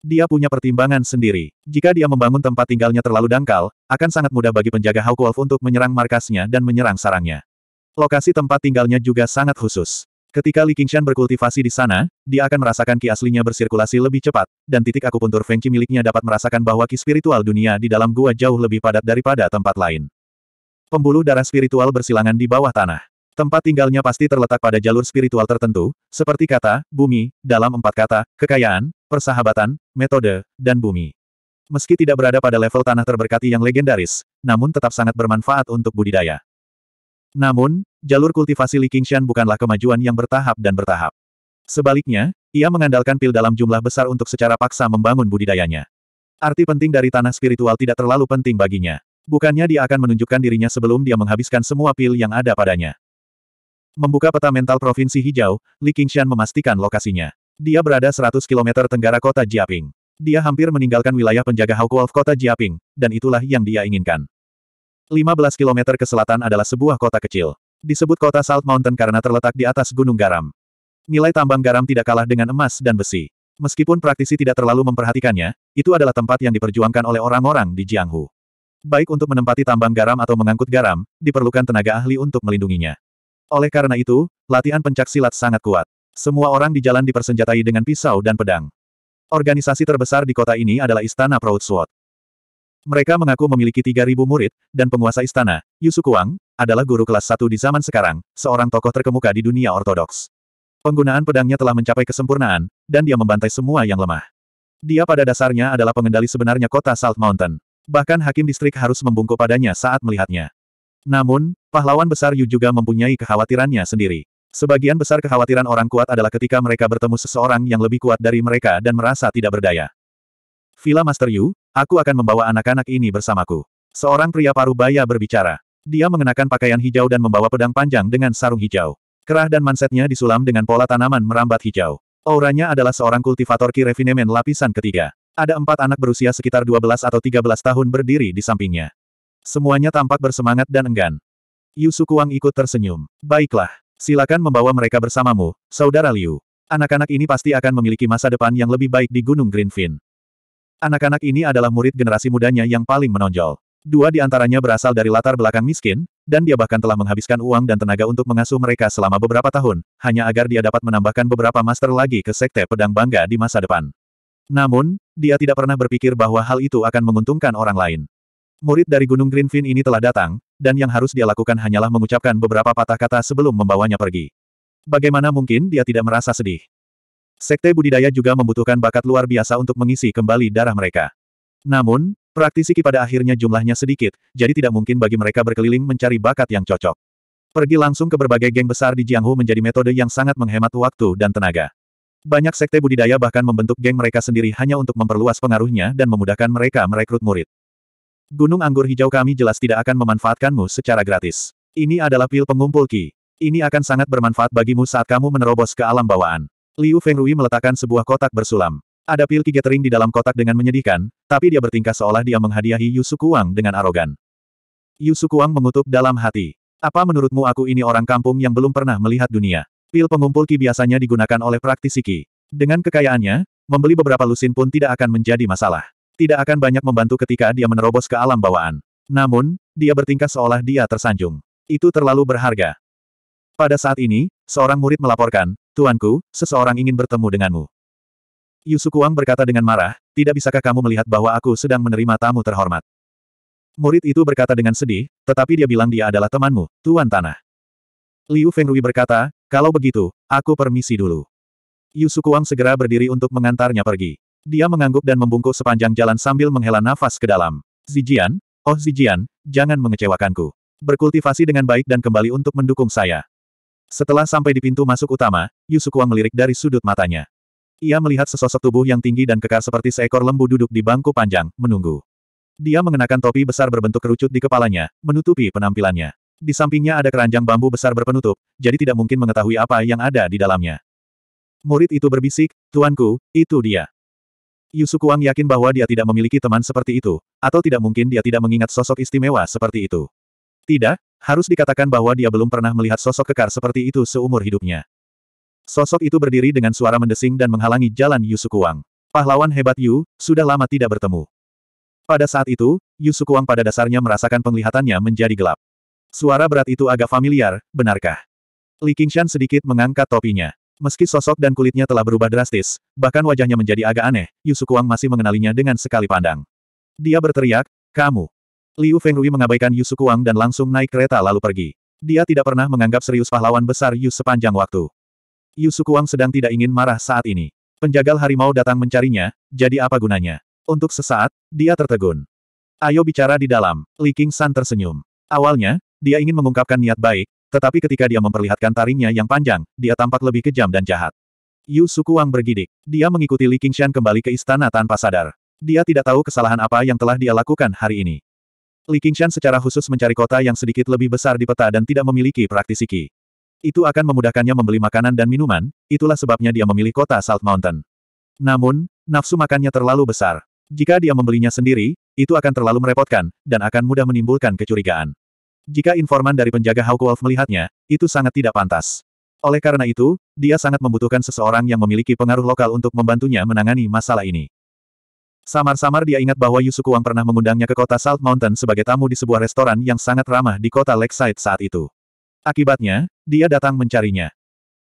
Dia punya pertimbangan sendiri. Jika dia membangun tempat tinggalnya terlalu dangkal, akan sangat mudah bagi penjaga Hawk Wolf untuk menyerang markasnya dan menyerang sarangnya. Lokasi tempat tinggalnya juga sangat khusus. Ketika Li Qingshan berkultivasi di sana, dia akan merasakan ki aslinya bersirkulasi lebih cepat, dan titik akupuntur Feng Qi miliknya dapat merasakan bahwa ki spiritual dunia di dalam gua jauh lebih padat daripada tempat lain. Pembuluh darah spiritual bersilangan di bawah tanah. Tempat tinggalnya pasti terletak pada jalur spiritual tertentu, seperti kata, bumi, dalam empat kata, kekayaan, persahabatan, metode, dan bumi. Meski tidak berada pada level tanah terberkati yang legendaris, namun tetap sangat bermanfaat untuk budidaya. Namun, jalur kultivasi Li Qingshan bukanlah kemajuan yang bertahap dan bertahap. Sebaliknya, ia mengandalkan pil dalam jumlah besar untuk secara paksa membangun budidayanya. Arti penting dari tanah spiritual tidak terlalu penting baginya. Bukannya dia akan menunjukkan dirinya sebelum dia menghabiskan semua pil yang ada padanya. Membuka peta mental Provinsi Hijau, Li Qingshan memastikan lokasinya. Dia berada 100 km tenggara kota Jiaping. Dia hampir meninggalkan wilayah penjaga Hawkwolf kota Jiaping, dan itulah yang dia inginkan. 15 km ke selatan adalah sebuah kota kecil. Disebut kota Salt Mountain karena terletak di atas gunung garam. Nilai tambang garam tidak kalah dengan emas dan besi. Meskipun praktisi tidak terlalu memperhatikannya, itu adalah tempat yang diperjuangkan oleh orang-orang di Jianghu. Baik untuk menempati tambang garam atau mengangkut garam, diperlukan tenaga ahli untuk melindunginya. Oleh karena itu, latihan pencak silat sangat kuat. Semua orang di jalan dipersenjatai dengan pisau dan pedang. Organisasi terbesar di kota ini adalah Istana Proud Sword. Mereka mengaku memiliki 3.000 murid, dan penguasa istana, Yusukuang adalah guru kelas satu di zaman sekarang, seorang tokoh terkemuka di dunia ortodoks. Penggunaan pedangnya telah mencapai kesempurnaan, dan dia membantai semua yang lemah. Dia pada dasarnya adalah pengendali sebenarnya kota Salt Mountain. Bahkan hakim distrik harus membungkuk padanya saat melihatnya. Namun, pahlawan besar Yu juga mempunyai kekhawatirannya sendiri. Sebagian besar kekhawatiran orang kuat adalah ketika mereka bertemu seseorang yang lebih kuat dari mereka dan merasa tidak berdaya. Villa Master Yu, aku akan membawa anak-anak ini bersamaku. Seorang pria paruh baya berbicara. Dia mengenakan pakaian hijau dan membawa pedang panjang dengan sarung hijau. Kerah dan mansetnya disulam dengan pola tanaman merambat hijau. Auranya adalah seorang kultivator ki Kirefinemen lapisan ketiga. Ada empat anak berusia sekitar 12 atau 13 tahun berdiri di sampingnya. Semuanya tampak bersemangat dan enggan. Yusuku Wang ikut tersenyum. Baiklah, silakan membawa mereka bersamamu, Saudara Liu. Anak-anak ini pasti akan memiliki masa depan yang lebih baik di Gunung Greenfin. Anak-anak ini adalah murid generasi mudanya yang paling menonjol. Dua di antaranya berasal dari latar belakang miskin, dan dia bahkan telah menghabiskan uang dan tenaga untuk mengasuh mereka selama beberapa tahun, hanya agar dia dapat menambahkan beberapa master lagi ke Sekte Pedang Bangga di masa depan. Namun, dia tidak pernah berpikir bahwa hal itu akan menguntungkan orang lain. Murid dari Gunung Greenfin ini telah datang, dan yang harus dia lakukan hanyalah mengucapkan beberapa patah kata sebelum membawanya pergi. Bagaimana mungkin dia tidak merasa sedih? Sekte budidaya juga membutuhkan bakat luar biasa untuk mengisi kembali darah mereka. Namun, praktisi Ki pada akhirnya jumlahnya sedikit, jadi tidak mungkin bagi mereka berkeliling mencari bakat yang cocok. Pergi langsung ke berbagai geng besar di Jianghu menjadi metode yang sangat menghemat waktu dan tenaga. Banyak sekte budidaya bahkan membentuk geng mereka sendiri hanya untuk memperluas pengaruhnya dan memudahkan mereka merekrut murid. Gunung anggur hijau kami jelas tidak akan memanfaatkanmu secara gratis. Ini adalah pil pengumpul ki. Ini akan sangat bermanfaat bagimu saat kamu menerobos ke alam bawaan. Liu Feng Rui meletakkan sebuah kotak bersulam. Ada pil kigetering di dalam kotak dengan menyedihkan, tapi dia bertingkah seolah dia menghadiahi Kuang dengan arogan. Kuang mengutuk dalam hati. Apa menurutmu aku ini orang kampung yang belum pernah melihat dunia? Pil pengumpul ki biasanya digunakan oleh praktisi ki. Dengan kekayaannya, membeli beberapa lusin pun tidak akan menjadi masalah. Tidak akan banyak membantu ketika dia menerobos ke alam bawaan. Namun, dia bertingkah seolah dia tersanjung. Itu terlalu berharga. Pada saat ini, seorang murid melaporkan, Tuanku, seseorang ingin bertemu denganmu. Yusukuang berkata dengan marah, tidak bisakah kamu melihat bahwa aku sedang menerima tamu terhormat. Murid itu berkata dengan sedih, tetapi dia bilang dia adalah temanmu, Tuan Tanah. Liu Fengrui berkata, kalau begitu, aku permisi dulu. Yusukuang segera berdiri untuk mengantarnya pergi. Dia mengangguk dan membungkuk sepanjang jalan sambil menghela nafas ke dalam. Zijian, oh Zijian, jangan mengecewakanku. Berkultivasi dengan baik dan kembali untuk mendukung saya. Setelah sampai di pintu masuk utama, Yusukuang melirik dari sudut matanya. Ia melihat sesosok tubuh yang tinggi dan kekar seperti seekor lembu duduk di bangku panjang, menunggu. Dia mengenakan topi besar berbentuk kerucut di kepalanya, menutupi penampilannya. Di sampingnya ada keranjang bambu besar berpenutup, jadi tidak mungkin mengetahui apa yang ada di dalamnya. Murid itu berbisik, Tuanku, itu dia. Yusukuang yakin bahwa dia tidak memiliki teman seperti itu, atau tidak mungkin dia tidak mengingat sosok istimewa seperti itu. Tidak, harus dikatakan bahwa dia belum pernah melihat sosok kekar seperti itu seumur hidupnya. Sosok itu berdiri dengan suara mendesing dan menghalangi jalan Yusuk Wang. Pahlawan hebat Yu, sudah lama tidak bertemu. Pada saat itu, Yusuk Wang pada dasarnya merasakan penglihatannya menjadi gelap. Suara berat itu agak familiar, benarkah? Li Qingshan sedikit mengangkat topinya. Meski sosok dan kulitnya telah berubah drastis, bahkan wajahnya menjadi agak aneh, Yusukuang masih mengenalinya dengan sekali pandang. Dia berteriak, kamu. Liu Fenghui mengabaikan Yu Sukuang dan langsung naik kereta lalu pergi. Dia tidak pernah menganggap serius pahlawan besar Yu sepanjang waktu. Yu Sukuang sedang tidak ingin marah saat ini. Penjagal harimau datang mencarinya, jadi apa gunanya? Untuk sesaat, dia tertegun. Ayo bicara di dalam, Li King San tersenyum. Awalnya, dia ingin mengungkapkan niat baik, tetapi ketika dia memperlihatkan taringnya yang panjang, dia tampak lebih kejam dan jahat. Yu Sukuang bergidik. Dia mengikuti Li Qingshan kembali ke istana tanpa sadar. Dia tidak tahu kesalahan apa yang telah dia lakukan hari ini. Li Qingshan secara khusus mencari kota yang sedikit lebih besar di peta dan tidak memiliki praktisi Qi. Itu akan memudahkannya membeli makanan dan minuman, itulah sebabnya dia memilih kota Salt Mountain. Namun, nafsu makannya terlalu besar. Jika dia membelinya sendiri, itu akan terlalu merepotkan, dan akan mudah menimbulkan kecurigaan. Jika informan dari penjaga Hawk Wolf melihatnya, itu sangat tidak pantas. Oleh karena itu, dia sangat membutuhkan seseorang yang memiliki pengaruh lokal untuk membantunya menangani masalah ini. Samar-samar dia ingat bahwa Yusukuang pernah mengundangnya ke kota Salt Mountain sebagai tamu di sebuah restoran yang sangat ramah di kota Lakeside saat itu. Akibatnya, dia datang mencarinya.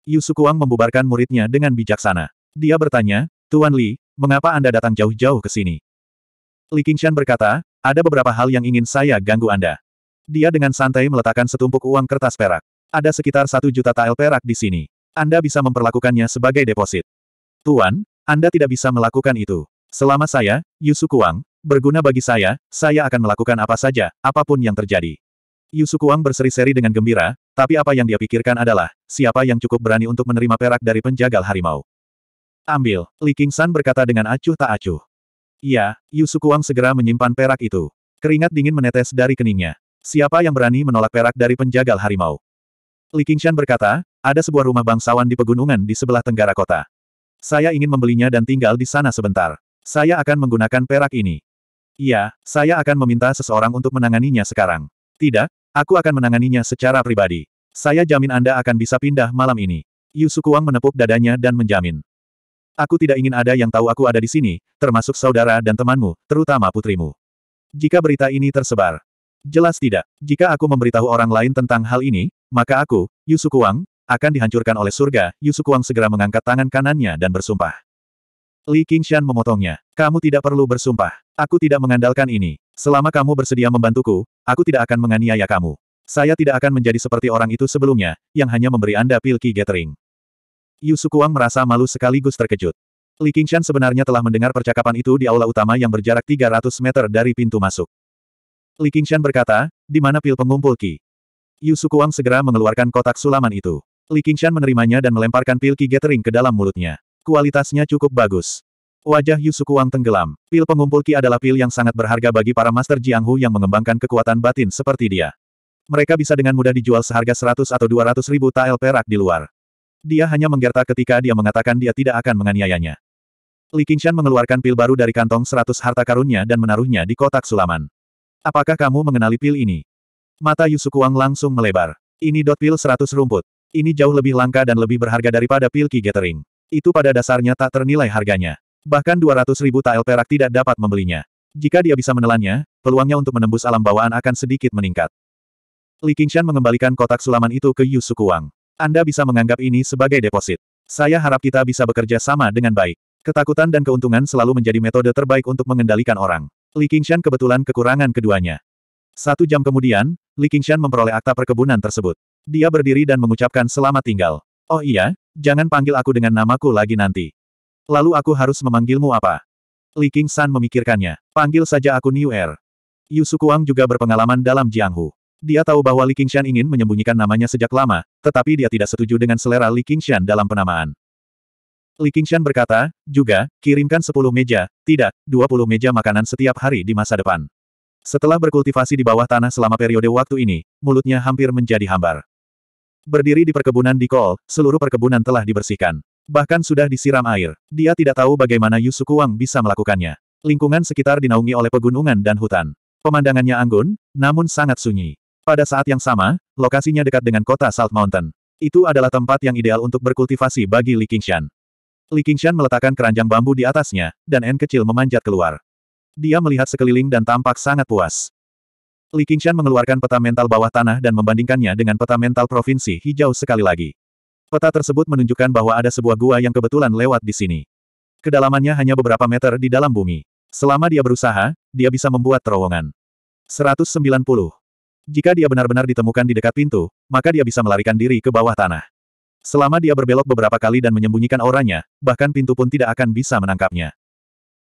Yusukuang membubarkan muridnya dengan bijaksana. Dia bertanya, Tuan Li, mengapa Anda datang jauh-jauh ke sini? Li Qingshan berkata, ada beberapa hal yang ingin saya ganggu Anda. Dia dengan santai meletakkan setumpuk uang kertas perak. Ada sekitar satu juta tael perak di sini. Anda bisa memperlakukannya sebagai deposit. Tuan, Anda tidak bisa melakukan itu. Selama saya, Yusukuang Wang, berguna bagi saya, saya akan melakukan apa saja, apapun yang terjadi. Yusukuang Wang berseri-seri dengan gembira, tapi apa yang dia pikirkan adalah, siapa yang cukup berani untuk menerima perak dari penjagal harimau. Ambil, Li San berkata dengan acuh tak acuh. Iya, Yusukuang Wang segera menyimpan perak itu. Keringat dingin menetes dari keningnya. Siapa yang berani menolak perak dari penjagal harimau? Li Qingshan berkata, ada sebuah rumah bangsawan di pegunungan di sebelah tenggara kota. Saya ingin membelinya dan tinggal di sana sebentar. Saya akan menggunakan perak ini. Iya, saya akan meminta seseorang untuk menanganinya sekarang. Tidak, aku akan menanganinya secara pribadi. Saya jamin Anda akan bisa pindah malam ini. Yusukuang menepuk dadanya dan menjamin. Aku tidak ingin ada yang tahu aku ada di sini, termasuk saudara dan temanmu, terutama putrimu. Jika berita ini tersebar. Jelas tidak. Jika aku memberitahu orang lain tentang hal ini, maka aku, Yusukuang, akan dihancurkan oleh surga, Yusukuang segera mengangkat tangan kanannya dan bersumpah. Li Qingshan memotongnya. Kamu tidak perlu bersumpah. Aku tidak mengandalkan ini. Selama kamu bersedia membantuku, aku tidak akan menganiaya kamu. Saya tidak akan menjadi seperti orang itu sebelumnya, yang hanya memberi Anda pil Gathering. Yu Sukuang merasa malu sekaligus terkejut. Li Qingshan sebenarnya telah mendengar percakapan itu di aula utama yang berjarak 300 meter dari pintu masuk. Li Qingshan berkata, di mana pil pengumpul Qi? Yu Sukuang segera mengeluarkan kotak sulaman itu. Li Qingshan menerimanya dan melemparkan pil Qi Gathering ke dalam mulutnya. Kualitasnya cukup bagus. Wajah Yusukuang tenggelam. Pil pengumpul Ki adalah pil yang sangat berharga bagi para Master Jianghu yang mengembangkan kekuatan batin seperti dia. Mereka bisa dengan mudah dijual seharga 100 atau 200 ribu tael perak di luar. Dia hanya menggerta ketika dia mengatakan dia tidak akan menganiayanya. Li Qingshan mengeluarkan pil baru dari kantong 100 harta karunnya dan menaruhnya di kotak sulaman. Apakah kamu mengenali pil ini? Mata Yusukuang langsung melebar. Ini dot pil 100 rumput. Ini jauh lebih langka dan lebih berharga daripada pil Ki Gathering. Itu pada dasarnya tak ternilai harganya. Bahkan 200 ribu tael perak tidak dapat membelinya. Jika dia bisa menelannya, peluangnya untuk menembus alam bawaan akan sedikit meningkat. Li Qingshan mengembalikan kotak sulaman itu ke Yu Sukuang. Anda bisa menganggap ini sebagai deposit. Saya harap kita bisa bekerja sama dengan baik. Ketakutan dan keuntungan selalu menjadi metode terbaik untuk mengendalikan orang. Li Qingshan kebetulan kekurangan keduanya. Satu jam kemudian, Li Qingshan memperoleh akta perkebunan tersebut. Dia berdiri dan mengucapkan selamat tinggal. Oh iya, jangan panggil aku dengan namaku lagi nanti. Lalu aku harus memanggilmu apa? Li King San memikirkannya. Panggil saja aku New Air. Yu Sukuang juga berpengalaman dalam Jianghu. Dia tahu bahwa Li Qingshan ingin menyembunyikan namanya sejak lama, tetapi dia tidak setuju dengan selera Li Qingshan dalam penamaan. Li Qingshan berkata, juga, kirimkan 10 meja, tidak, 20 meja makanan setiap hari di masa depan. Setelah berkultivasi di bawah tanah selama periode waktu ini, mulutnya hampir menjadi hambar. Berdiri di perkebunan di Kol, seluruh perkebunan telah dibersihkan. Bahkan sudah disiram air. Dia tidak tahu bagaimana Yusuku Wang bisa melakukannya. Lingkungan sekitar dinaungi oleh pegunungan dan hutan. Pemandangannya anggun, namun sangat sunyi. Pada saat yang sama, lokasinya dekat dengan kota Salt Mountain. Itu adalah tempat yang ideal untuk berkultivasi bagi Li Qingshan. Li Qingshan meletakkan keranjang bambu di atasnya, dan N kecil memanjat keluar. Dia melihat sekeliling dan tampak sangat puas. Li Qingshan mengeluarkan peta mental bawah tanah dan membandingkannya dengan peta mental provinsi hijau sekali lagi. Peta tersebut menunjukkan bahwa ada sebuah gua yang kebetulan lewat di sini. Kedalamannya hanya beberapa meter di dalam bumi. Selama dia berusaha, dia bisa membuat terowongan. 190. Jika dia benar-benar ditemukan di dekat pintu, maka dia bisa melarikan diri ke bawah tanah. Selama dia berbelok beberapa kali dan menyembunyikan auranya, bahkan pintu pun tidak akan bisa menangkapnya.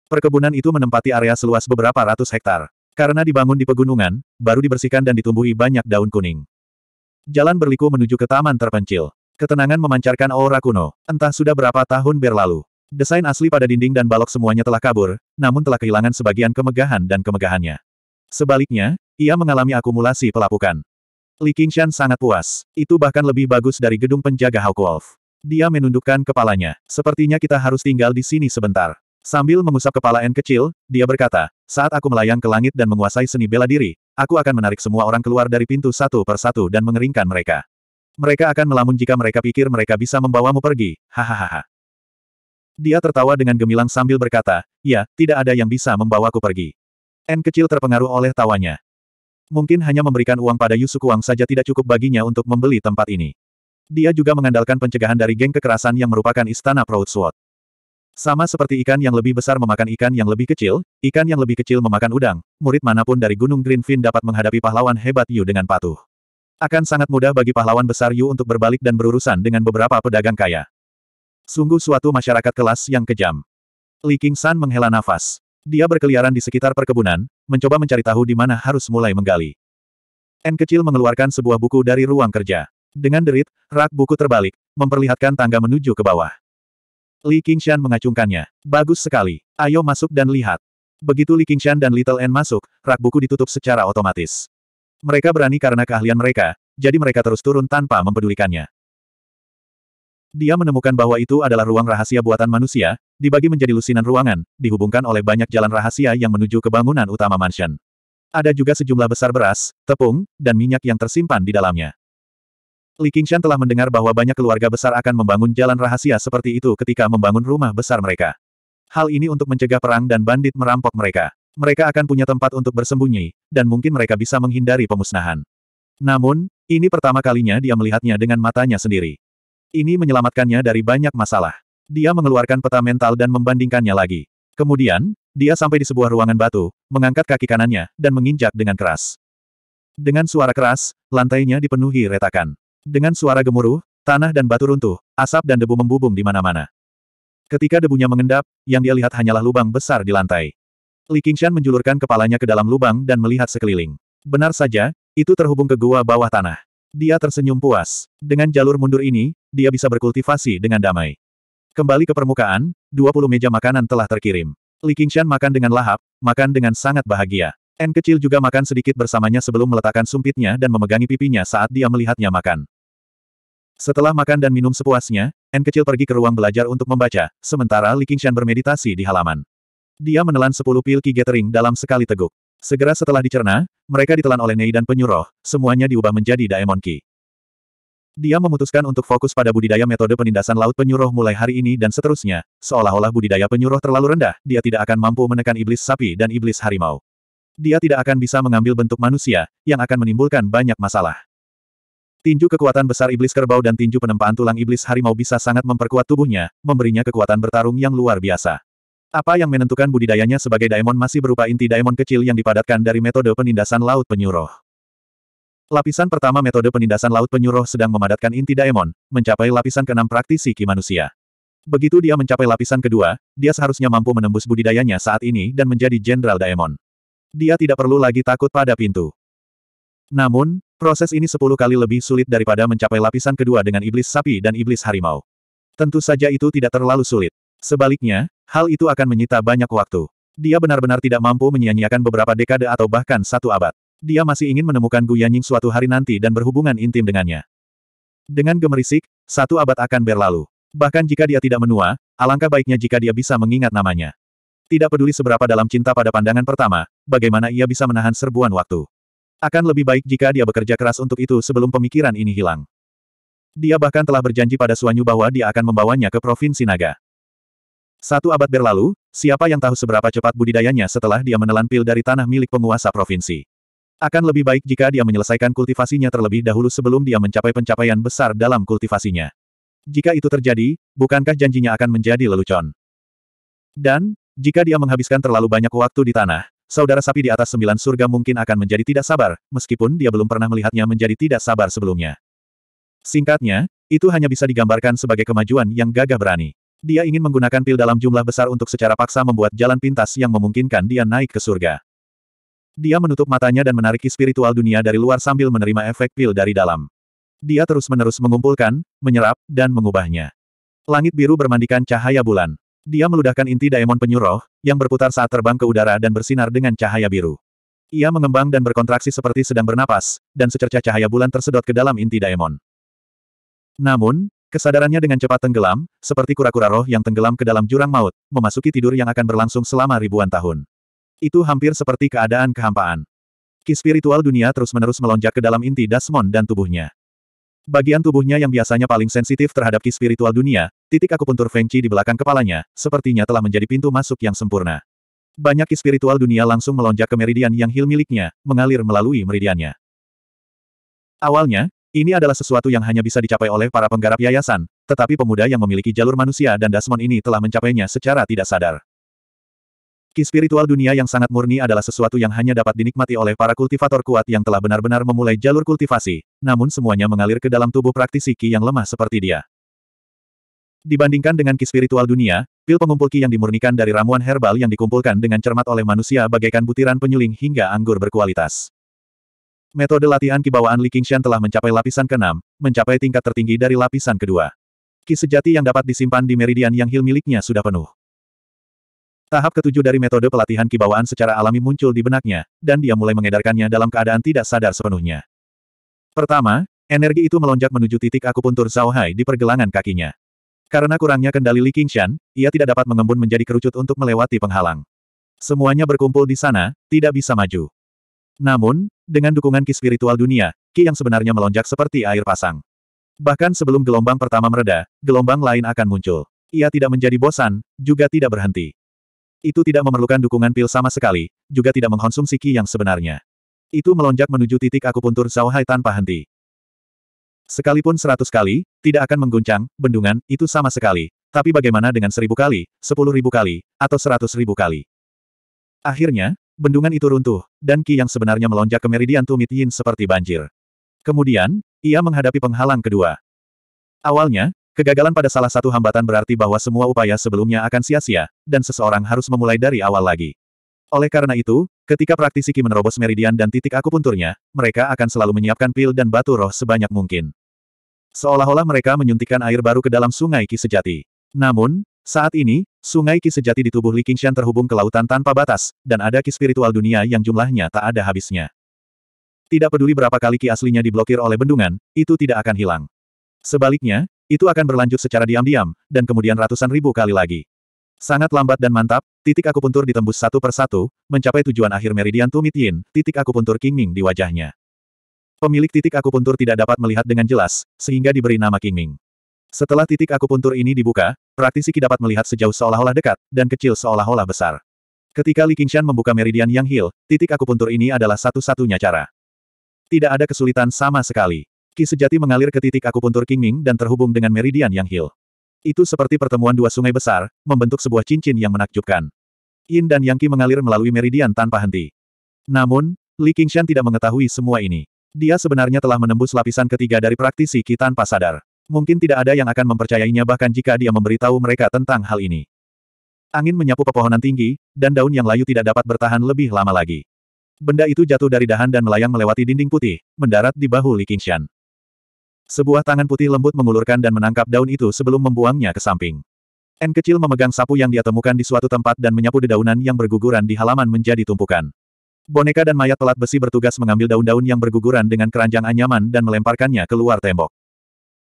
Perkebunan itu menempati area seluas beberapa ratus hektar. Karena dibangun di pegunungan, baru dibersihkan dan ditumbuhi banyak daun kuning. Jalan berliku menuju ke taman terpencil. Ketenangan memancarkan aura kuno, entah sudah berapa tahun berlalu. Desain asli pada dinding dan balok semuanya telah kabur, namun telah kehilangan sebagian kemegahan dan kemegahannya. Sebaliknya, ia mengalami akumulasi pelapukan. Li Qingshan sangat puas. Itu bahkan lebih bagus dari gedung penjaga Hawkwolf. Wolf. Dia menundukkan kepalanya. Sepertinya kita harus tinggal di sini sebentar. Sambil mengusap kepala N kecil, dia berkata, saat aku melayang ke langit dan menguasai seni bela diri, aku akan menarik semua orang keluar dari pintu satu per satu dan mengeringkan mereka. Mereka akan melamun jika mereka pikir mereka bisa membawamu pergi, hahaha. Dia tertawa dengan gemilang sambil berkata, ya, tidak ada yang bisa membawaku pergi. N kecil terpengaruh oleh tawanya. Mungkin hanya memberikan uang pada Yusuke saja tidak cukup baginya untuk membeli tempat ini. Dia juga mengandalkan pencegahan dari geng kekerasan yang merupakan istana Proud Sword. Sama seperti ikan yang lebih besar memakan ikan yang lebih kecil, ikan yang lebih kecil memakan udang, murid manapun dari Gunung Greenfin dapat menghadapi pahlawan hebat Yu dengan patuh. Akan sangat mudah bagi pahlawan besar Yu untuk berbalik dan berurusan dengan beberapa pedagang kaya. Sungguh suatu masyarakat kelas yang kejam. Li King San menghela nafas. Dia berkeliaran di sekitar perkebunan, mencoba mencari tahu di mana harus mulai menggali. N kecil mengeluarkan sebuah buku dari ruang kerja. Dengan derit, rak buku terbalik, memperlihatkan tangga menuju ke bawah. Li Qingshan mengacungkannya. Bagus sekali. Ayo masuk dan lihat. Begitu Li Qingshan dan Little N masuk, rak buku ditutup secara otomatis. Mereka berani karena keahlian mereka, jadi mereka terus turun tanpa mempedulikannya. Dia menemukan bahwa itu adalah ruang rahasia buatan manusia, dibagi menjadi lusinan ruangan, dihubungkan oleh banyak jalan rahasia yang menuju ke bangunan utama mansion. Ada juga sejumlah besar beras, tepung, dan minyak yang tersimpan di dalamnya. Li Qingshan telah mendengar bahwa banyak keluarga besar akan membangun jalan rahasia seperti itu ketika membangun rumah besar mereka. Hal ini untuk mencegah perang dan bandit merampok mereka. Mereka akan punya tempat untuk bersembunyi, dan mungkin mereka bisa menghindari pemusnahan. Namun, ini pertama kalinya dia melihatnya dengan matanya sendiri. Ini menyelamatkannya dari banyak masalah. Dia mengeluarkan peta mental dan membandingkannya lagi. Kemudian, dia sampai di sebuah ruangan batu, mengangkat kaki kanannya, dan menginjak dengan keras. Dengan suara keras, lantainya dipenuhi retakan. Dengan suara gemuruh, tanah dan batu runtuh, asap dan debu membubung di mana-mana. Ketika debunya mengendap, yang dia lihat hanyalah lubang besar di lantai. Li Qingshan menjulurkan kepalanya ke dalam lubang dan melihat sekeliling. Benar saja, itu terhubung ke gua bawah tanah. Dia tersenyum puas. Dengan jalur mundur ini, dia bisa berkultivasi dengan damai. Kembali ke permukaan, 20 meja makanan telah terkirim. Li Qingshan makan dengan lahap, makan dengan sangat bahagia. N kecil juga makan sedikit bersamanya sebelum meletakkan sumpitnya dan memegangi pipinya saat dia melihatnya makan. Setelah makan dan minum sepuasnya, N kecil pergi ke ruang belajar untuk membaca, sementara Li Qingshan bermeditasi di halaman. Dia menelan sepuluh pil Qi Gathering dalam sekali teguk. Segera setelah dicerna, mereka ditelan oleh Nei dan penyuruh, semuanya diubah menjadi Daemon Qi. Dia memutuskan untuk fokus pada budidaya metode penindasan laut penyuruh mulai hari ini dan seterusnya, seolah-olah budidaya penyuruh terlalu rendah, dia tidak akan mampu menekan iblis sapi dan iblis harimau. Dia tidak akan bisa mengambil bentuk manusia, yang akan menimbulkan banyak masalah. Tinju kekuatan besar iblis kerbau dan tinju penempaan tulang iblis harimau bisa sangat memperkuat tubuhnya, memberinya kekuatan bertarung yang luar biasa. Apa yang menentukan budidayanya sebagai daemon masih berupa inti daemon kecil yang dipadatkan dari metode penindasan laut penyuruh. Lapisan pertama metode penindasan laut penyuruh sedang memadatkan inti daemon, mencapai lapisan keenam praktisi ki manusia. Begitu dia mencapai lapisan kedua, dia seharusnya mampu menembus budidayanya saat ini dan menjadi jenderal daemon. Dia tidak perlu lagi takut pada pintu. Namun, Proses ini sepuluh kali lebih sulit daripada mencapai lapisan kedua dengan iblis sapi dan iblis harimau. Tentu saja itu tidak terlalu sulit. Sebaliknya, hal itu akan menyita banyak waktu. Dia benar-benar tidak mampu menyia-nyiakan beberapa dekade atau bahkan satu abad. Dia masih ingin menemukan Gu Yanying suatu hari nanti dan berhubungan intim dengannya. Dengan gemerisik, satu abad akan berlalu. Bahkan jika dia tidak menua, alangkah baiknya jika dia bisa mengingat namanya. Tidak peduli seberapa dalam cinta pada pandangan pertama, bagaimana ia bisa menahan serbuan waktu. Akan lebih baik jika dia bekerja keras untuk itu sebelum pemikiran ini hilang. Dia bahkan telah berjanji pada Suanyu bahwa dia akan membawanya ke Provinsi Naga. Satu abad berlalu, siapa yang tahu seberapa cepat budidayanya setelah dia menelan pil dari tanah milik penguasa provinsi. Akan lebih baik jika dia menyelesaikan kultivasinya terlebih dahulu sebelum dia mencapai pencapaian besar dalam kultivasinya. Jika itu terjadi, bukankah janjinya akan menjadi lelucon? Dan, jika dia menghabiskan terlalu banyak waktu di tanah, saudara sapi di atas sembilan surga mungkin akan menjadi tidak sabar, meskipun dia belum pernah melihatnya menjadi tidak sabar sebelumnya. Singkatnya, itu hanya bisa digambarkan sebagai kemajuan yang gagah berani. Dia ingin menggunakan pil dalam jumlah besar untuk secara paksa membuat jalan pintas yang memungkinkan dia naik ke surga. Dia menutup matanya dan menarik spiritual dunia dari luar sambil menerima efek pil dari dalam. Dia terus-menerus mengumpulkan, menyerap, dan mengubahnya. Langit biru bermandikan cahaya bulan. Dia meludahkan inti daemon penyuruh, yang berputar saat terbang ke udara dan bersinar dengan cahaya biru. Ia mengembang dan berkontraksi seperti sedang bernapas, dan secercah cahaya bulan tersedot ke dalam inti daemon. Namun, kesadarannya dengan cepat tenggelam, seperti kura-kura roh yang tenggelam ke dalam jurang maut, memasuki tidur yang akan berlangsung selama ribuan tahun. Itu hampir seperti keadaan kehampaan. Ki spiritual dunia terus-menerus melonjak ke dalam inti Dasmon dan tubuhnya. Bagian tubuhnya yang biasanya paling sensitif terhadap ki spiritual dunia, titik akupuntur Feng Qi di belakang kepalanya, sepertinya telah menjadi pintu masuk yang sempurna. Banyak ki spiritual dunia langsung melonjak ke meridian yang hil miliknya, mengalir melalui meridiannya. Awalnya, ini adalah sesuatu yang hanya bisa dicapai oleh para penggarap yayasan, tetapi pemuda yang memiliki jalur manusia dan Dasmon ini telah mencapainya secara tidak sadar. Ki spiritual dunia yang sangat murni adalah sesuatu yang hanya dapat dinikmati oleh para kultivator kuat yang telah benar-benar memulai jalur kultivasi, namun semuanya mengalir ke dalam tubuh praktisi Ki yang lemah seperti dia. Dibandingkan dengan Ki spiritual dunia, pil pengumpul Ki yang dimurnikan dari ramuan herbal yang dikumpulkan dengan cermat oleh manusia bagaikan butiran penyuling hingga anggur berkualitas. Metode latihan kibawaan bawaan Li Qingshan telah mencapai lapisan keenam, mencapai tingkat tertinggi dari lapisan kedua. Ki sejati yang dapat disimpan di meridian yang hil miliknya sudah penuh. Tahap ketujuh dari metode pelatihan kibawaan secara alami muncul di benaknya, dan dia mulai mengedarkannya dalam keadaan tidak sadar sepenuhnya. Pertama, energi itu melonjak menuju titik akupuntur Zhao Hai di pergelangan kakinya. Karena kurangnya kendali Li Qingshan, ia tidak dapat mengembun menjadi kerucut untuk melewati penghalang. Semuanya berkumpul di sana, tidak bisa maju. Namun, dengan dukungan ki spiritual dunia, ki yang sebenarnya melonjak seperti air pasang. Bahkan sebelum gelombang pertama mereda, gelombang lain akan muncul. Ia tidak menjadi bosan, juga tidak berhenti. Itu tidak memerlukan dukungan pil sama sekali, juga tidak mengkonsumsi ki yang sebenarnya. Itu melonjak menuju titik akupuntur Zhao Hai tanpa henti. Sekalipun seratus kali, tidak akan mengguncang, bendungan, itu sama sekali. Tapi bagaimana dengan seribu kali, sepuluh ribu kali, atau seratus ribu kali? Akhirnya, bendungan itu runtuh, dan Ki yang sebenarnya melonjak ke meridian tumit Yin seperti banjir. Kemudian, ia menghadapi penghalang kedua. Awalnya, Kegagalan pada salah satu hambatan berarti bahwa semua upaya sebelumnya akan sia-sia, dan seseorang harus memulai dari awal lagi. Oleh karena itu, ketika praktisi Ki menerobos meridian dan titik akupunturnya, mereka akan selalu menyiapkan pil dan batu roh sebanyak mungkin. Seolah-olah mereka menyuntikkan air baru ke dalam sungai Ki sejati. Namun, saat ini, sungai Ki sejati di tubuh Li Qingshan terhubung ke lautan tanpa batas, dan ada Ki spiritual dunia yang jumlahnya tak ada habisnya. Tidak peduli berapa kali Ki aslinya diblokir oleh bendungan, itu tidak akan hilang. Sebaliknya, itu akan berlanjut secara diam-diam, dan kemudian ratusan ribu kali lagi. Sangat lambat dan mantap, titik akupuntur ditembus satu persatu, mencapai tujuan akhir meridian tumit yin, titik akupuntur puntur Ming di wajahnya. Pemilik titik akupuntur tidak dapat melihat dengan jelas, sehingga diberi nama King Ming. Setelah titik akupuntur ini dibuka, praktisi Ki dapat melihat sejauh seolah-olah dekat, dan kecil seolah-olah besar. Ketika Li Qingshan membuka meridian Yang Hill, titik akupuntur ini adalah satu-satunya cara. Tidak ada kesulitan sama sekali. Ki sejati mengalir ke titik akupuntur Ming dan terhubung dengan meridian yang hil. Itu seperti pertemuan dua sungai besar, membentuk sebuah cincin yang menakjubkan. Yin dan Yang Ki mengalir melalui meridian tanpa henti. Namun, Li Qingshan tidak mengetahui semua ini. Dia sebenarnya telah menembus lapisan ketiga dari praktisi Ki tanpa sadar. Mungkin tidak ada yang akan mempercayainya bahkan jika dia memberitahu mereka tentang hal ini. Angin menyapu pepohonan tinggi, dan daun yang layu tidak dapat bertahan lebih lama lagi. Benda itu jatuh dari dahan dan melayang melewati dinding putih, mendarat di bahu Li Qingshan. Sebuah tangan putih lembut mengulurkan dan menangkap daun itu sebelum membuangnya ke samping. N kecil memegang sapu yang dia temukan di suatu tempat dan menyapu dedaunan yang berguguran di halaman menjadi tumpukan. Boneka dan mayat pelat besi bertugas mengambil daun-daun yang berguguran dengan keranjang anyaman dan melemparkannya keluar tembok.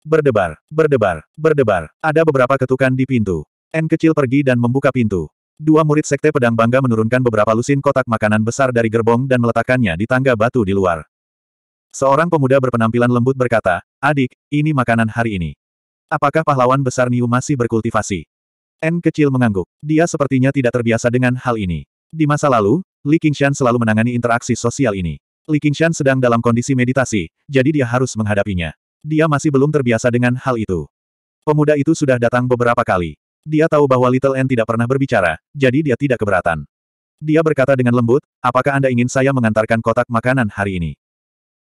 Berdebar, berdebar, berdebar. Ada beberapa ketukan di pintu. N kecil pergi dan membuka pintu. Dua murid sekte pedang bangga menurunkan beberapa lusin kotak makanan besar dari gerbong dan meletakkannya di tangga batu di luar. Seorang pemuda berpenampilan lembut berkata, Adik, ini makanan hari ini. Apakah pahlawan besar Niu masih berkultivasi? N kecil mengangguk. Dia sepertinya tidak terbiasa dengan hal ini. Di masa lalu, Li Qingshan selalu menangani interaksi sosial ini. Li Qingshan sedang dalam kondisi meditasi, jadi dia harus menghadapinya. Dia masih belum terbiasa dengan hal itu. Pemuda itu sudah datang beberapa kali. Dia tahu bahwa Little N tidak pernah berbicara, jadi dia tidak keberatan. Dia berkata dengan lembut, apakah Anda ingin saya mengantarkan kotak makanan hari ini?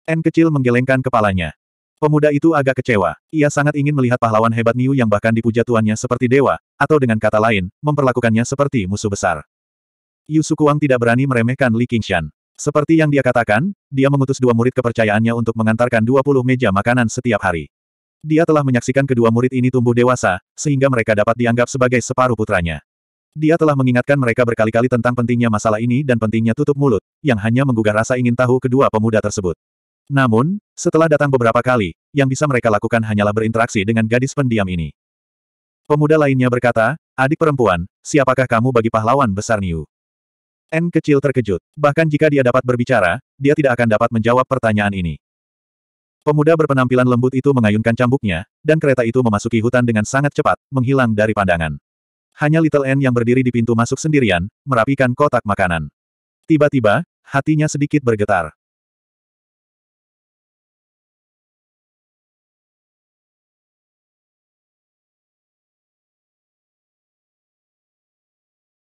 N kecil menggelengkan kepalanya. Pemuda itu agak kecewa. Ia sangat ingin melihat pahlawan hebat Niu yang bahkan dipuja tuannya seperti dewa, atau dengan kata lain, memperlakukannya seperti musuh besar. Yu Sukuang tidak berani meremehkan Li Qingshan. Seperti yang dia katakan, dia mengutus dua murid kepercayaannya untuk mengantarkan 20 meja makanan setiap hari. Dia telah menyaksikan kedua murid ini tumbuh dewasa, sehingga mereka dapat dianggap sebagai separuh putranya. Dia telah mengingatkan mereka berkali-kali tentang pentingnya masalah ini dan pentingnya tutup mulut, yang hanya menggugah rasa ingin tahu kedua pemuda tersebut. Namun, setelah datang beberapa kali, yang bisa mereka lakukan hanyalah berinteraksi dengan gadis pendiam ini. Pemuda lainnya berkata, adik perempuan, siapakah kamu bagi pahlawan besar Niu? N kecil terkejut. Bahkan jika dia dapat berbicara, dia tidak akan dapat menjawab pertanyaan ini. Pemuda berpenampilan lembut itu mengayunkan cambuknya, dan kereta itu memasuki hutan dengan sangat cepat, menghilang dari pandangan. Hanya Little N yang berdiri di pintu masuk sendirian, merapikan kotak makanan. Tiba-tiba, hatinya sedikit bergetar.